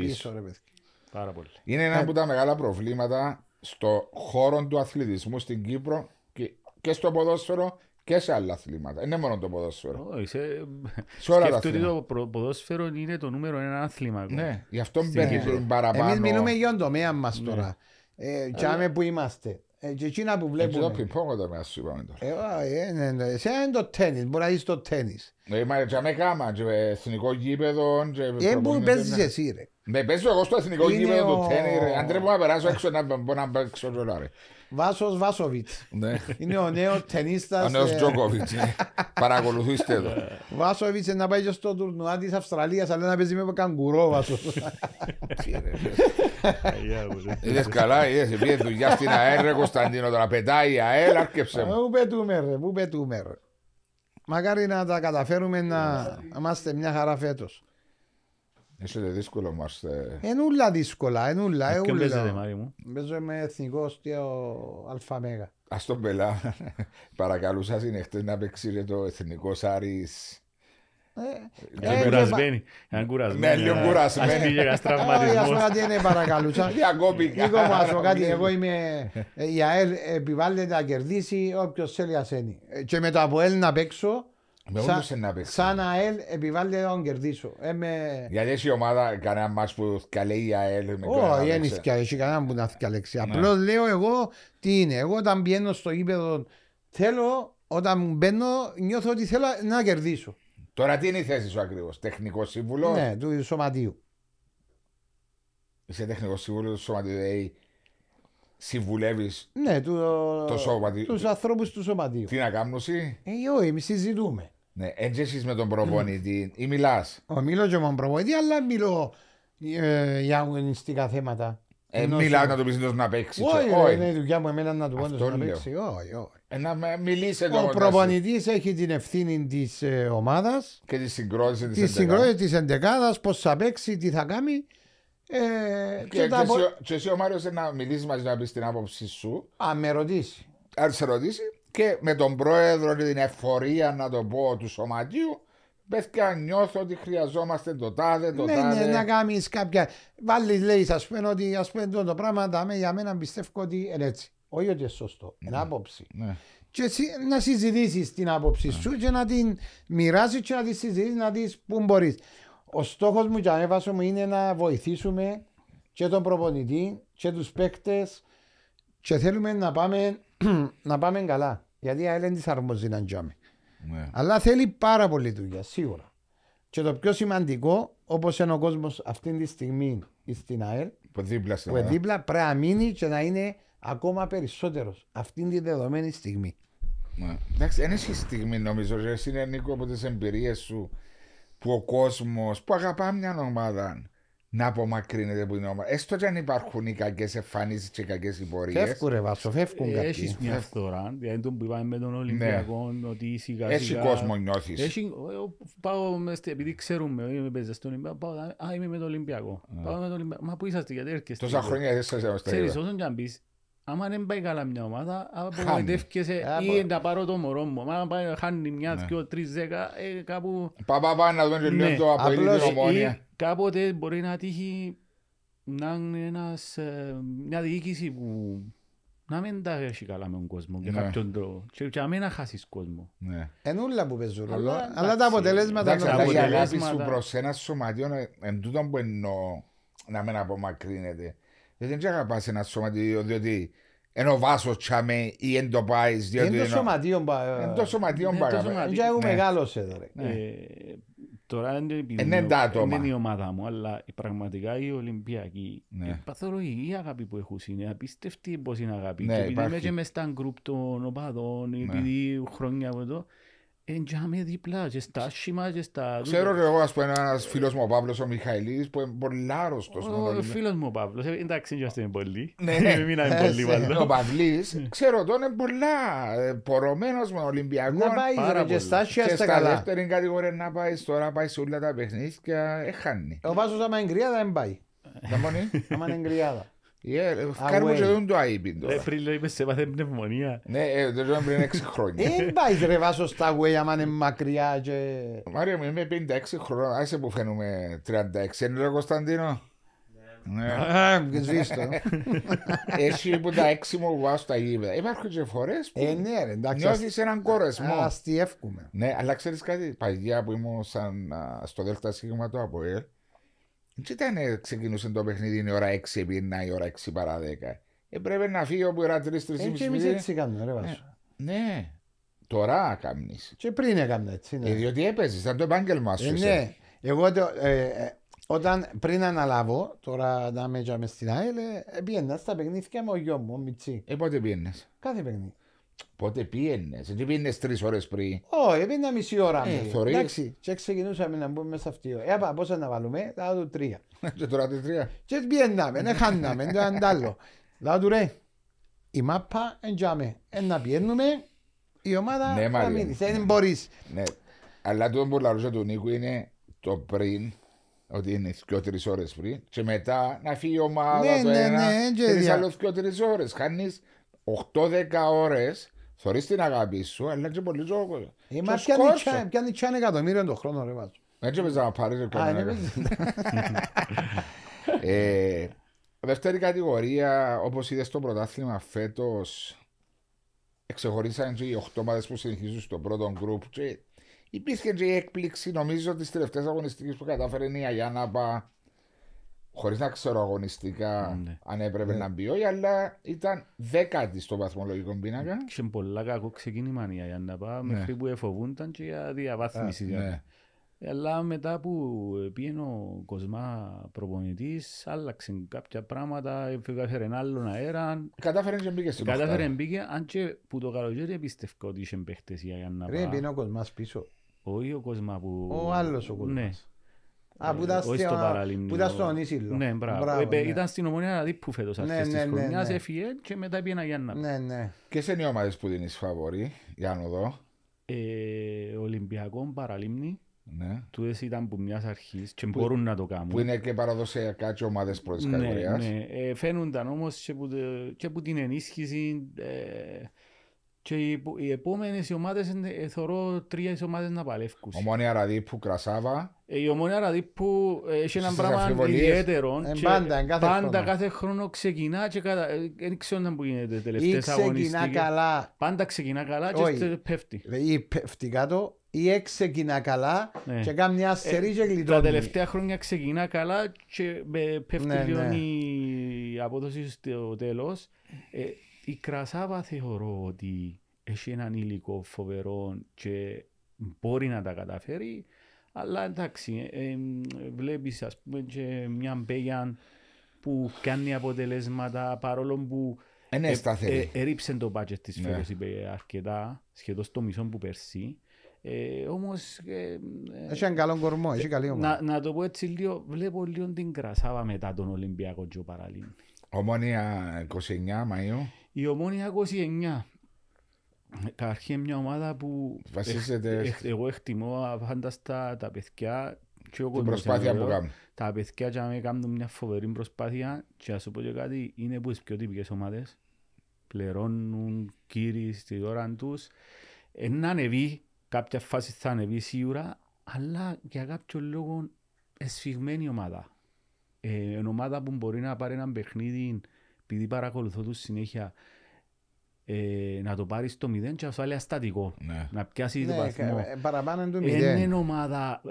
πίσω. Πάρα πολύ. Είναι ένα από τα μεγάλα προβλήματα στο χώρο του αθλητισμού στην Κύπρο και, και στο ποδόσφαιρο και σε άλλα αθλήματα. Είναι μόνο το ποδόσφαιρο. Όχι, σε... όλα τα ότι το ποδόσφαιρο είναι το νούμερο ένα αθλήμα. Ναι, γι' αυτό μπαίνει παραπάνω. Εμείς μιλούμε για τον τομέα μας ναι. τώρα. Ναι. Ε, ε που είμαστε. Ε, και εκείνα που ε, βλέπουμε. Εγώ πιπώγω το μέσα σου είπαμε τώρα. Εσύ είναι ναι, ναι. το τέννις, μπορεί να είσαι το τέννις. Ε, μα και άμε κάμα, και εθνικό γήπεδο. Ε, που παίζεις εσύ ρε. Με παίζω εγώ στο εθνικό γήπεδο του τέννη, ρε. Αν τρέπω να περάσω έξω να μπω να παίξω τζολά, ρε. Βάσος Βάσοβιτς. Ναι. Είναι ο νέος τενίστας. Ο νέος ε, Τζόκοβιτς. Ναι. Παρακολουθήστε εδώ. Βάσοβιτς να πάει και στο τουρνουά της Αυστραλίας, αλλά να παίζει με καγκουρό Βάσος. Είδες καλά, είδες, πήγε δουλειά στην ΑΕΡ, ρε Κωνσταντίνο, τώρα πετάει η ΑΕΡ, άρκεψε μου. Πού πετούμε, ρε, πού πετούμε, ρε. Μακάρι να τα καταφέρουμε να ναι. είμαστε μια χαρά φέτος. Είσαι δύσκολο μας. Ε. Ε, ενούλα δύσκολα, ενούλα. Και ε, παίζετε Μάρι μου. Παίζω με εθνικός στο Αλφαμέγα. Ας τον πελά. Παρακαλούσα είναι να παίξει το εθνικό Άρης. Αν κουρασμένοι. Αν ναι, κουρασμένοι. Ναι, λίγο κουρασμένοι. Ας πήγε ένας τραυματισμός. Διακόπηκα. Εγώ είμαι... Η ΑΕΛ επιβάλλεται να κερδίσει όποιος θέλει ασένει. Και μετά από ΑΕΛ να παίξω σαν, να ΑΕΛ επιβάλλεται να κερδίσω. Ε, με... Γιατί έχει ομάδα κανένα μας που καλέει ΑΕΛ. Όχι, δεν έχει κανένα που να θυκαλέξει. Ναι. Απλώς λέω εγώ τι είναι. Εγώ όταν μπαίνω στο γήπεδο θέλω, όταν μπαίνω νιώθω ότι θέλω να κερδίσω. Τώρα τι είναι η θέση σου ακριβώς, τεχνικός σύμβουλος. Ναι, του σωματίου. Είσαι τεχνικός σύμβουλος του σωματίου. δηλαδή Συμβουλεύεις ναι, το... το τους ανθρώπους του σωματίου. Τι να κάνουμε, όχι, εμείς συζητούμε. Ναι, έτσι εσείς με τον προπονητή ή μιλάς. Ο μιλώ και με τον προπονητή, αλλά μιλώ ε, για αγωνιστικά θέματα. Ε, μιλά να του πεις να παίξει. Όχι, είναι η δουλειά μου εμένα να του πω να παίξει. Όχι, όχι. Ε, να μιλήσει Ο προπονητής έχει την ευθύνη της ε, ομάδας. Και τη συγκρότηση της εντεκάδας. συγκρότηση της εντεκάδας, πώς θα παίξει, τι θα κάνει. Ε, και, και, τα... και εσύ ο Μάριος να μιλήσεις μαζί να πεις την άποψή σου. Α, με ρωτήσει. Αν σε ρωτήσει και με τον πρόεδρο και την εφορία να το πω του σωματείου αν νιώθω ότι χρειαζόμαστε το τάδε, το ναι, ναι τάδε. Ναι, να κάνεις κάποια. Βάλεις, λέει, ας πούμε, ότι ας πούμε, το πράγμα τα με, για μένα πιστεύω ότι είναι έτσι. Όχι ότι είναι σωστό. Είναι άποψη. Ναι. Και εσύ να συζητήσεις την άποψη σου ναι. και να την μοιράσει και να τη συζητήσεις, να τη πού μπορείς. Ο στόχος μου και ανέβασο μου είναι να βοηθήσουμε και τον προπονητή και τους παίκτες και θέλουμε να πάμε, να πάμε καλά. Γιατί η ΑΕΛ της αρμόζει να Αλλά θέλει πάρα πολύ δουλειά, σίγουρα. Και το πιο σημαντικό, όπως είναι ο κόσμος αυτή τη στιγμή στην ΑΕΛ, που δίπλα, που δίπλα πρέπει να μείνει και να είναι ακόμα περισσότερος αυτή τη δεδομένη στιγμή. Ναι. Εντάξει, δεν έχει στιγμή νομίζω. Εσύ είναι Νίκο από τις εμπειρίες σου που ο κόσμος που αγαπά μια ομάδα να απομακρύνεται από την ομάδα. Έστω και αν υπάρχουν οι κακές εμφανίσεις και οι κακές υπορίες. Ε, φεύγουν, ρε Βάσο, φεύγουν κακέ. Έχεις μια φθορά. Δηλαδή το που είπαμε με τον ναι. Ολυμπιακό, ναι. ότι είσαι σιγά. Έχει κόσμο νιώθεις. Έχει... Ε, πάω, επειδή ξέρουμε, ε, είμαι παίζας στον Ολυμπιακό, πάω, α, είμαι με τον Ολυμπιακό. Ναι. Πάω με τον Ολυμπιακό. Μα πού είσαστε, γιατί έρχεστε. Τόσα χρόνια δεν σας έδωσα. Ξέρει, όσον κι αν πεις, άμα δεν πάει καλά μια ομάδα, απογοητεύκεσαι ή να πάρω το μωρό μου. Άμα πάει, χάνει μια, ναι. δυο, τρεις, δέκα, κάπου. Παπαπά, να δούμε λίγο ναι. το απολύτω ομόνια κάποτε μπορεί να τύχει να είναι ένας, ε, μια διοίκηση που να μην τα έχει καλά με τον κόσμο για ναι. κάποιον τρόπο και, και να μην χάσεις κόσμο. Ναι. Εν όλα που παίζουν ρόλο, αλλά, αλλά τα αποτελέσματα... Εντάξει, αλλά η αγάπη σου προς ένα σωματιό, ε, εν τούτο που εννοώ να μην απομακρύνεται. Διότι δεν αγαπάς ένα σωματιό, διότι ενώ βάσος τσάμε ή εν το πάεις. Εν ε, το σωματίο. Εν το σωματίο πάει. Εν το μεγάλος πάει. Τώρα είναι ε, ναι, ε, είναι η ομάδα μου, αλλά πραγματικά οι Ολυμπιακοί, ναι. Ε, η αγάπη που έχουν είναι απίστευτη πώς είναι αγάπη. Ναι, και επειδή είμαι και μες στα γκρουπ των οπαδών, ναι. επειδή χρόνια από εδώ, Εντιάμε διπλά και στα άσχημα και στα... Ξέρω ρε, εγώ ας πούμε ένας φίλος ο Παύλος ο Μιχαηλίδης που είναι πολύ Ο φίλος μου ο Παύλος, ε, εντάξει είμαστε είναι πολύ. Ναι, ναι. ναι ο Παυλής, ξέρω τον είναι πολλά ε, πορωμένος με Ολυμπιακό. Να πάει και στα άσχημα στα καλά. δεύτερη κατηγορία να πάει τώρα πάει σε όλα τα ε, κάνουμε και τον το αείπιν τώρα. Πριν λέει σε μάθε πνευμονία. Ναι, το ε, λέω πριν 6 χρόνια. Δεν ε, πάει ρε βάσο στα γουέια μα είναι μακριά και... Μάριο μου είμαι 56 χρόνια, άσε που φαίνομαι 36. Είναι ρε Κωνσταντίνο. Ναι, σβήστο. Εσύ που τα έξι μου βάζω στα γήπεδα. Υπάρχουν και φορές που ε, ναι, ρε, εντάξει, νιώθεις έναν κορεσμό. εύχομαι. Ναι, αλλά ξέρεις κάτι, παγιά που ήμουν στο ΔΣ Σίγμα Αποέλ, τι ήταν, ε, ξεκινούσε το παιχνίδι η ώρα 6 επί 9 η ώρα 6 παρά 10. Ε, Έπρεπε να φύγει όπου ώρα 3-3,5. Ε, έτσι εμείς έτσι κάνουμε ρε ναι. Βάσο. Ναι, τώρα κάνει. Και πριν έκανα έτσι. Ναι. Ε, διότι έπαιζες, ήταν το επάγγελμα σου. Ε, ναι, εγώ το, ε, όταν πριν αναλάβω, τώρα να με στην ΑΕΛ, πήγαινα στα παιχνίδια με ο γιο μου, ο Μιτσί. Ε, πότε πήγαινες. Κάθε παιχνίδι. Πότε πήγαινε, δεν πήγαινε τρεις ώρες πριν. Όχι, πήγαινε μισή ώρα. Ε, Εντάξει, και ξεκινούσαμε να μπούμε στο αυτή. Έπα, πώ να βάλουμε, θα του τρία. και τώρα τις τρία. Και πήγαινε, δεν χάναμε, δεν ναι, ήταν άλλο. του ρε, η μάπα εντιάμε. Ένα ε, πιένουμε, η ομάδα ναι, θα μείνει. Δεν ναι. μπορείς. Ναι. Αλλά το που του Νίκου είναι το πριν, ότι είναι δυο-τρει ώρες πριν, και μετά να φύγει ναι, ναι, Ναι, ναι, 8-10 ώρε θεωρεί την αγάπη σου, αλλά και πολύ ζώο. Είμαστε πιάνει τσάν εκατομμύριο το χρόνο, ρε βάζω. Έτσι με να πάρεις το ε, Δεύτερη κατηγορία, όπως είδες στο πρωτάθλημα φέτος, εξεχωρίσαν οι 8 ομάδες που συνεχίζουν στον πρώτο γκρουπ. Υπήρχε και η έκπληξη, νομίζω, της τελευταίας αγωνιστικής που κατάφερε η Πα χωρίς να ξέρω αγωνιστικά ναι. αν έπρεπε ναι. να μπει όχι, αλλά ήταν δέκατη στο βαθμολογικό πίνακα. Είχε πολλά κακό ξεκίνημα η Αγιάννα ναι. μέχρι που εφοβούνταν και για διαβάθμιση. Α, ναι. Αλλά μετά που πήγαινε ο Κοσμά προπονητής, άλλαξαν κάποια πράγματα, έφερε άλλον αέρα. Κατάφερε και μπήκε στην Κατάφερε μπήκε, αν και που το καλοκαίρι επίστευκα ότι είχε παίχτε η Αγιάννα Πά. Πρέπει ο Κοσμάς πίσω. Όχι ο Κοσμά που. Ο άλλος ο Κοσμάς. Ναι. Α, ήταν ε, στο Ανίσιλο. Ναι, ε, ναι. Ήταν στην Ομονία Δίπου φέτος αυτής ναι, της χρονιάς, έφυγε και μετά πήγε ένα Γιάννα. Ναι, ναι. Ποιες είναι οι ομάδες που δίνεις φαβορή, Γιάννο εδώ. Ολυμπιακό, Παραλίμνη. Ναι. Τούτες ήταν που μιας αρχής και μπορούν να το κάνουν. Που είναι και παραδοσιακά και ομάδες πρώτης ναι, κατηγορίας. Ναι, ε, φαίνονταν όμως και που, την ενίσχυση ε, και οι, οι επόμενες ομάδε ε, θεωρώ τρία ομάδες να παλεύκουν. Ομόνια Ραδίπου, Κρασάβα. Ε, η Ομόνια Ραδίπου ε, έχει ένα πράγμα ιδιαίτερο. Πάντα, κάθε, πάντα χρόνο. κάθε χρόνο ξεκινά και κατα... δεν ξέρω που γίνεται τελευταίε τελευταία Ξεκινά καλά. Πάντα ξεκινά καλά και Όχι. πέφτει. Ή πέφτει κάτω ή έξεκινα καλά ναι. και κάνει μια ε, και γλιτώνει. Τα τελευταία χρόνια ξεκινά καλά και πέφτει ναι, λίγο ναι. η απόδοση στο τέλος. Ε, η Κρασάβα θεωρώ ότι έχει έναν υλικό φοβερό και μπορεί να τα καταφέρει, αλλά εντάξει, ε, ε, βλέπεις ας πούμε και μια μπέγια που κάνει αποτελέσματα παρόλο που είναι ε, ε, έριψε το budget της ναι. φέτος είπε αρκετά, σχεδόν στο μισό που πέρσι. Ε, Όμως. Ε, έχει έναν καλό κορμό, έχει καλή ομάδα. Να, να το πω έτσι λίγο, βλέπω λίγο την κρασάβα μετά τον Ολυμπιακό Τζο Παραλίν. Ομόνια 29 Μαΐου. Η ομόνια 29. Καταρχήν μια ομάδα που Βασίζεται... εγώ εκτιμώ πάντα τα παιδιά και ο κόσμος προσπάθεια που κάνουν. Τα παιδιά και με κάνουν μια φοβερή προσπάθεια και ας σου πω και κάτι είναι που τις πιο τύπικες ομάδες πληρώνουν κύριοι στη ώρα τους Εν ανεβεί κάποια φάση θα ανεβεί σίγουρα αλλά για κάποιο λόγο εσφιγμένη ομάδα ε, ομάδα που μπορεί να πάρει ένα παιχνίδι επειδή παρακολουθώ τους συνέχεια ε, να το πάρεις το μηδέν και ασφάλεια στατικό. Ναι. Να πιάσεις ναι, το βαθμό. Ε, ε, παραπάνω το 0. Είναι ομάδα.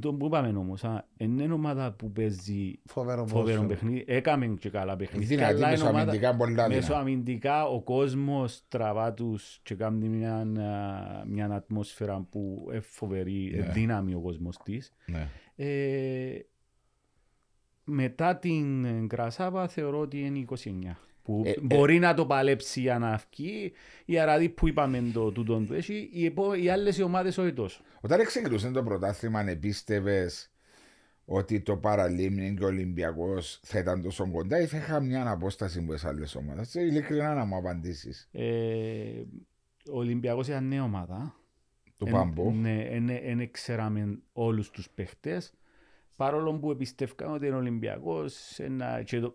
Το που είπαμε όμως, είναι ομάδα που παίζει φοβερό, φοβερό παιχνίδι. Έκαμε και καλά παιχνίδι. Καλά δηλαδή, είναι ομάδα. Μεσοαμυντικά ο κόσμος τραβά τους και κάνει μια, μια ατμόσφαιρα που είναι φοβερή, ναι. δύναμη ο κόσμος της. Ναι. Ε, μετά την Κρασάβα θεωρώ ότι είναι 29. Που ε, ε μπορεί ε, να το παλέψει για να η αραδί που είπαμε το τούτον έχει, οι, επό, οι άλλες οι ομάδες όχι τόσο. Όταν εξεγκρούσε το πρωτάθλημα, αν επίστευες ότι το Παραλίμνη και ο Ολυμπιακός θα ήταν τόσο κοντά ή θα είχα μια αναπόσταση με τις άλλες ομάδες. Ειλικρινά να μου απαντήσεις. Ε, ο Ολυμπιακός ήταν νέα ομάδα. Το Παμπού. Ναι, δεν ξέραμε όλους τους παίχτες. Παρόλο που πιστεύω ότι είναι Ολυμπιακός, ένα, και το,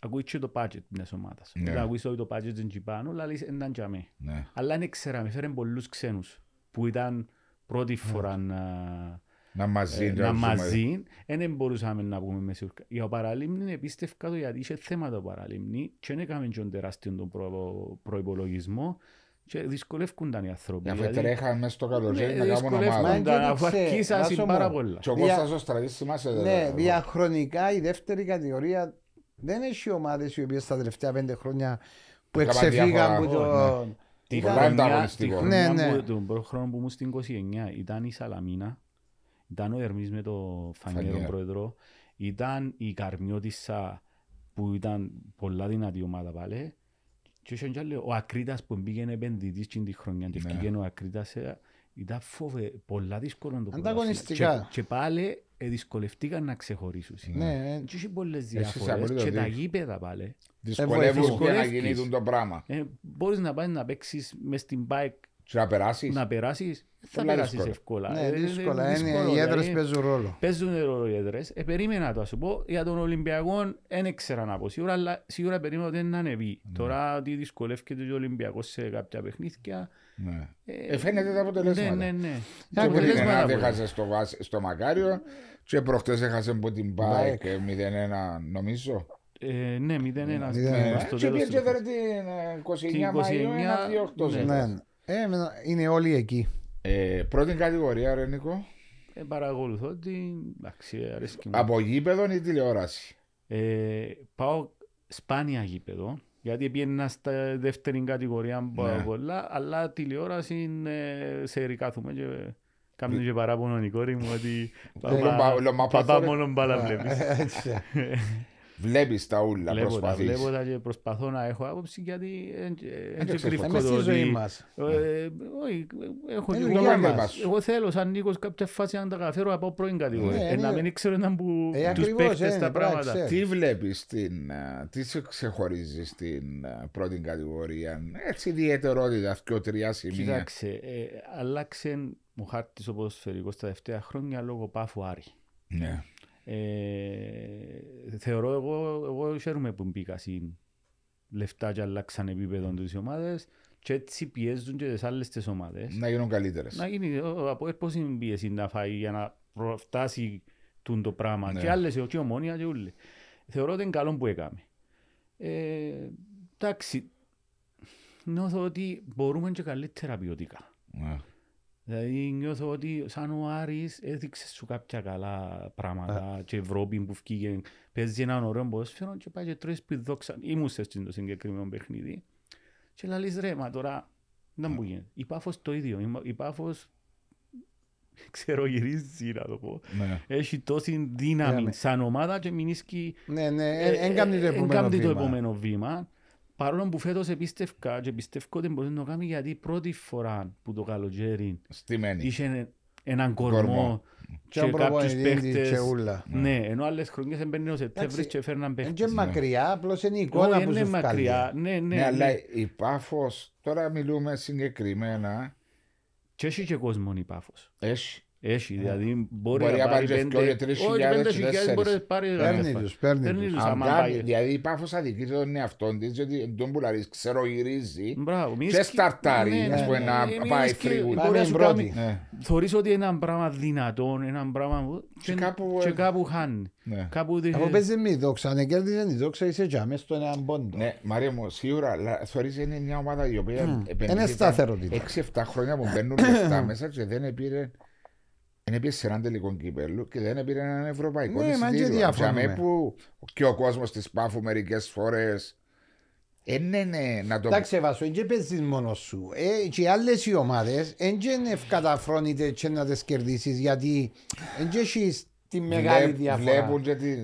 ακούει και το budget ομάδας. Ναι. Δηλαδή, Όταν το budget της Τζιπάνου, αλλά λες έναν και Ναι. Αλλά δεν με φέραν πολλούς ξένους που ήταν πρώτη ναι. φορά ναι. να... Να μαζί, ε, να μαζί, δεν μπορούσαμε να πούμε με σίγουρα. Για ο παραλίμνη επίστευκα το γιατί είχε θέματα ο παραλίμνη και δεν έκαμε τον τεράστιο τον προ, προϋπολογισμό και δυσκολεύκονταν οι άνθρωποι. Αφού δηλαδή... τρέχαν μέσα στο καλοκαίρι ναι, να κάνουν ομάδα. Αφού αρχίσαν πάρα πολλά. Και ο Κώστας ο Στρατής θυμάσαι. Ναι, διαχρονικά η δεύτερη κατηγορία δεν έχει ομάδες οι οποίες τα τελευταία πέντε χρόνια που εξεφύγαν από το... Ναι. Τη χρονιά, ναι, Που, ναι. τον πρώτο χρόνο που ήμουν στην 29 ήταν η Σαλαμίνα, ήταν ο Ερμής με τον Φανιέρο πρόεδρο, ήταν η Καρμιώτισσα που ήταν πολλά δυνατή ομάδα πάλι, και ο Ακρίτας που πήγαινε επενδυτής την χρονιά ναι. και ναι. ο Ακρίτας ε, ήταν φοβε, πολλά δύσκολο το Ανταγωνιστικά. Και, και πάλι ε, δυσκολευτήκαν να ξεχωρίσουν. Ναι. Ε. Και είχε πολλές διαφορές και τα γήπεδα πάλι. Δυσκολεύουν να γίνει το πράγμα. Ε, μπορείς να πάει να παίξεις μες στην bike να περάσεις. Να περάσεις, θα περάσει εύκολα. Ναι, ε, δύσκολα. είναι, οι έδρε παίζουν ρόλο. Παίζουν ρόλο οι έδρε. Ε, περίμενα το, ας σου πω. Για τον Ολυμπιακό δεν ήξερα να πω σίγουρα, αλλά σίγουρα περίμενα ότι δεν ανεβεί. Ναι. Τώρα ότι δυσκολεύεται ο Ολυμπιακός σε κάποια παιχνίδια. Ναι. Ε, ε, φαίνεται τα αποτελέσματα. Ναι, ναι, ναι. Έχασε στο, Μακάριο και προχτές έχασε από την ΠΑΕΚ 0-1, νομίζω. ναι, 0-1 ναι. Και πήγε και έφερε την 29 Μαΐου 1-2-8. Ε, είναι όλοι εκεί. Ε, πρώτη κατηγορία, ρε Νίκο. Ε, παρακολουθώ την αξία. Από γήπεδο ή τηλεόραση. Ε, πάω σπάνια γήπεδο. Γιατί πήγαινα στα δεύτερη κατηγορία ναι. πολλά, αλλά τηλεόραση είναι σε ερικάθουμε και κάνουν ε. και παράπονο η κόρη μου ότι παπά μόνο μπάλα βλέπεις. Ε, Βλέπεις τα ούλα, προσπαθείς. Βλέπω τα και προσπαθώ να έχω άποψη γιατί δεν το ζωή μας. Ε, ναι. Όχι, έχω τη μας. Εγώ θέλω σαν Νίκος κάποια φάση να τα καταφέρω από πρώην κατηγορία. Ναι, ε, να ναι. μην ξέρω να μου. Ε, τους παίχτε τα πράγματα. Τι βλέπεις, τι σε ξεχωρίζεις στην πρώτη κατηγορία, έτσι ιδιαιτερότητα αυτό τρία σημεία. Κοιτάξτε, αλλάξε μου χάρτη ο ποδοσφαιρικό τα τελευταία χρόνια λόγω πάφου ε, θεωρώ εγώ, εγώ χαίρομαι που μπήκα στην λεφτά και αλλάξαν επίπεδο τους ομάδες και έτσι πιέζουν και τις άλλες τις ομάδες. Να γίνουν καλύτερες. Να γίνει, από πώς είναι πίεση να φάει για να φτάσει τον το πράγμα ναι. και άλλες και ε, ομόνια και ούλε. Θεωρώ ότι είναι καλό που έκαμε. Ε, εντάξει, νιώθω ότι μπορούμε και καλύτερα ποιοτικά. Ναι. Δηλαδή νιώθω ότι σαν ο Άρης έδειξε σου κάποια καλά πράγματα yeah. Ε. και η Ευρώπη που βγήκε παίζει έναν ωραίο ποδόσφαιρο και πάει και που Ήμουν σε το συγκεκριμένο παιχνίδι και λαλείς ρε μα τώρα δεν μου ε. γίνεται. Η Πάφος το ίδιο. Η Πάφος γυρίζει να το πω. Ναι. Έχει τόση δύναμη ε, ναι. σαν ομάδα και Ναι, ναι, το επόμενο βήμα. Παρόλο που φέτος επίστευκα και πιστεύω ότι μπορείς να το κάνεις γιατί πρώτη φορά που το καλοκαίρι είχε έναν κορμό και κάποιους παίχτες. Ναι. ναι, ενώ άλλες χρονιές παίρνει ο Σεπτέμβρης και φέρναν παίχτες. Είναι μακριά, απλώς είναι η εικόνα που σου μακριά. Ναι, ναι, ναι, αλλά ναι. η Πάφος, τώρα μιλούμε συγκεκριμένα. Και έχει και κόσμο η Πάφος. Έχει. Έχει, ε, δηλαδή μπορεί, να πάρει πέντε, να χιλιάδες να Παίρνει τους, παίρνει Δηλαδή η Πάφος αδικείται τον εαυτό της, γιατί τον ξέρω και σταρτάρει, να πάει να σου κάνει, ναι. θωρείς ότι πράγμα δυνατόν, ένα πράγμα και κάπου χάνει. Ναι. Από δόξα, αν κέρδιζε τη δόξα είσαι για αμέσως στον έναν πόντο. Ναι, δεν είναι πήρε σε έναν τελικό κύπελο και δεν πήρε έναν ευρωπαϊκό ναι, εισιτήριο. Ναι, που και ο κόσμος τη πάφου μερικές φορές. Ε, ναι, ναι, να το Εντάξει, Βασό, δεν παίζεις μόνος σου. Ε, και οι άλλες οι ομάδες δεν ευκαταφρόνεται και να τις κερδίσεις γιατί δεν έχεις τη μεγάλη διαφορά. Βλέπουν και τη,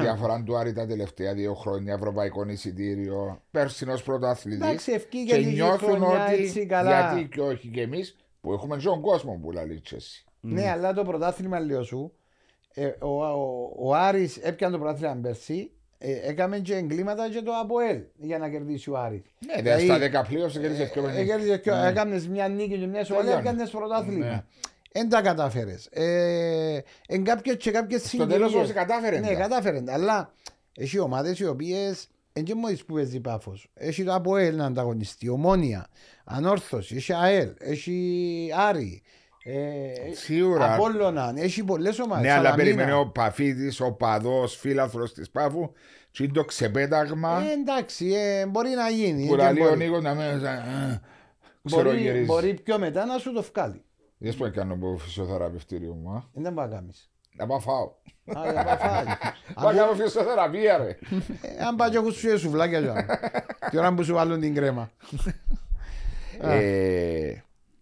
διαφορά του Άρη τα τελευταία δύο χρόνια, ευρωπαϊκό εισιτήριο, περσινός πρωταθλητή. Εντάξει, και νιώθουν ότι. Καλά. Γιατί και όχι και εμείς που έχουμε ζωή κόσμο που λαλείς ναι, ναι, αλλά το πρωτάθλημα λέω σου. Ε, ο, Άρης έπιανε το πρωτάθλημα πέρσι ε, έκαμε και εγκλήματα και το ΑΠΟΕΛ για να κερδίσει ο Άρης. Ναι, δηλαδή στα 10 σε κέρδισε ε, πιο παιχνίδι. έκανε μια νίκη και μια σοβαρή, Έκανε πρωτάθλημα. Δεν ναι. τα κατάφερες. Εν κάποιες και κάποιες συνδυασίες. Στο τέλος όμως κατάφερε. Ναι, κατάφερε. Αλλά έχει ομάδες οι οποίες δεν και μόλις που παίζει Έχει το ΑΠΟΕΛ να ανταγωνιστεί, ομόνια, ανόρθωση, έχει ΑΕΛ, έχει Άρη. Ε, Σίγουρα. Απόλλωνα, ναι, έχει πολλές ομάδες. Ναι, αλλά περιμένει ο Παφίδης, ο παδός, φίλαθρος της Πάφου, και το ξεπέταγμα. Ε, εντάξει, ε, μπορεί να γίνει. Ε, Κουραλί ο Νίκος να με. Μπορεί, μπορεί πιο μετά να σου το φκάλει. Δεν μπορεί να κάνω φυσιοθεραπευτήριο μου. Δεν πάω να Να πάω φάω. Να κάνω φυσιοθεραπεία, ρε. Αν πάω και έχω σου σουβλάκια, τώρα. Τι ώρα που σου βάλουν την κρέμα.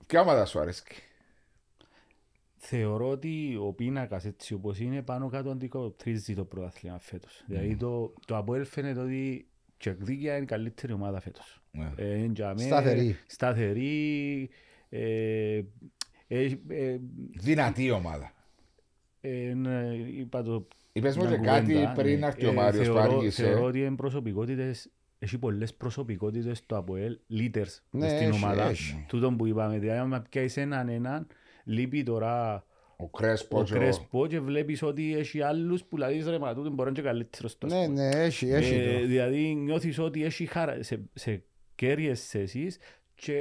Ποια ομάδα σου αρέσει θεωρώ ότι ο πίνακας έτσι όπως είναι πάνω κάτω αντικατοπτρίζει το πρωτάθλημα φέτος. Mm. Δηλαδή το, το Αποέλ φαίνεται ότι η Τσεκδίκια είναι η καλύτερη ομάδα φέτος. Yeah. Ναι. Ε, σταθερή. Σταθερή. Ε, ε, ε, Δυνατή ομάδα. Ε, ε, είπα το. Είπες μου και κάτι πριν να έρθει ο Μάριο ε, Μάριος θεωρώ, ε. θεωρώ ότι είναι προσωπικότητες. έχει πολλές προσωπικότητες το Αποέλ, leaders ναι, στην ομάδα. Ναι. Τούτων που είπαμε, δηλαδή, αν πιάσει έναν έναν, Ένα, λείπει τώρα ο Κρέσπο, ο Κρέσπο και βλέπεις ότι έχει άλλους που λαδείς δηλαδή, ρε μα τούτον μπορεί να είναι Ναι, ναι, έχει, ε, έχει ε, Δηλαδή νιώθεις ότι έχει χαρά σε, σε κέρυες θέσεις και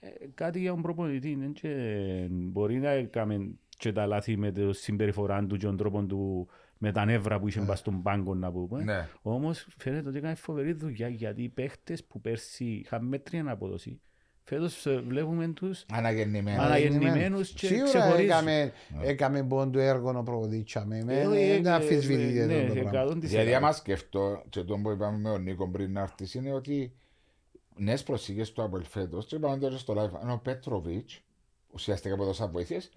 ε, κάτι για τον προπονητή ναι, και μπορεί να έκαμε και τα λάθη με το συμπεριφορά του και τον τρόπο του με τα νεύρα που είχε ναι. μπας στον πάγκο να πούμε. Ναι. Όμως φαίνεται ότι έκανε φοβερή δουλειά γιατί οι παίχτες που πέρσι είχαν μέτρια αναποδοσή Φέτος ε, βλέπουμε τους αναγεννημένους, αναγεννημένους και Σίγουρα ξεχωρίζουν. Έκαμε, ε. έκαμε πόντο έργο να προβοδίτσαμε. Ε, δεν αμφισβητείτε ναι, το πράγμα. Γιατί άμα σκεφτώ, και τον που είπαμε με τον Νίκο πριν να έρθεις, είναι ότι νέες προσήγες του από φέτος, και είπαμε τώρα στο live, ο Πέτροβιτς, ουσιαστικά από δώσα βοήθειες,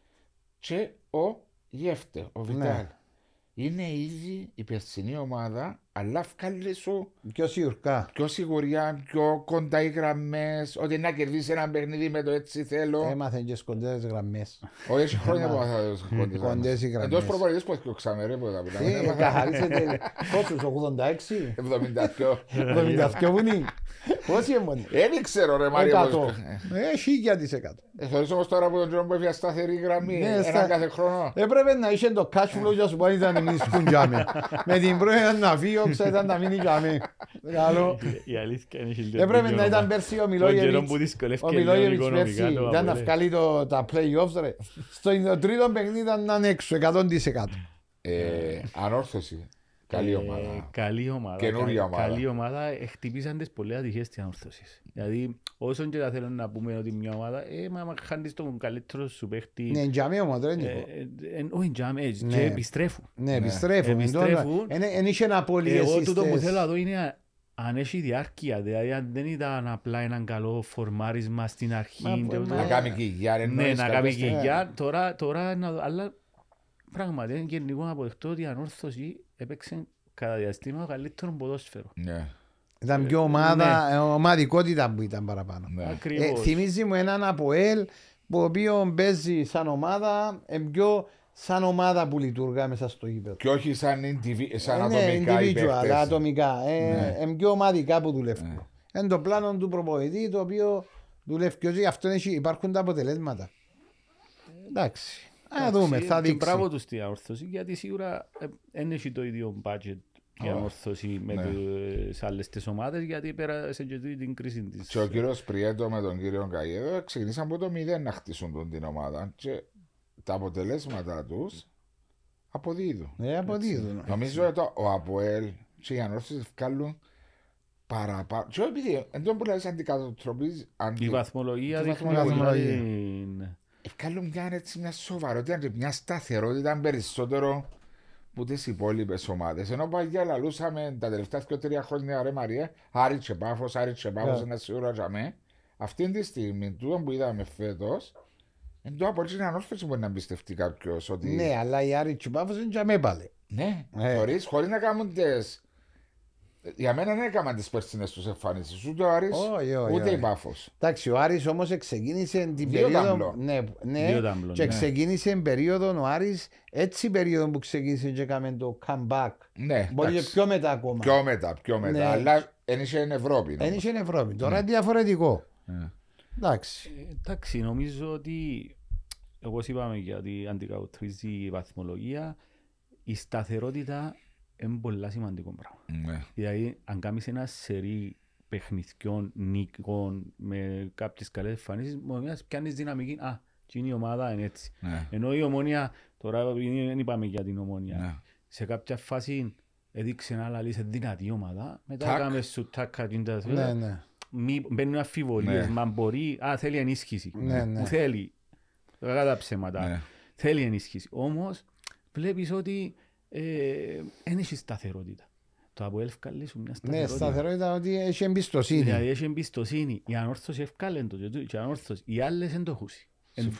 και ο Γεύτε, ο Βιτάλ. Ναι. Είναι ήδη η περσινή ομάδα αλλά βγάλει σου πιο σιγουριά, πιο, σιγουριά, πιο κοντά οι γραμμές. Ότι να κερδίσεις ένα παιχνίδι με το έτσι θέλω. Έμαθαν και σκοντές γραμμές. Όχι, έχει χρόνια που θα σκοντές γραμμές. Εντό που έχει που θα 86, Πόσοι εμόνι. Δεν ξέρω ρε Μαρία πώς. Έχει ε, για τις εκατό. Ε, θεωρείς όμως τώρα που τον Τζον Μπέφια σταθερή γραμμή ναι, ένα κάθε χρόνο. Έπρεπε να είσαι το cash flow για σου πάνε να μην σκουντζάμε. με. την πρώτη να φύγει όψα ήταν να μην για Καλό. Έπρεπε να ήταν πέρσι ο Μιλόγεβιτς. Ο Μιλόγεβιτς πέρσι ήταν να βγάλει τα play-offs ρε. Στο τρίτο παιχνίδι ήταν έξω 100%. Ε, ανόρθωση. Καλή ε, ομάδα. καλή ομάδα. Καινούρια ομάδα. Καλή ομάδα. Χτυπήσαν τις πολλές ατυχίες της ανόρθωσης. Δηλαδή, όσον και θα θέλω να πούμε ότι μια ομάδα, ε, μα χάνεις τον καλύτερο σου παίχτη. Ναι, εντιαμέ όμως, δεν είναι. Ε, ε, όχι, εντιαμέ, ναι. και επιστρέφουν. Ναι, ναι, επιστρέφουν. Επιστρέφουν. Εν είχε ένα πολύ Εγώ τούτο που θέλω εδώ είναι αν έχει διάρκεια, δηλαδή αν δεν ήταν απλά έναν καλό φορμάρισμα στην αρχή. Να κάνει κοιγιά, ναι, εννοείς. Ναι, να κάνει κοιγιά. Τώρα, αλλά πράγματι είναι γενικό να αποδεχτώ ότι η ανόρθωση έπαιξε κατά διαστήμα καλύτερο ποδόσφαιρο. Ναι. Ήταν ε, πιο ομάδα, ναι. Ε, ομαδικότητα που ήταν παραπάνω. Ναι. Ε, ε θυμίζει μου έναν από ελ που οποίο παίζει σαν ομάδα, πιο σαν ομάδα που λειτουργά μέσα στο γήπεδο. Και όχι σαν, indivi- σαν ε, ατομικά ναι, individual, ατομικά. Ε, ναι. πιο ομαδικά που δουλεύουν. Ναι. Είναι το πλάνο του προπονητή το οποίο δουλεύει. Και όχι, αυτό υπάρχουν τα αποτελέσματα. Ε, εντάξει. Α, δούμε, θα δείξει. Και μπράβο τους στην ανόρθωση, γιατί σίγουρα δεν ε, έχει το ίδιο budget η ανόρθωση με ναι. τις άλλες τις ομάδες, γιατί πέρασε και την κρίση της. Και ο κύριος Πριέτο με τον κύριο Καγιέδο ε, ξεκινήσαν από το μηδέν να χτίσουν τον την ομάδα και τα αποτελέσματα τους αποδίδουν. Ναι, αποδίδουν. Νομίζω ότι ο ΑΠΟΕΛ και οι ανόρθωση βγάλουν παραπάνω. Και επειδή εντός που λέει αντικατοτροπής... αντί... Η βαθμολογία δείχνει ναι. Ευκάλλουν μια έτσι μια σοβαρότητα και μια σταθερότητα περισσότερο που τις υπόλοιπες ομάδες. Ενώ παλιά λαλούσαμε τα τελευταία και τρία χρόνια ρε Μαρία, άριξε Πάφος, άριξε πάφος, yeah. Ναι. ένα σίγουρα τζαμέ. Αυτή τη στιγμή, τούτο που είδαμε φέτος, εντό τω απολύτω είναι που μπορεί να εμπιστευτεί κάποιος. Ότι... Ναι, αλλά η Άρη πάφος είναι τζαμέ πάλι. Ναι, ε. χωρίς να κάνουν τες... Για μένα δεν έκαναν τις περσινές τους εμφανίσεις. Ούτε ο Άρης, ούτε η Πάφο. Εντάξει, ο Άρης όμως ξεκίνησε την περίοδο. Ναι, ναι, ταμπλο, και ναι. ξεκίνησε την περίοδο ο Άρης έτσι η περίοδο που ξεκίνησε και έκαμε το comeback. Ναι, Μπορεί και πιο μετά ακόμα. Πιο μετά, πιο μετά. Ναι. Αλλά ένιξε εν Ευρώπη. Ένιξε εν Ευρώπη. Τώρα ναι. είναι διαφορετικό. Ναι. Εντάξει. Ε, εντάξει, νομίζω ότι όπως είπαμε για την αντικατοπτρίζει η βαθμολογία, η σταθερότητα είναι πολύ σημαντικό πράγμα. Ναι. Δηλαδή, αν κάνεις ένα σερί παιχνιδιών, νικών, με κάποιες καλές εμφανίσεις, μόνος πιάνεις δυναμική, α, και είναι η ομάδα είναι έτσι. Ναι. Ενώ η ομόνια, τώρα δεν είπαμε για την ομόνια, ναι. σε κάποια φάση έδειξε να άλλα λύση δυνατή ομάδα, μετά έκαμε σου τάκ. και ναι, ναι. μπαίνουν αφιβολίες, ναι. μα μπορεί, α, θέλει ενίσχυση, ναι, ναι. που θέλει, κατά ψέματα, ναι. θέλει ενίσχυση. Όμως, βλέπεις ότι δεν ε, έχει σταθερότητα. Το από ευκάλλει σου μια ναι, σταθερότητα. Ναι, σταθερότητα ότι έχει εμπιστοσύνη. Δηλαδή έχει εμπιστοσύνη. Η ανόρθωση ευκάλλει το και η ανόρθωση. Οι άλλες δεν το έχουν.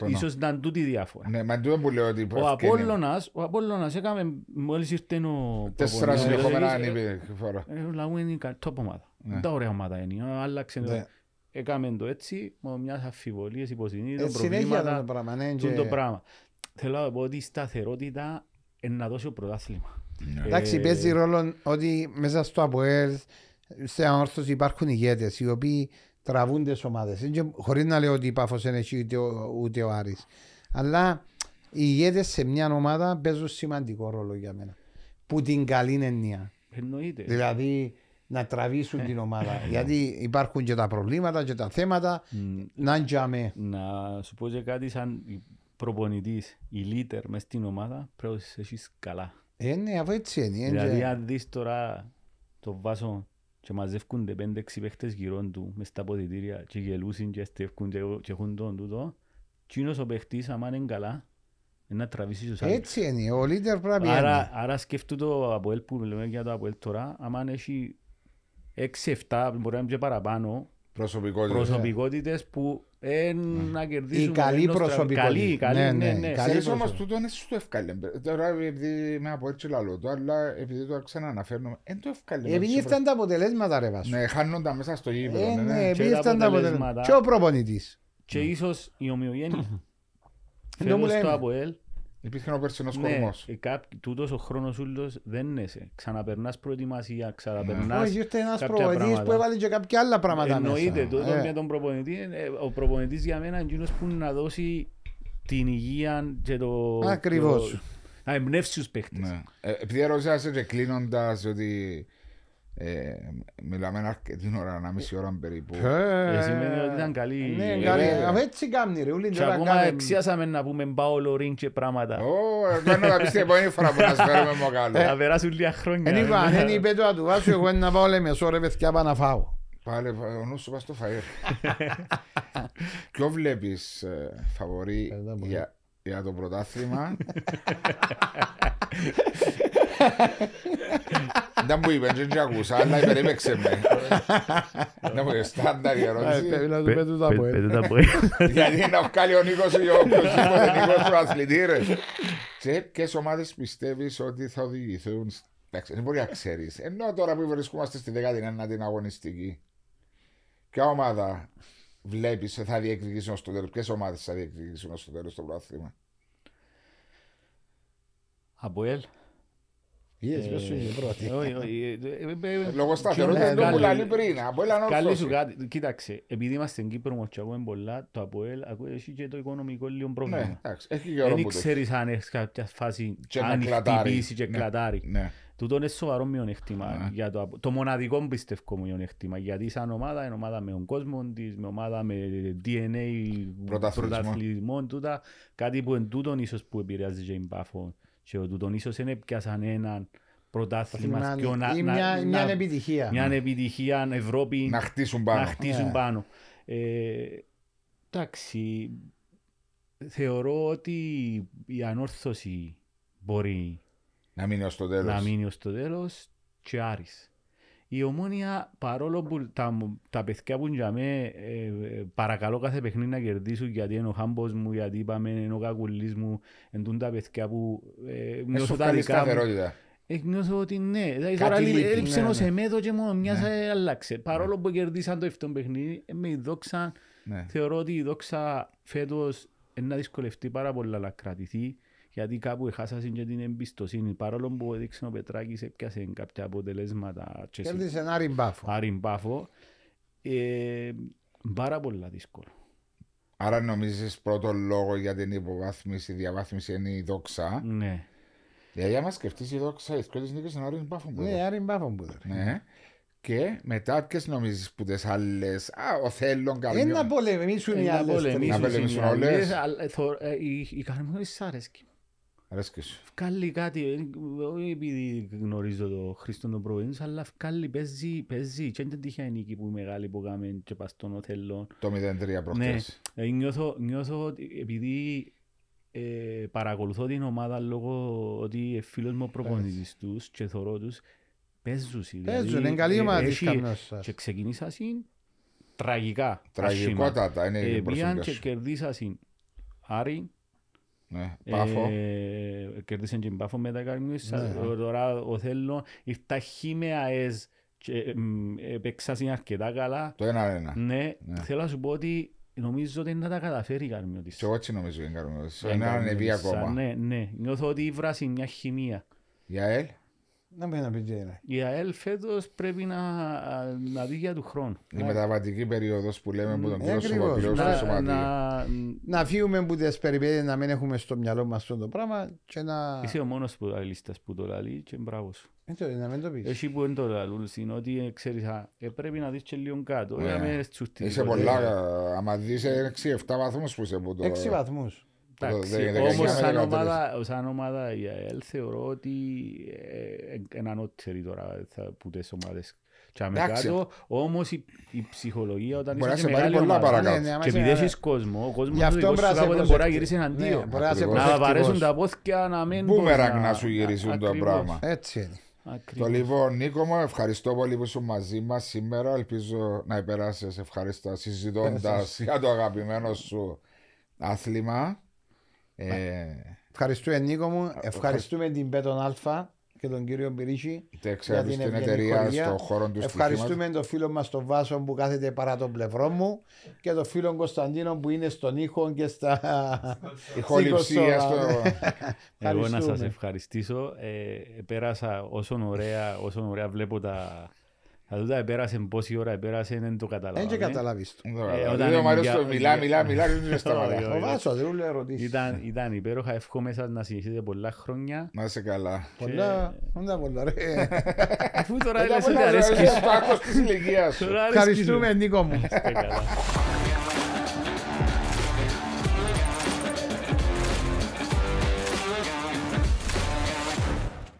Ίσως ήταν τούτη διάφορα. Ναι, μα τούτο που λέω ότι Ο Απόλλωνας, ο Απόλλωνας έκαμε μόλις ήρθε ο... Τέσσερα δηλαδή, συνεχόμενα ε, ανήπηφορα. Ε, Λαγούμε είναι η top ομάδα. Ναι. Τα ωραία ομάδα είναι. Άλλαξε το... Ναι. Έκαμε το έτσι, με μιας αφιβολίες, υποσυνείδητο, Συνέχεια το πράγμα. Θέλω να πω ότι η σταθερότητα να δώσει ο πρωτάθλημα. Ναι. Εντάξει, ε, παίζει ρόλο ότι μέσα στο ΑΠΟΕΛ σε ανόρθωση υπάρχουν ηγέτες οι οποίοι τραβούν τις ομάδες. Χωρίς να λέω ότι η Πάφος είναι εκεί ούτε ο Άρης. Αλλά οι ηγέτες σε μια ομάδα παίζουν σημαντικό ρόλο για μένα. Που την καλή εννοία. Εννοείται. Δηλαδή να τραβήσουν ε. την ομάδα. Ε. Γιατί υπάρχουν και τα προβλήματα και τα θέματα. Να Να σου πω και κάτι σαν προπονητής, η λίτερ μες στην ομάδα, πρέπει να είσαι καλά. Ε, ναι, αφού έτσι είναι. Δηλαδή, αν δεις τώρα το βάσο και μαζεύκονται πέντε-έξι παίχτες γύρω του μες στα ποδητήρια και γελούσουν και στεύκουν και έχουν τον τούτο, είναι ο παίχτης, άμα είναι καλά, να τραβήσεις τους άλλους. Έτσι είναι, ο λίτερ πρέπει να είναι. Άρα σκέφτου το Αποέλ που λέμε για το Αποέλ τώρα, άμα έχει 6-7, μπορεί να είναι και παραπάνω, προσωπικότητες, προσωπικότητες που ε, να κερδίσουμε. Η καλή προσωπικότητα. Καλή, καλή, ναι, ναι, ναι. ναι, ναι. Ξέρεις τούτο είναι στο ευκαλέ. Τώρα επειδή με από έτσι λαλό το, αλλά επειδή το ξανααναφέρνω, εν το ευκαλέ. Ε, επειδή ήρθαν τα αποτελέσματα ρε βάσου. Ναι, χάνουν μέσα στο γήπεδο. Ε, ναι, ναι. επειδή ήρθαν τα αποτελέσματα. Και ο προπονητής. Και ίσως η ομοιογένεια. Φέρω στο ΑΠΟΕΛ Υπήρχε ο περσινός ναι, κορμός. Ε, Κά... Τούτος ο χρόνος ούλος δεν είναι σε. Ξαναπερνάς προετοιμασία, ξαναπερνάς Όχι, ήρθε ένας προπονητής που έβαλε και κάποια άλλα πράγματα Εννοείται, μέσα. Εννοείται, ε. τον προπονητή, ε, ο προπονητής για μένα είναι εκείνος που να δώσει την υγεία και το... Ακριβώς. Το, να εμπνεύσει τους παίχτες. Ναι. Ε, επειδή ρωτήσατε και κλείνοντας ότι... Ε, μιλάμε αρκετή ώρα, να μισή ώρα περίπου. Ε, ε, σημαίνει ότι ήταν καλή. Ναι, καλή. Έτσι κάνει ρε, ούλοι τώρα ακόμα εξιάσαμε να πούμε Παόλο Ρίν και πράγματα. Ω, δεν θα πείστε επόμενη φορά που να φέρουμε μοκάλο. Θα περάσουν λίγα χρόνια. Εν είπα, εν είπε το ατουβάσιο, εγώ να πάω λεμεσό ρε παιδιά πάω να φάω. Πάλε, ο νους σου πας στο φαΐρ. Ποιο βλέπεις φαβορή για το πρωτάθλημα. Δεν μου είπαν και ακούσα, αλλά υπερέπαιξε με. Να μου στάνταρ η ερώτηση. Ε, πέτω τα Γιατί να βγάλει ο Νίκος ή ο Νίκος ο αθλητήρες. Σε ποιες ομάδες πιστεύεις ότι θα οδηγηθούν. Εντάξει, δεν μπορεί να ξέρεις. Ενώ τώρα που βρισκόμαστε στη 19η αγωνιστική. Ποια ομάδα βλέπεις θα διεκδικήσουν στο τέλος. Ποιες ομάδες θα διεκδικήσουν στο τέλος στο πράθλημα. Αμποέλ. Καλή Κοίταξε, επειδή είμαστε το ΑΠΟΕΛ και το οικονομικό λίγο πρόβλημα. Ναι, δεν ξέρεις αν έχεις κάποια φάση αν χτυπήσει και ναι, κλατάρει. Ναι. Τούτο είναι σοβαρό μειονεκτήμα. Το μοναδικό πιστεύω μειονεκτήμα. με κόσμο και ο τούτον ίσως πια πιάσαν έναν πρωτάθλημα μια, μια επιτυχία. Μια ναι. επιτυχία Ευρώπη να χτίσουν πάνω. Να ναι. πάνω. Ε, εντάξει, θεωρώ ότι η ανόρθωση μπορεί να μείνει ως το τέλος, να μείνει και η ομόνια παρόλο που τα, τα παιδιά που για μέ, ε, παρακαλώ κάθε παιχνίδι να κερδίσουν γιατί είναι ο χάμπος μου, γιατί είπαμε είναι ο κακουλής μου, εντούν τα παιδιά που ε, ε νιώσω τα δικά μου. Ε, νιώσω ότι ναι, δηλαδή τώρα έλειψε ναι, ο ναι. Σεμέδο και μόνο μια ναι. άλλαξε. Παρόλο ναι. που κερδίσαν το 7ο παιχνίδι, ε, με δόξα, θεωρώ ότι η δόξα φέτος να δυσκολευτεί πάρα πολύ, να κρατηθεί γιατί κάπου χάσασαν και την εμπιστοσύνη. Παρόλο που έδειξε ο Πετράκης έπιασε κάποια αποτελέσματα. Κέρδισε ένα ριμπάφο. Ε, πάρα πολύ δύσκολο. Άρα νομίζεις πρώτο λόγο για την υποβάθμιση, διαβάθμιση είναι η δόξα. Ναι. Δηλαδή ε, άμα σκεφτείς η δόξα, οι σκότες νίκες είναι Ναι, Ναι. Και μετά ποιες νομίζεις που τις άλλες, α, ο θέλων Είναι να πολεμήσουν οι άλλες. Να πολεμήσουν όλες. Ε, ε, οι Αρέσκει σου. κάτι, ε, όχι επειδή γνωρίζω το Χρήστο τον Προβενής, αλλά βγάλει, παίζει, παίζει. Και είναι τυχαία η νίκη που μεγάλη που κάνουμε και πας στον Οθελό. Το 0-3 ναι, προχτές. Ναι, νιώθω, νιώθω ότι επειδή ε, παρακολουθώ την ομάδα λόγω ότι ε, φίλος μου προπονητής τους και θωρώ τους, παίζουν. Δηλαδή παίζουν, είναι καλή ομάδα της καμνός Και ξεκινήσα συν τραγικά. Τραγικότατα, είναι η προσφυγή σου. και κερδίσα συν Άρη, ναι, ε, πάφο. Ε, κερδίσαν και πάφο μετά Καρμίσα. Ναι, ναι. Τώρα ο Θέλω ήρθα χει ΑΕΣ ε, ε, αρκετά καλά. Το ένα ένα. Ναι, θέλω να σου πω ότι νομίζω ότι είναι να τα καταφέρει η Καρμιώτης. Και όχι νομίζω είναι η Είναι ανεβή ακόμα. Ναι, ναι. Νιώθω ότι βράσει μια χημεία. Για ελ. Δεν πρέπει να Η ΑΕΛ φέτος πρέπει να, να δει για του χρόνου. Η μεταβατική περίοδος που λέμε που τον ναι, κύριο Σωματιό στο σωματείο. Να, να φύγουμε που τις περιπέτειες να μην έχουμε στο μυαλό μας αυτό το πράγμα. Και να... Είσαι ο μόνος που αλίστας που το λέει και μπράβος σου. Ε, να μην το πεις. Εσύ που δεν το λέει, είναι ότι ξέρεις, ε, πρέπει να δεις και λίγο κάτω. Ναι. Είσαι πολλά, ε. άμα δεις 6-7 βαθμούς που είσαι από το... 6 βαθμούς. Όμω, σαν ομάδα, σαν ομάδα η ΑΕΛ θεωρώ ότι είναι ανώτερη τώρα που τις ομάδες Κάτω, όμως η, η ψυχολογία όταν μπορεί είσαι μεγάλη ομάδα ναι, ναι, και επειδή έχεις κόσμο, ο κόσμος του κάποτε μπορεί να γυρίσει εναντίον. Ναι, να βαρέσουν τα πόθηκια, να μην... Μπούμερακ να σου γυρίσουν το πράγμα. Έτσι είναι. Το λοιπόν, Νίκο μου, ευχαριστώ πολύ που ήσουν μαζί μας σήμερα. Ελπίζω να υπεράσεις ευχαριστά συζητώντας για το αγαπημένο σου άθλημα. Ε, ευχαριστούμε Νίκο μου, ε, ευχαριστούμε την Πέτον Αλφα και τον κύριο Μπυρίχη για την εταιρεία στον χώρο του Ευχαριστούμε τον φίλο μας τον Βάσο που κάθεται παρά τον πλευρό μου και τον φίλο Κωνσταντίνο που είναι στον ήχο και στα ηχοληψία. Εγώ να σα ευχαριστήσω. Ε, πέρασα όσο ωραία βλέπω τα θα τα επέρασε πόση ώρα επέρασε, δεν το καταλάβει. Δεν και καταλάβεις το. Ο Μάριος μιλά, μιλά, μιλά, δεν σταματά. Ο Βάσο, δεν ούλε ερωτήσεις. Ήταν υπέροχα, εύχομαι σας να συνεχίσετε πολλά χρόνια. Να είσαι καλά. Πολλά, όντα πολλά ρε. Αφού τώρα έλεσαι ότι αρέσκεις. Τώρα σου. Ευχαριστούμε Νίκο μου. Είστε καλά.